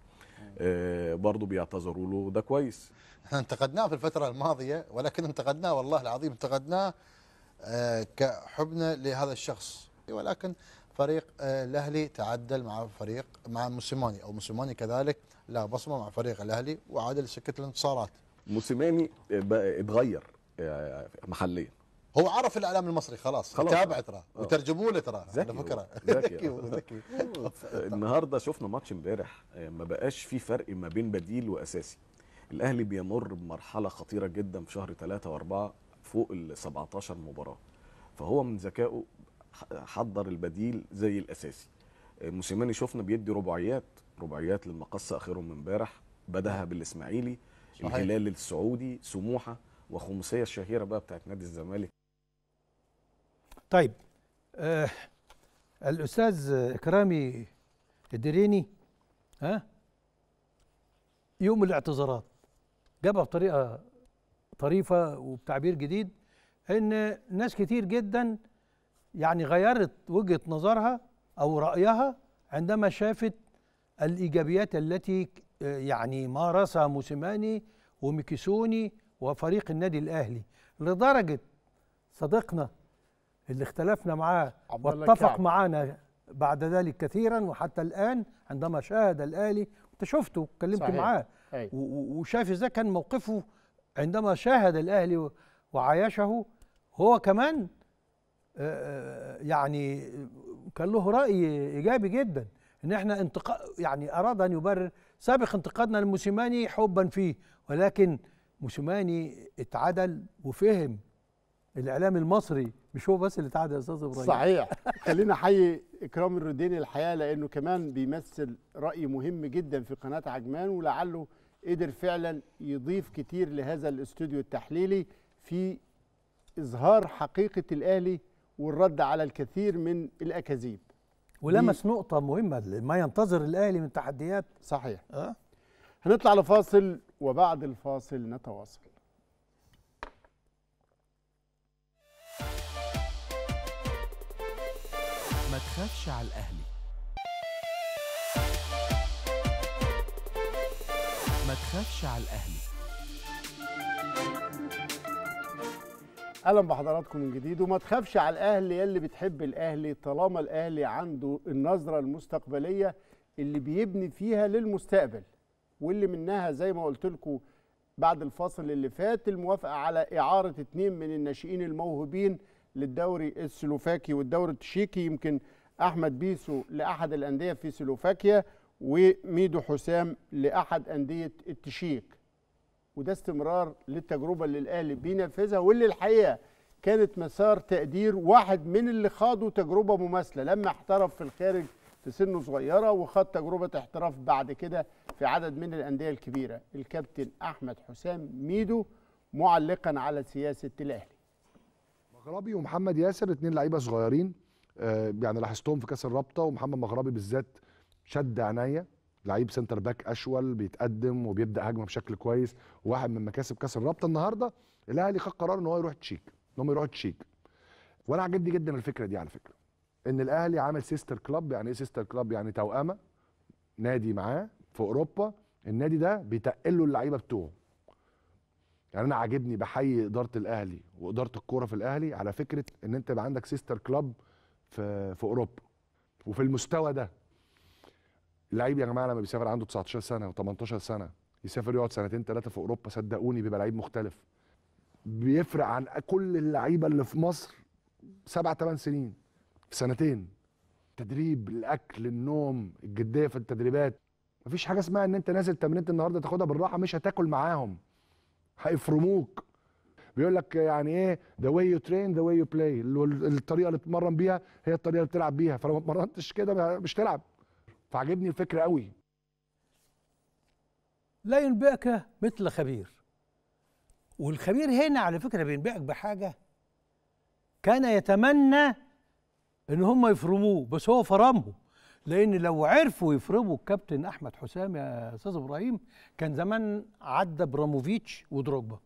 آه، برضه بيعتذروا له ده كويس احنا انتقدناه في الفتره الماضيه ولكن انتقدناه والله العظيم انتقدناه آه، كحبنا لهذا الشخص ولكن فريق آه، الاهلي تعدل مع فريق مع موسيماني او موسيماني كذلك لا بصمه مع فريق الاهلي وعاد لسكه الانتصارات موسيماني اتغير محليا هو عرف الاعلام المصري خلاص خلاص تابع ترى آه. وترجموا له ترى على فكره ذكي ذكي النهارده شفنا ماتش امبارح آه، ما بقاش في فرق ما بين بديل واساسي الاهلي بيمر بمرحله خطيره جدا في شهر 3 و4 فوق ال 17 مباراه فهو من ذكائه حضر البديل زي الاساسي آه، موسيماني شفنا بيدي رباعيات رباعيات للمقص اخرهم من امبارح بداها بالاسماعيلي صحيح. الهلال السعودي سموحه وخمسيه الشهيره بقى بتاعت نادي الزمالك طيب آه الاستاذ اكرامي الدريني ها يوم الاعتذارات جابها بطريقه طريفه وبتعبير جديد ان ناس كتير جدا يعني غيرت وجهه نظرها او رايها عندما شافت الايجابيات التي يعني مارسها موسيماني وميكيسوني وفريق النادي الاهلي لدرجه صديقنا اللي اختلفنا معاه واتفق معانا بعد ذلك كثيرا وحتى الان عندما شاهد الاهلي انت شفته اتكلمت معاه وشايف ازاي كان موقفه عندما شاهد الاهلي وعايشه هو كمان يعني كان له راي ايجابي جدا ان احنا انتق يعني اراد ان يبرر سابق انتقادنا لموسيماني حبا فيه ولكن موسيماني اتعدل وفهم الاعلام المصري مش هو بس اللي اتعدى يا استاذ ابراهيم صحيح خلينا احيي اكرام الردين الحقيقه لانه كمان بيمثل راي مهم جدا في قناه عجمان ولعله قدر فعلا يضيف كتير لهذا الاستوديو التحليلي في اظهار حقيقه الاهلي والرد على الكثير من الاكاذيب ولمس نقطه مهمه ما ينتظر الاهلي من تحديات صحيح أه؟ هنطلع لفاصل وبعد الفاصل نتواصل تخافش على الأهلي ما تخافش على الأهلي اهلا بحضراتكم من جديد وما تخافش على الاهلي يا اللي بتحب الاهلي طالما الاهلي عنده النظره المستقبليه اللي بيبني فيها للمستقبل واللي منها زي ما قلت لكم بعد الفاصل اللي فات الموافقه على اعاره اتنين من الناشئين الموهوبين للدوري السلوفاكي والدوري التشيكي يمكن احمد بيسو لاحد الانديه في سلوفاكيا وميدو حسام لاحد انديه التشيك وده استمرار للتجربه اللي الاهلي بينفذها واللي الحقيقه كانت مسار تقدير واحد من اللي خاضوا تجربه مماثله لما احترف في الخارج في سنه صغيره وخد تجربه احتراف بعد كده في عدد من الانديه الكبيره الكابتن احمد حسام ميدو معلقا على سياسه الاهلي مغربي ومحمد ياسر اتنين لعيبه صغيرين آه، يعني لاحظتهم في كاس الرابطه ومحمد مغربي بالذات شد عينيا لعيب سنتر باك اشول بيتقدم وبيبدا هجمه بشكل كويس واحد من مكاسب كاس الرابطه النهارده الاهلي خد قرار ان هو يروح تشيك ان هم يروحوا تشيك وانا عجبني جدا الفكره دي على فكره ان الاهلي عامل سيستر كلاب يعني ايه سيستر كلاب يعني توأمه نادي معاه في اوروبا النادي ده بيتقل له اللعيبه بتوعه يعني انا عاجبني بحيي اداره الاهلي واداره الكوره في الاهلي على فكره ان انت يبقى عندك سيستر كلاب في في اوروبا وفي المستوى ده اللعيب يا جماعه لما بيسافر عنده 19 سنه و18 سنه يسافر يقعد سنتين ثلاثه في اوروبا صدقوني بيبقى لعيب مختلف بيفرق عن كل اللعيبه اللي في مصر سبع ثمان سنين في سنتين تدريب الاكل النوم الجديه في التدريبات مفيش حاجه اسمها ان انت نازل تمرينه النهارده تاخدها بالراحه مش هتاكل معاهم هيفرموك بيقول لك يعني ايه ذا واي يو ترين ذا واي يو بلاي الطريقه اللي بتتمرن بيها هي الطريقه اللي بتلعب بيها فلو ما اتمرنتش كده مش تلعب فعجبني الفكره قوي لا ينبئك مثل خبير والخبير هنا على فكره بينبئك بحاجه كان يتمنى ان هم يفرموه بس هو فرمهم لان لو عرفوا يفرضوا الكابتن احمد حسام يا استاذ ابراهيم كان زمان عدى براموفيتش ودروجبا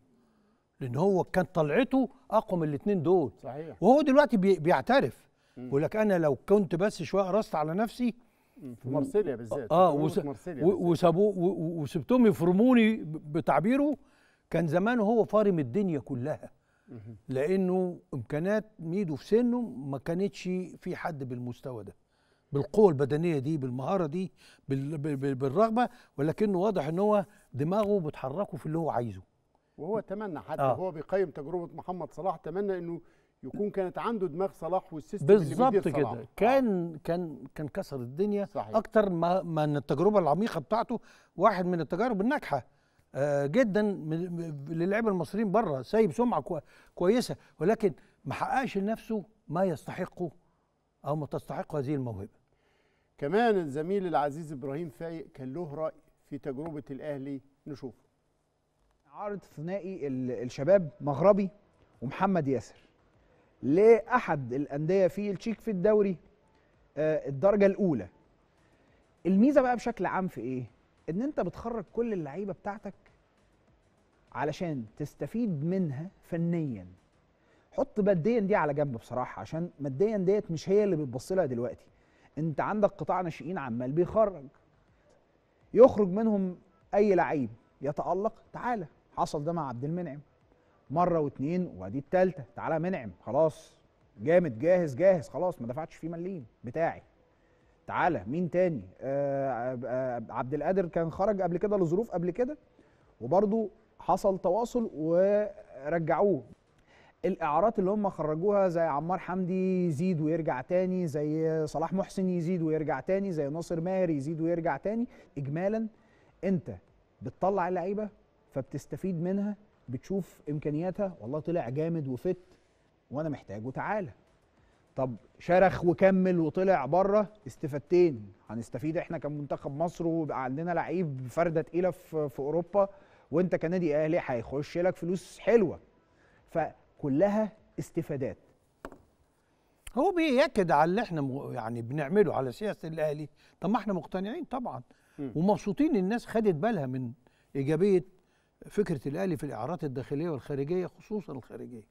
لان هو كان طلعته اقوى من الاثنين دول صحيح وهو دلوقتي بيعترف بيقول لك انا لو كنت بس شويه قرصت على نفسي في مارسيليا بالذات اه وس... وسابوه وسبتهم يفرموني بتعبيره كان زمان هو فارم الدنيا كلها لانه امكانات ميدو في سنه ما كانتش في حد بالمستوى ده بالقوه البدنيه دي بالمهاره دي بالرغبه ولكنه واضح ان هو دماغه بتحركه في اللي هو عايزه وهو تمنى حتى آه. هو بيقيم تجربه محمد صلاح تمنى انه يكون كانت عنده دماغ صلاح والسيستم بالظبط كده آه. كان كان كان كسر الدنيا صحيح. اكتر ما من التجربه العميقه بتاعته واحد من التجارب الناجحه آه جدا للعيبه المصريين بره سايب سمعه كويسه ولكن ما حققش لنفسه ما يستحقه او ما تستحقه هذه الموهبه كمان الزميل العزيز ابراهيم فايق كان له راي في تجربه الاهلي نشوف عارض ثنائي الشباب مغربي ومحمد ياسر لاحد الانديه في التشيك في الدوري آه، الدرجه الاولى الميزه بقى بشكل عام في ايه ان انت بتخرج كل اللعيبه بتاعتك علشان تستفيد منها فنيا حط ماديا دي على جنب بصراحه عشان ماديا ديت مش هي اللي بتبص لها دلوقتي انت عندك قطاع ناشئين عمال بيخرج يخرج منهم اي لعيب يتالق تعالى حصل ده مع عبد المنعم مره واتنين وادي التالته تعالى منعم خلاص جامد جاهز جاهز خلاص ما دفعتش فيه مليم بتاعي تعالى مين تاني آه،, آه،, آه عبد القادر كان خرج قبل كده لظروف قبل كده وبرضه حصل تواصل ورجعوه الاعارات اللي هم خرجوها زي عمار حمدي يزيد ويرجع تاني زي صلاح محسن يزيد ويرجع تاني زي ناصر ماهر يزيد ويرجع تاني اجمالا انت بتطلع اللعيبه فبتستفيد منها بتشوف امكانياتها والله طلع جامد وفت وانا محتاجه تعالى طب شرخ وكمل وطلع بره استفادتين هنستفيد احنا كمنتخب مصر ويبقى عندنا لعيب فرده تقيله في اوروبا وانت كنادي اهلي هيخش لك فلوس حلوه ف كلها استفادات هو بيأكد على اللي احنا يعني بنعمله على سياسه الاهلي طب ما احنا مقتنعين طبعا ومبسوطين الناس خدت بالها من ايجابيه فكره الاهلي في الاعارات الداخليه والخارجيه خصوصا الخارجيه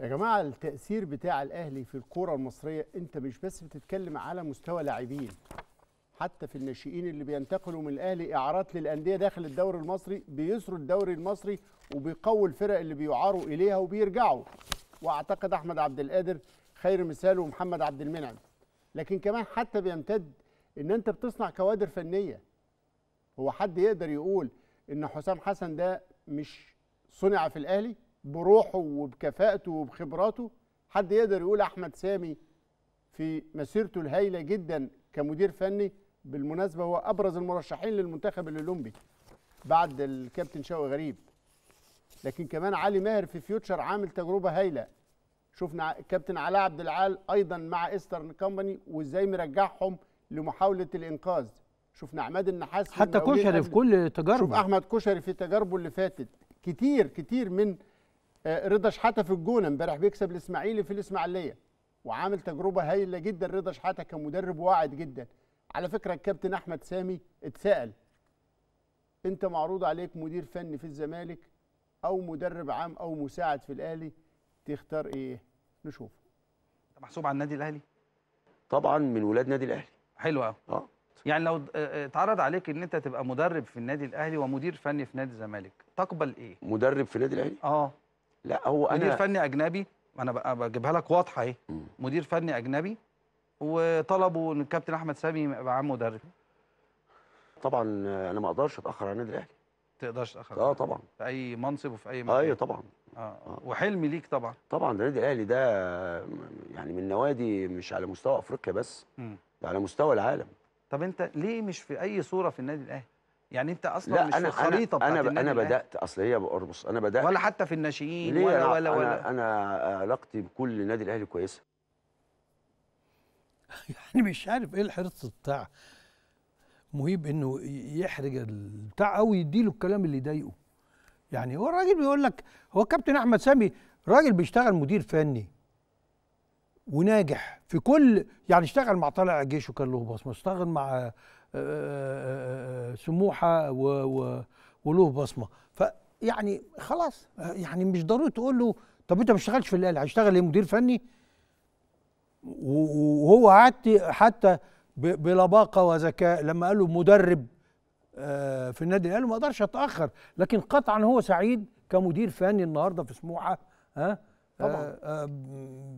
يا جماعه التاثير بتاع الاهلي في الكوره المصريه انت مش بس بتتكلم على مستوى لاعبين حتى في الناشئين اللي بينتقلوا من الاهلي اعارات للانديه داخل الدوري المصري بيسروا الدوري المصري وبيقوي الفرق اللي بيعاروا اليها وبيرجعوا واعتقد احمد عبد القادر خير مثال ومحمد عبد المنعم لكن كمان حتى بيمتد ان انت بتصنع كوادر فنيه هو حد يقدر يقول ان حسام حسن ده مش صنع في الاهلي بروحه وبكفاءته وبخبراته حد يقدر يقول احمد سامي في مسيرته الهائله جدا كمدير فني بالمناسبه هو ابرز المرشحين للمنتخب الاولمبي بعد الكابتن شوقي غريب لكن كمان علي ماهر في فيوتشر عامل تجربه هايله شفنا كابتن علاء عبد العال ايضا مع ايسترن كومباني وازاي مرجعهم لمحاوله الانقاذ شفنا عماد النحاس حتى كشري في كل تجاربه شوف احمد كشري في تجاربه اللي فاتت كتير كتير من آه، رضا شحاته في الجونه امبارح بيكسب الاسماعيلي في الاسماعيليه وعامل تجربه هايله جدا رضا شحاته كمدرب واعد جدا على فكره الكابتن احمد سامي اتسال انت معروض عليك مدير فني في الزمالك او مدرب عام او مساعد في الاهلي تختار ايه نشوف محسوب على النادي الاهلي طبعا من ولاد نادي الاهلي حلو قوي اه يعني لو آه، آه، اتعرض عليك ان انت تبقى مدرب في النادي الاهلي ومدير فني في نادي الزمالك تقبل ايه مدرب في النادي الاهلي اه لا هو انا مدير فني اجنبي انا بجيبها لك واضحه اهي مدير فني اجنبي وطلبوا ان الكابتن احمد سامي يبقى عام مدرب طبعا آه، انا ما اقدرش اتاخر على النادي الاهلي تقدرش تاخر اه طبعا في اي منصب وفي اي أيوة، مكان ايوه طبعا آه. آه. وحلم ليك طبعا طبعا النادي الاهلي ده يعني من نوادي مش على مستوى افريقيا بس ده على مستوى العالم طب انت ليه مش في اي صوره في النادي الاهلي يعني انت اصلا مش أنا في الخريطه بتاعت انا انا بدات اصل هي بص انا بدات ولا حتى في الناشئين ولا ولا ولا انا, أنا علاقتي بكل النادي الاهلي كويسه يعني مش عارف ايه الحرص بتاع مهيب انه يحرج البتاع او يديله الكلام اللي يضايقه يعني هو الراجل بيقول لك هو كابتن احمد سامي راجل بيشتغل مدير فني وناجح في كل يعني اشتغل مع طالع جيش وكان له بصمه اشتغل مع آه، آه، آه، سموحه و و وله بصمه فيعني خلاص يعني مش ضروري تقول له طب انت ما بتشتغلش في الاهلي هيشتغل ايه مدير فني وهو قعدت حتى بلباقه وذكاء لما قالوا مدرب آه، في النادي الاهلي ما اقدرش اتاخر لكن قطعا هو سعيد كمدير فني النهارده في سموحه ها آه، آه،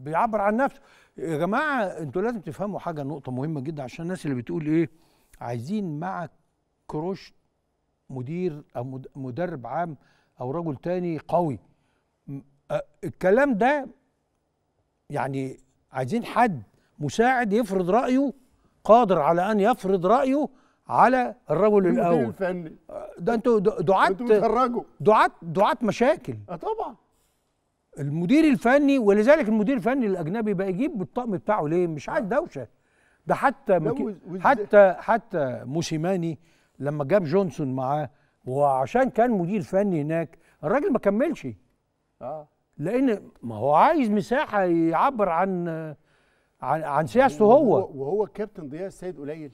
بيعبر عن نفسه يا جماعه انتوا لازم تفهموا حاجه نقطه مهمه جدا عشان الناس اللي بتقول ايه عايزين مع كروش مدير او مدرب عام او رجل تاني قوي الكلام ده يعني عايزين حد مساعد يفرض رايه قادر على ان يفرض رايه على الرجل الاول الفني آه، ده انتوا دعاة دعاة دعاة مشاكل اه طبعا المدير الفني ولذلك المدير الفني الاجنبي بقى يجيب بالطقم بتاعه ليه مش عايز آه. دوشه ده حتى مكي... حتى حتى موسيماني لما جاب جونسون معاه وعشان كان مدير فني هناك الراجل ما كملش اه لان ما هو عايز مساحه يعبر عن عن عن سياسته هو وهو الكابتن ضياء السيد قليل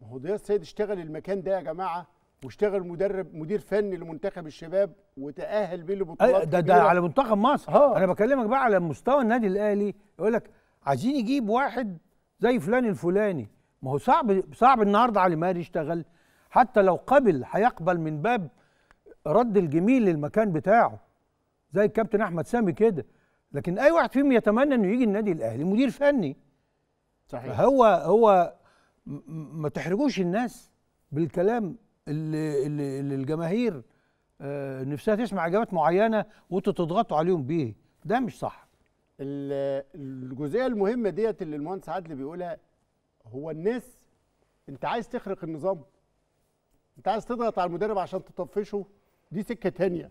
ما هو ضياء السيد اشتغل المكان ده يا جماعه واشتغل مدرب مدير فني لمنتخب الشباب وتاهل بيه لبطولات ده ده على منتخب مصر آه. انا بكلمك بقى على مستوى النادي الاهلي يقول لك عايزين يجيب واحد زي فلان الفلاني ما هو صعب صعب النهارده علي ماهر يشتغل حتى لو قبل هيقبل من باب رد الجميل للمكان بتاعه زي الكابتن احمد سامي كده لكن اي واحد فيهم يتمنى انه يجي النادي الاهلي مدير فني صحيح هو هو ما تحرجوش الناس بالكلام اللي, اللي, اللي الجماهير آه، نفسها تسمع اجابات معينه وانتوا تضغطوا عليهم بيه ده مش صح الجزئيه المهمه ديت اللي المهندس عادل بيقولها هو الناس انت عايز تخرق النظام انت عايز تضغط على المدرب عشان تطفشه دي سكه تانيه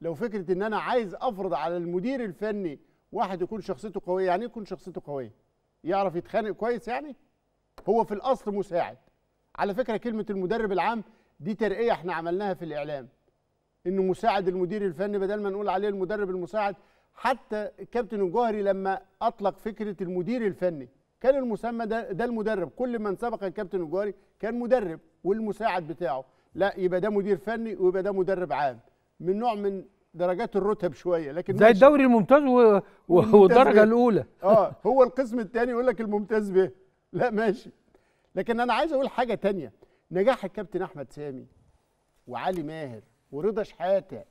لو فكره ان انا عايز افرض على المدير الفني واحد يكون شخصيته قويه يعني إيه يكون شخصيته قويه يعرف يتخانق كويس يعني هو في الاصل مساعد على فكره كلمه المدرب العام دي ترقيه احنا عملناها في الاعلام انه مساعد المدير الفني بدل ما نقول عليه المدرب المساعد حتى الكابتن الجوهري لما اطلق فكره المدير الفني كان المسمى ده, ده المدرب كل من سبق الكابتن الجوهري كان مدرب والمساعد بتاعه لا يبقى ده مدير فني ويبقى ده مدرب عام من نوع من درجات الرتب شويه لكن زي الدوري الممتاز و... والدرجه الاولى اه هو القسم الثاني يقول لك الممتاز به لا ماشي لكن انا عايز اقول حاجه تانية نجاح الكابتن احمد سامي وعلي ماهر ورضا شحاته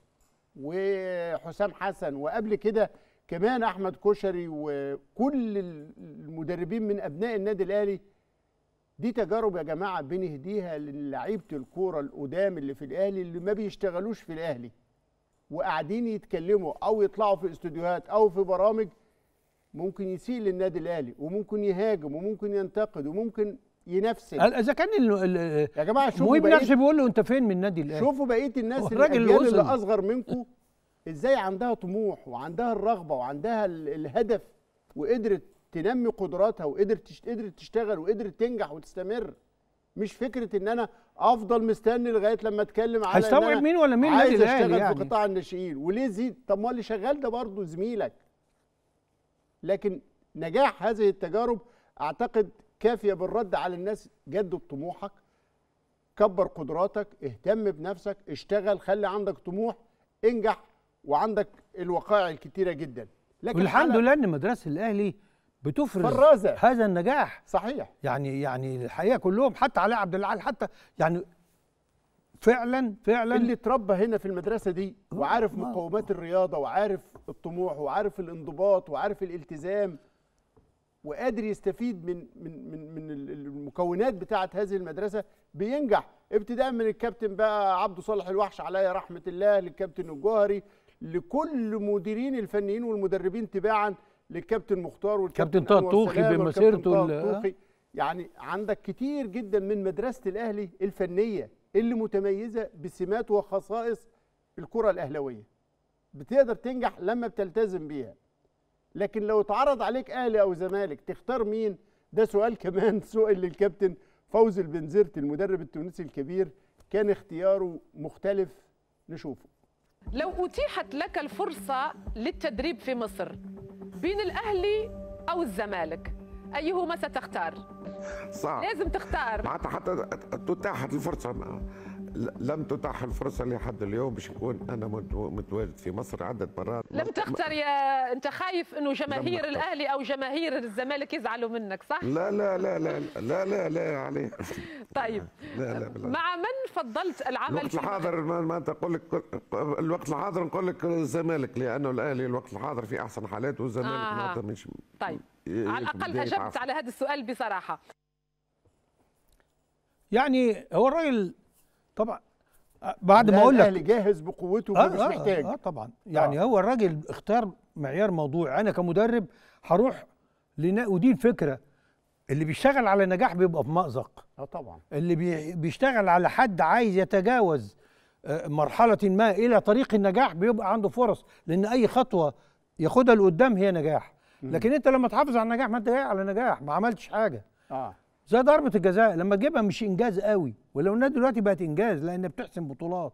وحسام حسن وقبل كده كمان احمد كشري وكل المدربين من ابناء النادي الاهلي دي تجارب يا جماعه بنهديها للعيبه الكوره القدام اللي في الاهلي اللي ما بيشتغلوش في الاهلي وقاعدين يتكلموا او يطلعوا في استوديوهات او في برامج ممكن يسيء للنادي الاهلي وممكن يهاجم وممكن ينتقد وممكن ينافسك اذا كان يا جماعه شوفوا مهيب نفسي بيقول له انت فين من النادي الاهلي شوفوا بقيه الناس الراجل اللي, اللي اصغر منكم ازاي عندها طموح وعندها الرغبه وعندها الهدف وقدرت تنمي قدراتها وقدرت قدرت تشتغل وقدرت تنجح وتستمر مش فكره ان انا افضل مستني لغايه لما اتكلم على هيستوعب مين ولا مين عايز اشتغل يعني. في قطاع الناشئين وليه زيد طب ما اللي شغال ده برضه زميلك لكن نجاح هذه التجارب اعتقد كافيه بالرد على الناس جدد طموحك كبر قدراتك اهتم بنفسك اشتغل خلي عندك طموح انجح وعندك الوقائع الكتيره جدا لكن والحمد لله ان مدرسه الاهلي بتفرز فرازة. هذا النجاح صحيح يعني يعني الحقيقه كلهم حتى علي عبد العال حتى يعني فعلا فعلا اللي اتربى هنا في المدرسه دي آه، وعارف آه. مقومات الرياضه وعارف الطموح وعارف الانضباط وعارف الالتزام وقادر يستفيد من من من من المكونات بتاعه هذه المدرسه بينجح ابتداء من الكابتن بقى عبد صالح الوحش عليا رحمه الله للكابتن الجوهري لكل مديرين الفنيين والمدربين تباعا للكابتن مختار والكابتن طه طوخي بمسيرته الطوخي يعني عندك كتير جدا من مدرسه الاهلي الفنيه اللي متميزه بسمات وخصائص الكره الاهلاويه بتقدر تنجح لما بتلتزم بيها لكن لو اتعرض عليك اهلي او زمالك تختار مين ده سؤال كمان سئل للكابتن فوزي البنزرت المدرب التونسي الكبير كان اختياره مختلف نشوفه لو اتيحت لك الفرصه للتدريب في مصر بين الاهلي او الزمالك ايهما ستختار صح لازم تختار معناتها حتى تتاحت الفرصه لم تتاح الفرصه لحد اليوم باش نكون انا متواجد في مصر عده مرات لم تختر يا انت خايف انه جماهير الاهلي او جماهير الزمالك يزعلوا منك صح؟ لا لا لا لا لا لا, لا عليه يعني. طيب لا لا لا. مع من فضلت العمل الوقت الحاضر ما, أنت تقول لك الوقت الحاضر نقول لك الزمالك لانه الاهلي الوقت الحاضر في احسن حالاته والزمالك آه. مش طيب على الاقل اجبت على هذا السؤال بصراحه يعني هو الراجل طبعا آه، بعد ما اقول لك الاهلي جاهز بقوته آه مش آه محتاج اه طبعا يعني آه. هو الراجل اختار معيار موضوع انا كمدرب هروح لنا ودي الفكره اللي بيشتغل على نجاح بيبقى في مأزق اه طبعا اللي بي بيشتغل على حد عايز يتجاوز آه، مرحله ما الى طريق النجاح بيبقى عنده فرص لان اي خطوه ياخدها لقدام هي نجاح لكن انت لما تحافظ على النجاح ما انت جاي على نجاح ما عملتش حاجه آه. زي ضربه الجزاء لما تجيبها مش انجاز قوي ولو النادي دلوقتي بقت انجاز لان بتحسم بطولات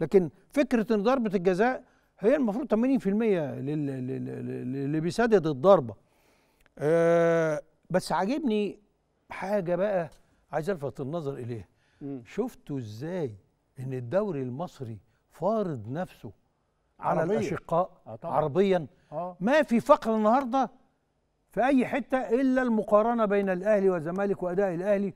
لكن فكره ان ضربه الجزاء هي المفروض 80% للي بيسدد الضربه أه بس عاجبني حاجه بقى عايز الفت النظر اليها شفتوا ازاي ان الدوري المصري فارض نفسه على عربية. الاشقاء آه طبعا. عربيا آه. ما في فقره النهارده في اي حته الا المقارنه بين الاهلي والزمالك واداء الاهلي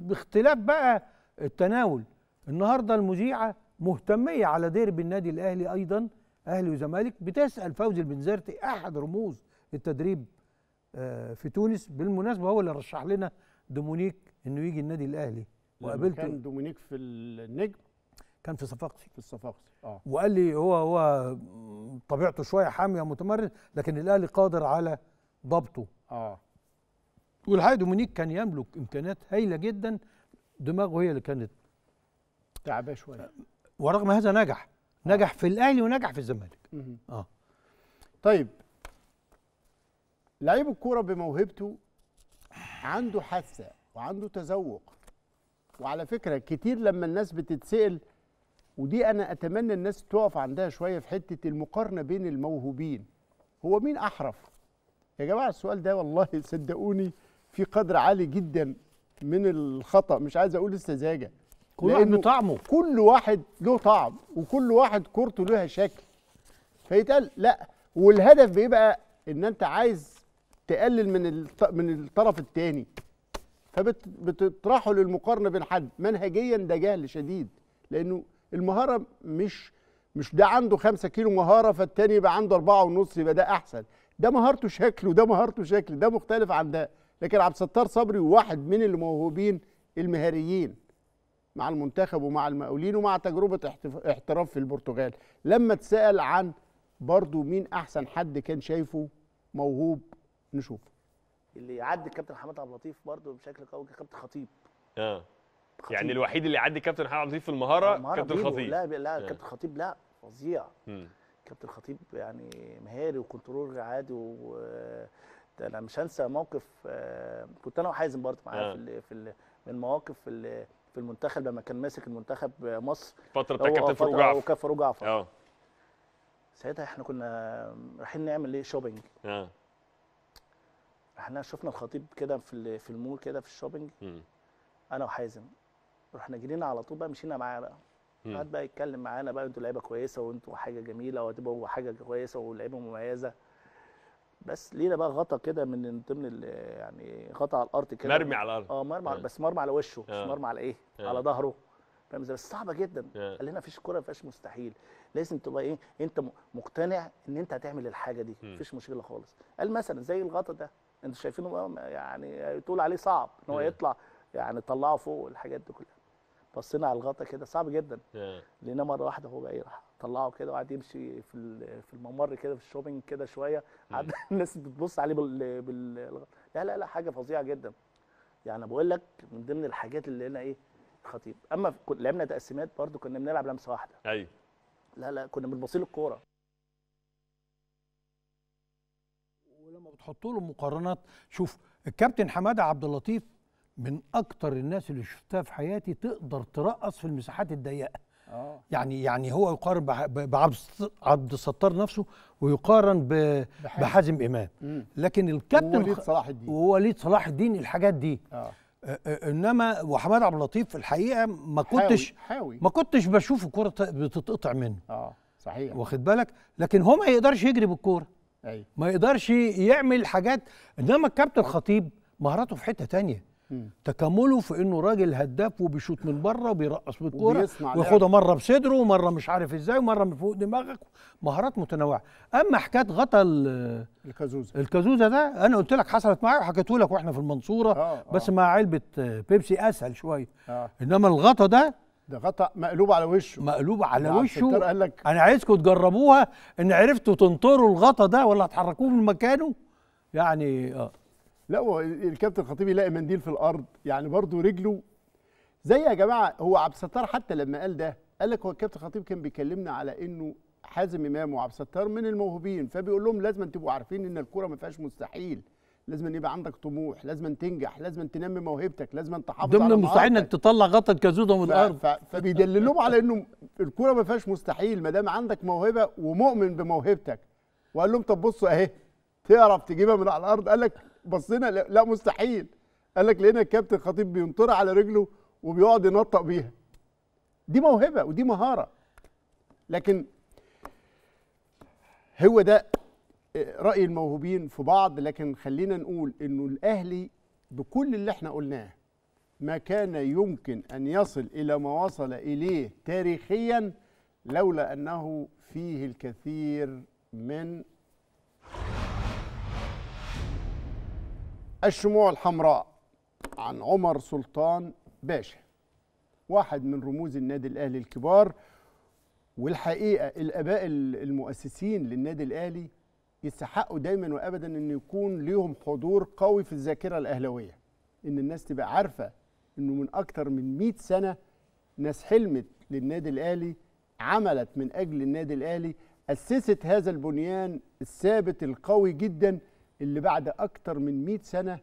باختلاف بقى التناول النهارده المذيعه مهتميه على ديربي النادي الاهلي ايضا اهلي وزمالك بتسال فوزي البنزرتي احد رموز التدريب آه، في تونس بالمناسبه هو اللي رشح لنا دومونيك انه يجي النادي الاهلي وقابلته كان دومونيك في النجم كان في صفاقسي في الصفاقسي اه وقال لي هو هو طبيعته شويه حاميه متمرد لكن الاهلي قادر على ضبطه اه والحقيقه دومينيك كان يملك امكانيات هائله جدا دماغه هي اللي كانت تعباه شويه ورغم هذا نجح آه. نجح في الاهلي ونجح في الزمالك اه طيب لعيب الكوره بموهبته عنده حاسه وعنده تذوق وعلى فكره كتير لما الناس بتتسال ودي انا اتمنى الناس تقف عندها شويه في حته المقارنه بين الموهوبين هو مين احرف يا جماعه السؤال ده والله صدقوني في قدر عالي جدا من الخطا مش عايز اقول السذاجه كل واحد طعمه كل واحد له طعم وكل واحد كورته لها شكل فيتقال لا والهدف بيبقى ان انت عايز تقلل من من الطرف الثاني فبتطرحه للمقارنه بين حد منهجيا ده جهل شديد لانه المهاره مش مش ده عنده 5 كيلو مهاره فالتاني يبقى عنده أربعة ونص يبقى ده احسن ده مهارته شكل وده مهارته شكل ده مختلف عن ده لكن عبد الستار صبري واحد من الموهوبين المهاريين مع المنتخب ومع المقاولين ومع تجربه احتراف في البرتغال لما اتسال عن برضو مين احسن حد كان شايفه موهوب نشوفه اللي يعدي الكابتن محمد عبد اللطيف برضه بشكل قوي كابتن خطيب اه خطيب. يعني الوحيد اللي يعدي كابتن محمد عبد اللطيف في المهاره كابتن خطيب لا لا آه. كابتن خطيب لا فظيع كابتن خطيب يعني مهاري وكنترول عادي و انا مش هنسى موقف آه، كنت انا وحازم برضه معاه آه. في في من المواقف في في المنتخب لما كان ماسك المنتخب مصر فتره بتاع كابتن فاروق جعفر وكان فاروق جعفر اه ساعتها احنا كنا رايحين نعمل ايه شوبينج اه احنا شفنا الخطيب كده في في المول كده في الشوبينج انا وحازم رحنا جرينا على طول بقى مشينا معاه بقى قعد بقى يتكلم معانا بقى انتوا لعيبه كويسه وانتوا حاجه جميله وهتبقوا حاجه كويسه ولعيبه مميزه بس لينا بقى غطا كده من ضمن يعني غطا على الارض كده مرمي على الارض اه مرمى آه. بس مرمى على وشه مش آه. مرمى على ايه؟ آه. على ظهره فاهم ازاي؟ بس صعبه جدا قال لنا فيش كوره ما فيهاش مستحيل لازم تبقى ايه؟ انت مقتنع ان انت هتعمل الحاجه دي مفيش مشكله خالص قال مثلا زي الغطا ده انتوا شايفينه يعني تقول عليه صعب ان هو يطلع يعني طلعه فوق الحاجات دي كلها بصينا على الغطا كده صعب جدا لقيناه مره واحده هو بقى راح طلعه كده وقعد يمشي في في الممر كده في الشوبينج كده شويه قعد الناس بتبص عليه بال, بال... لا لا لا حاجه فظيعه جدا يعني بقول لك من ضمن الحاجات اللي هنا ايه خطيب اما لعبنا تقسيمات برده كنا بنلعب لمسه واحده ايوه لا لا كنا بنبصيل الكوره ولما بتحطوا له مقارنات شوف الكابتن حماده عبد اللطيف من اكتر الناس اللي شفتها في حياتي تقدر ترقص في المساحات الضيقه آه. يعني يعني هو يقارن بعبد الستار نفسه ويقارن بحازم امام مم. لكن الكابتن ووليد صلاح الدين ووليد صلاح الدين الحاجات دي آه. انما وحماد عبد اللطيف الحقيقه ما كنتش حاوي. حاوي. ما كنتش بشوف الكوره بتتقطع منه اه صحيح واخد بالك لكن هو ما يقدرش يجري بالكوره ما يقدرش يعمل حاجات انما الكابتن خطيب مهاراته في حته تانية تكامله في انه راجل هداف وبيشوط من بره وبيرقص بالكوره وياخدها مره بصدره ومره مش عارف ازاي ومره من فوق دماغك مهارات متنوعه اما حكايه غطا الكازوزه الكازوزه ده انا قلت لك حصلت معايا وحكيته لك واحنا في المنصوره آه, آه. بس آه. مع علبه بيبسي اسهل شويه آه. انما الغطا ده ده غطا مقلوب على وشه مقلوب على وشه قال لك انا عايزكم تجربوها ان عرفتوا تنطروا الغطا ده ولا هتحركوه من مكانه يعني اه لا هو الكابتن الخطيب يلاقي منديل في الارض يعني برضه رجله زي يا جماعه هو عبد الستار حتى لما قال ده قال لك هو الكابتن الخطيب كان بيكلمنا على انه حازم امام وعبد الستار من الموهوبين فبيقول لهم لازم تبقوا عارفين ان الكوره ما فيهاش مستحيل لازم يبقى عندك طموح لازم تنجح لازم تنمي موهبتك لازم تحافظ ضمن المستحيل انك تطلع غطا كازوده من الارض فبيدللهم على انه الكوره ما فيهاش مستحيل ما دام عندك موهبه ومؤمن بموهبتك وقال لهم طب بصوا اهي تعرف تجيبها من على الارض قال لك بصينا لا مستحيل قال لك لقينا الكابتن خطيب بينطر على رجله وبيقعد ينطق بيها دي موهبه ودي مهاره لكن هو ده آه، راي الموهوبين في بعض لكن خلينا نقول انه الاهلي بكل اللي احنا قلناه ما كان يمكن ان يصل الى ما وصل اليه تاريخيا لولا انه فيه الكثير من الشموع الحمراء عن عمر سلطان باشا واحد من رموز النادي الاهلي الكبار والحقيقه الاباء المؤسسين للنادي الاهلي يستحقوا دايما وابدا ان يكون ليهم حضور قوي في الذاكره الاهلاويه ان الناس تبقى عارفه انه من اكتر من 100 سنه ناس حلمت للنادي الاهلي عملت من اجل النادي الاهلي اسست هذا البنيان الثابت القوي جدا اللي بعد أكتر من 100 سنة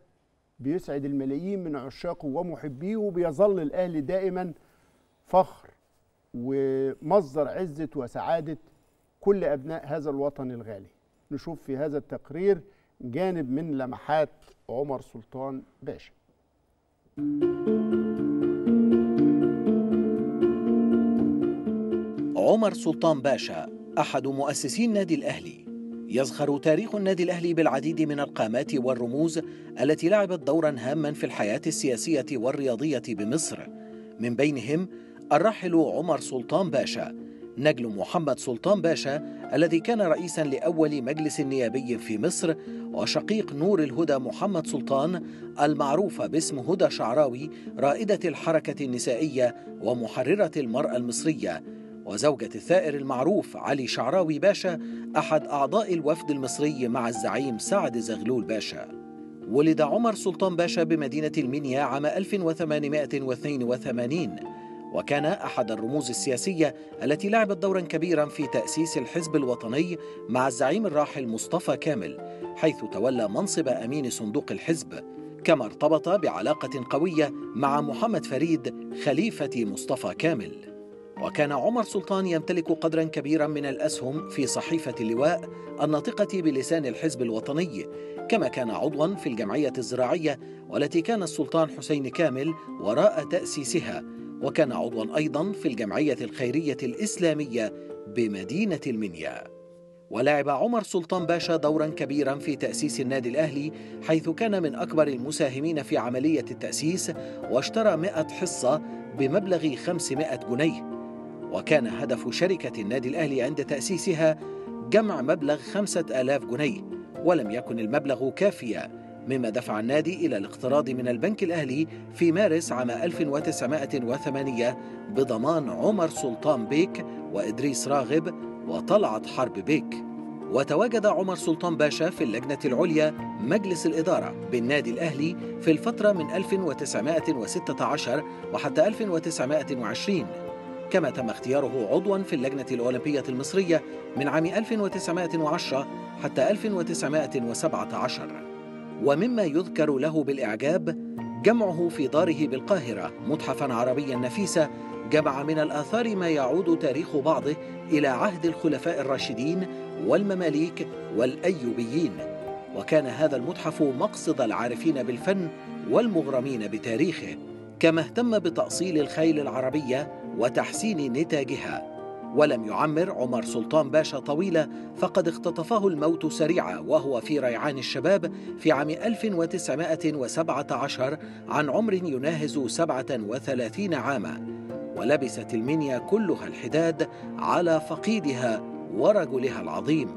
بيسعد الملايين من عشاقه ومحبيه وبيظل الأهلي دائما فخر ومصدر عزة وسعادة كل أبناء هذا الوطن الغالي نشوف في هذا التقرير جانب من لمحات عمر سلطان باشا عمر سلطان باشا أحد مؤسسين نادي الأهلي يزخر تاريخ النادي الاهلي بالعديد من القامات والرموز التي لعبت دورا هاما في الحياه السياسيه والرياضيه بمصر من بينهم الراحل عمر سلطان باشا نجل محمد سلطان باشا الذي كان رئيسا لاول مجلس نيابي في مصر وشقيق نور الهدى محمد سلطان المعروفه باسم هدى شعراوي رائده الحركه النسائيه ومحرره المراه المصريه وزوجة الثائر المعروف علي شعراوي باشا أحد أعضاء الوفد المصري مع الزعيم سعد زغلول باشا ولد عمر سلطان باشا بمدينة المنيا عام 1882 وكان أحد الرموز السياسية التي لعبت دورا كبيرا في تأسيس الحزب الوطني مع الزعيم الراحل مصطفى كامل حيث تولى منصب أمين صندوق الحزب كما ارتبط بعلاقة قوية مع محمد فريد خليفة مصطفى كامل وكان عمر سلطان يمتلك قدرا كبيرا من الاسهم في صحيفه اللواء الناطقه بلسان الحزب الوطني كما كان عضوا في الجمعيه الزراعيه والتي كان السلطان حسين كامل وراء تاسيسها وكان عضوا ايضا في الجمعيه الخيريه الاسلاميه بمدينه المنيا ولعب عمر سلطان باشا دورا كبيرا في تأسيس النادي الأهلي حيث كان من أكبر المساهمين في عملية التأسيس واشترى 100 حصة بمبلغ 500 جنيه وكان هدف شركة النادي الأهلي عند تأسيسها جمع مبلغ خمسة آلاف جنيه ولم يكن المبلغ كافيا مما دفع النادي إلى الاقتراض من البنك الأهلي في مارس عام 1908 بضمان عمر سلطان بيك وإدريس راغب وطلعت حرب بيك وتواجد عمر سلطان باشا في اللجنة العليا مجلس الإدارة بالنادي الأهلي في الفترة من 1916 وحتى 1920 كما تم اختياره عضوا في اللجنة الأولمبية المصرية من عام 1910 حتى 1917 ومما يذكر له بالإعجاب جمعه في داره بالقاهرة متحفا عربيا نفيسا جمع من الآثار ما يعود تاريخ بعضه إلى عهد الخلفاء الراشدين والمماليك والأيوبيين وكان هذا المتحف مقصد العارفين بالفن والمغرمين بتاريخه كما اهتم بتأصيل الخيل العربية وتحسين نتاجها ولم يعمر عمر سلطان باشا طويلة فقد اختطفه الموت سريعا وهو في ريعان الشباب في عام 1917 عن عمر يناهز 37 عاما ولبست المنيا كلها الحداد على فقيدها ورجلها العظيم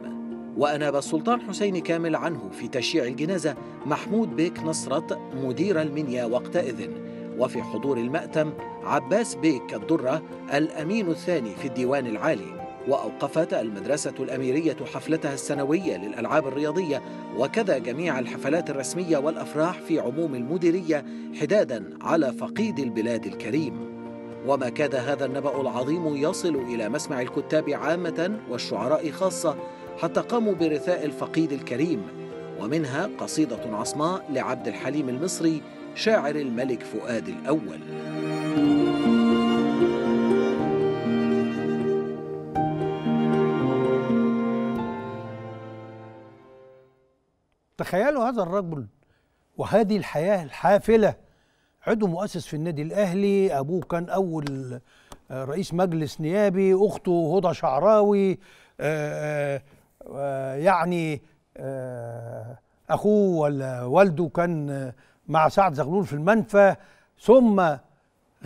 وأناب السلطان حسين كامل عنه في تشييع الجنازة محمود بيك نصرت مدير المنيا وقتئذ وفي حضور المأتم عباس بيك الدرة الأمين الثاني في الديوان العالي وأوقفت المدرسة الأميرية حفلتها السنوية للألعاب الرياضية وكذا جميع الحفلات الرسمية والأفراح في عموم المديرية حدادا على فقيد البلاد الكريم وما كاد هذا النبأ العظيم يصل إلى مسمع الكتاب عامة والشعراء خاصة حتى قاموا برثاء الفقيد الكريم ومنها قصيدة عصماء لعبد الحليم المصري شاعر الملك فؤاد الأول تخيلوا هذا الرجل وهذه الحياة الحافلة عضو مؤسس في النادي الأهلي أبوه كان أول آه، رئيس مجلس نيابي أخته هدى شعراوي آه، آه، يعني أخوه ولا والده كان مع سعد زغلول في المنفى ثم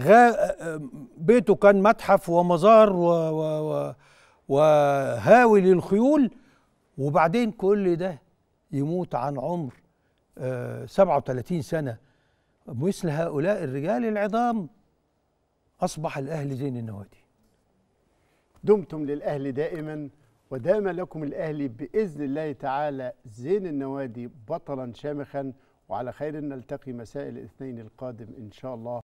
غا بيته كان متحف ومزار و... و... و... وهاوي للخيول وبعدين كل ده يموت عن عمر 37 آه، سنة مثل هؤلاء الرجال العظام أصبح الأهل زين النوادي دمتم للأهل دائما ودام لكم الأهل بإذن الله تعالى زين النوادي بطلا شامخا وعلى خير نلتقي مساء الاثنين القادم إن شاء الله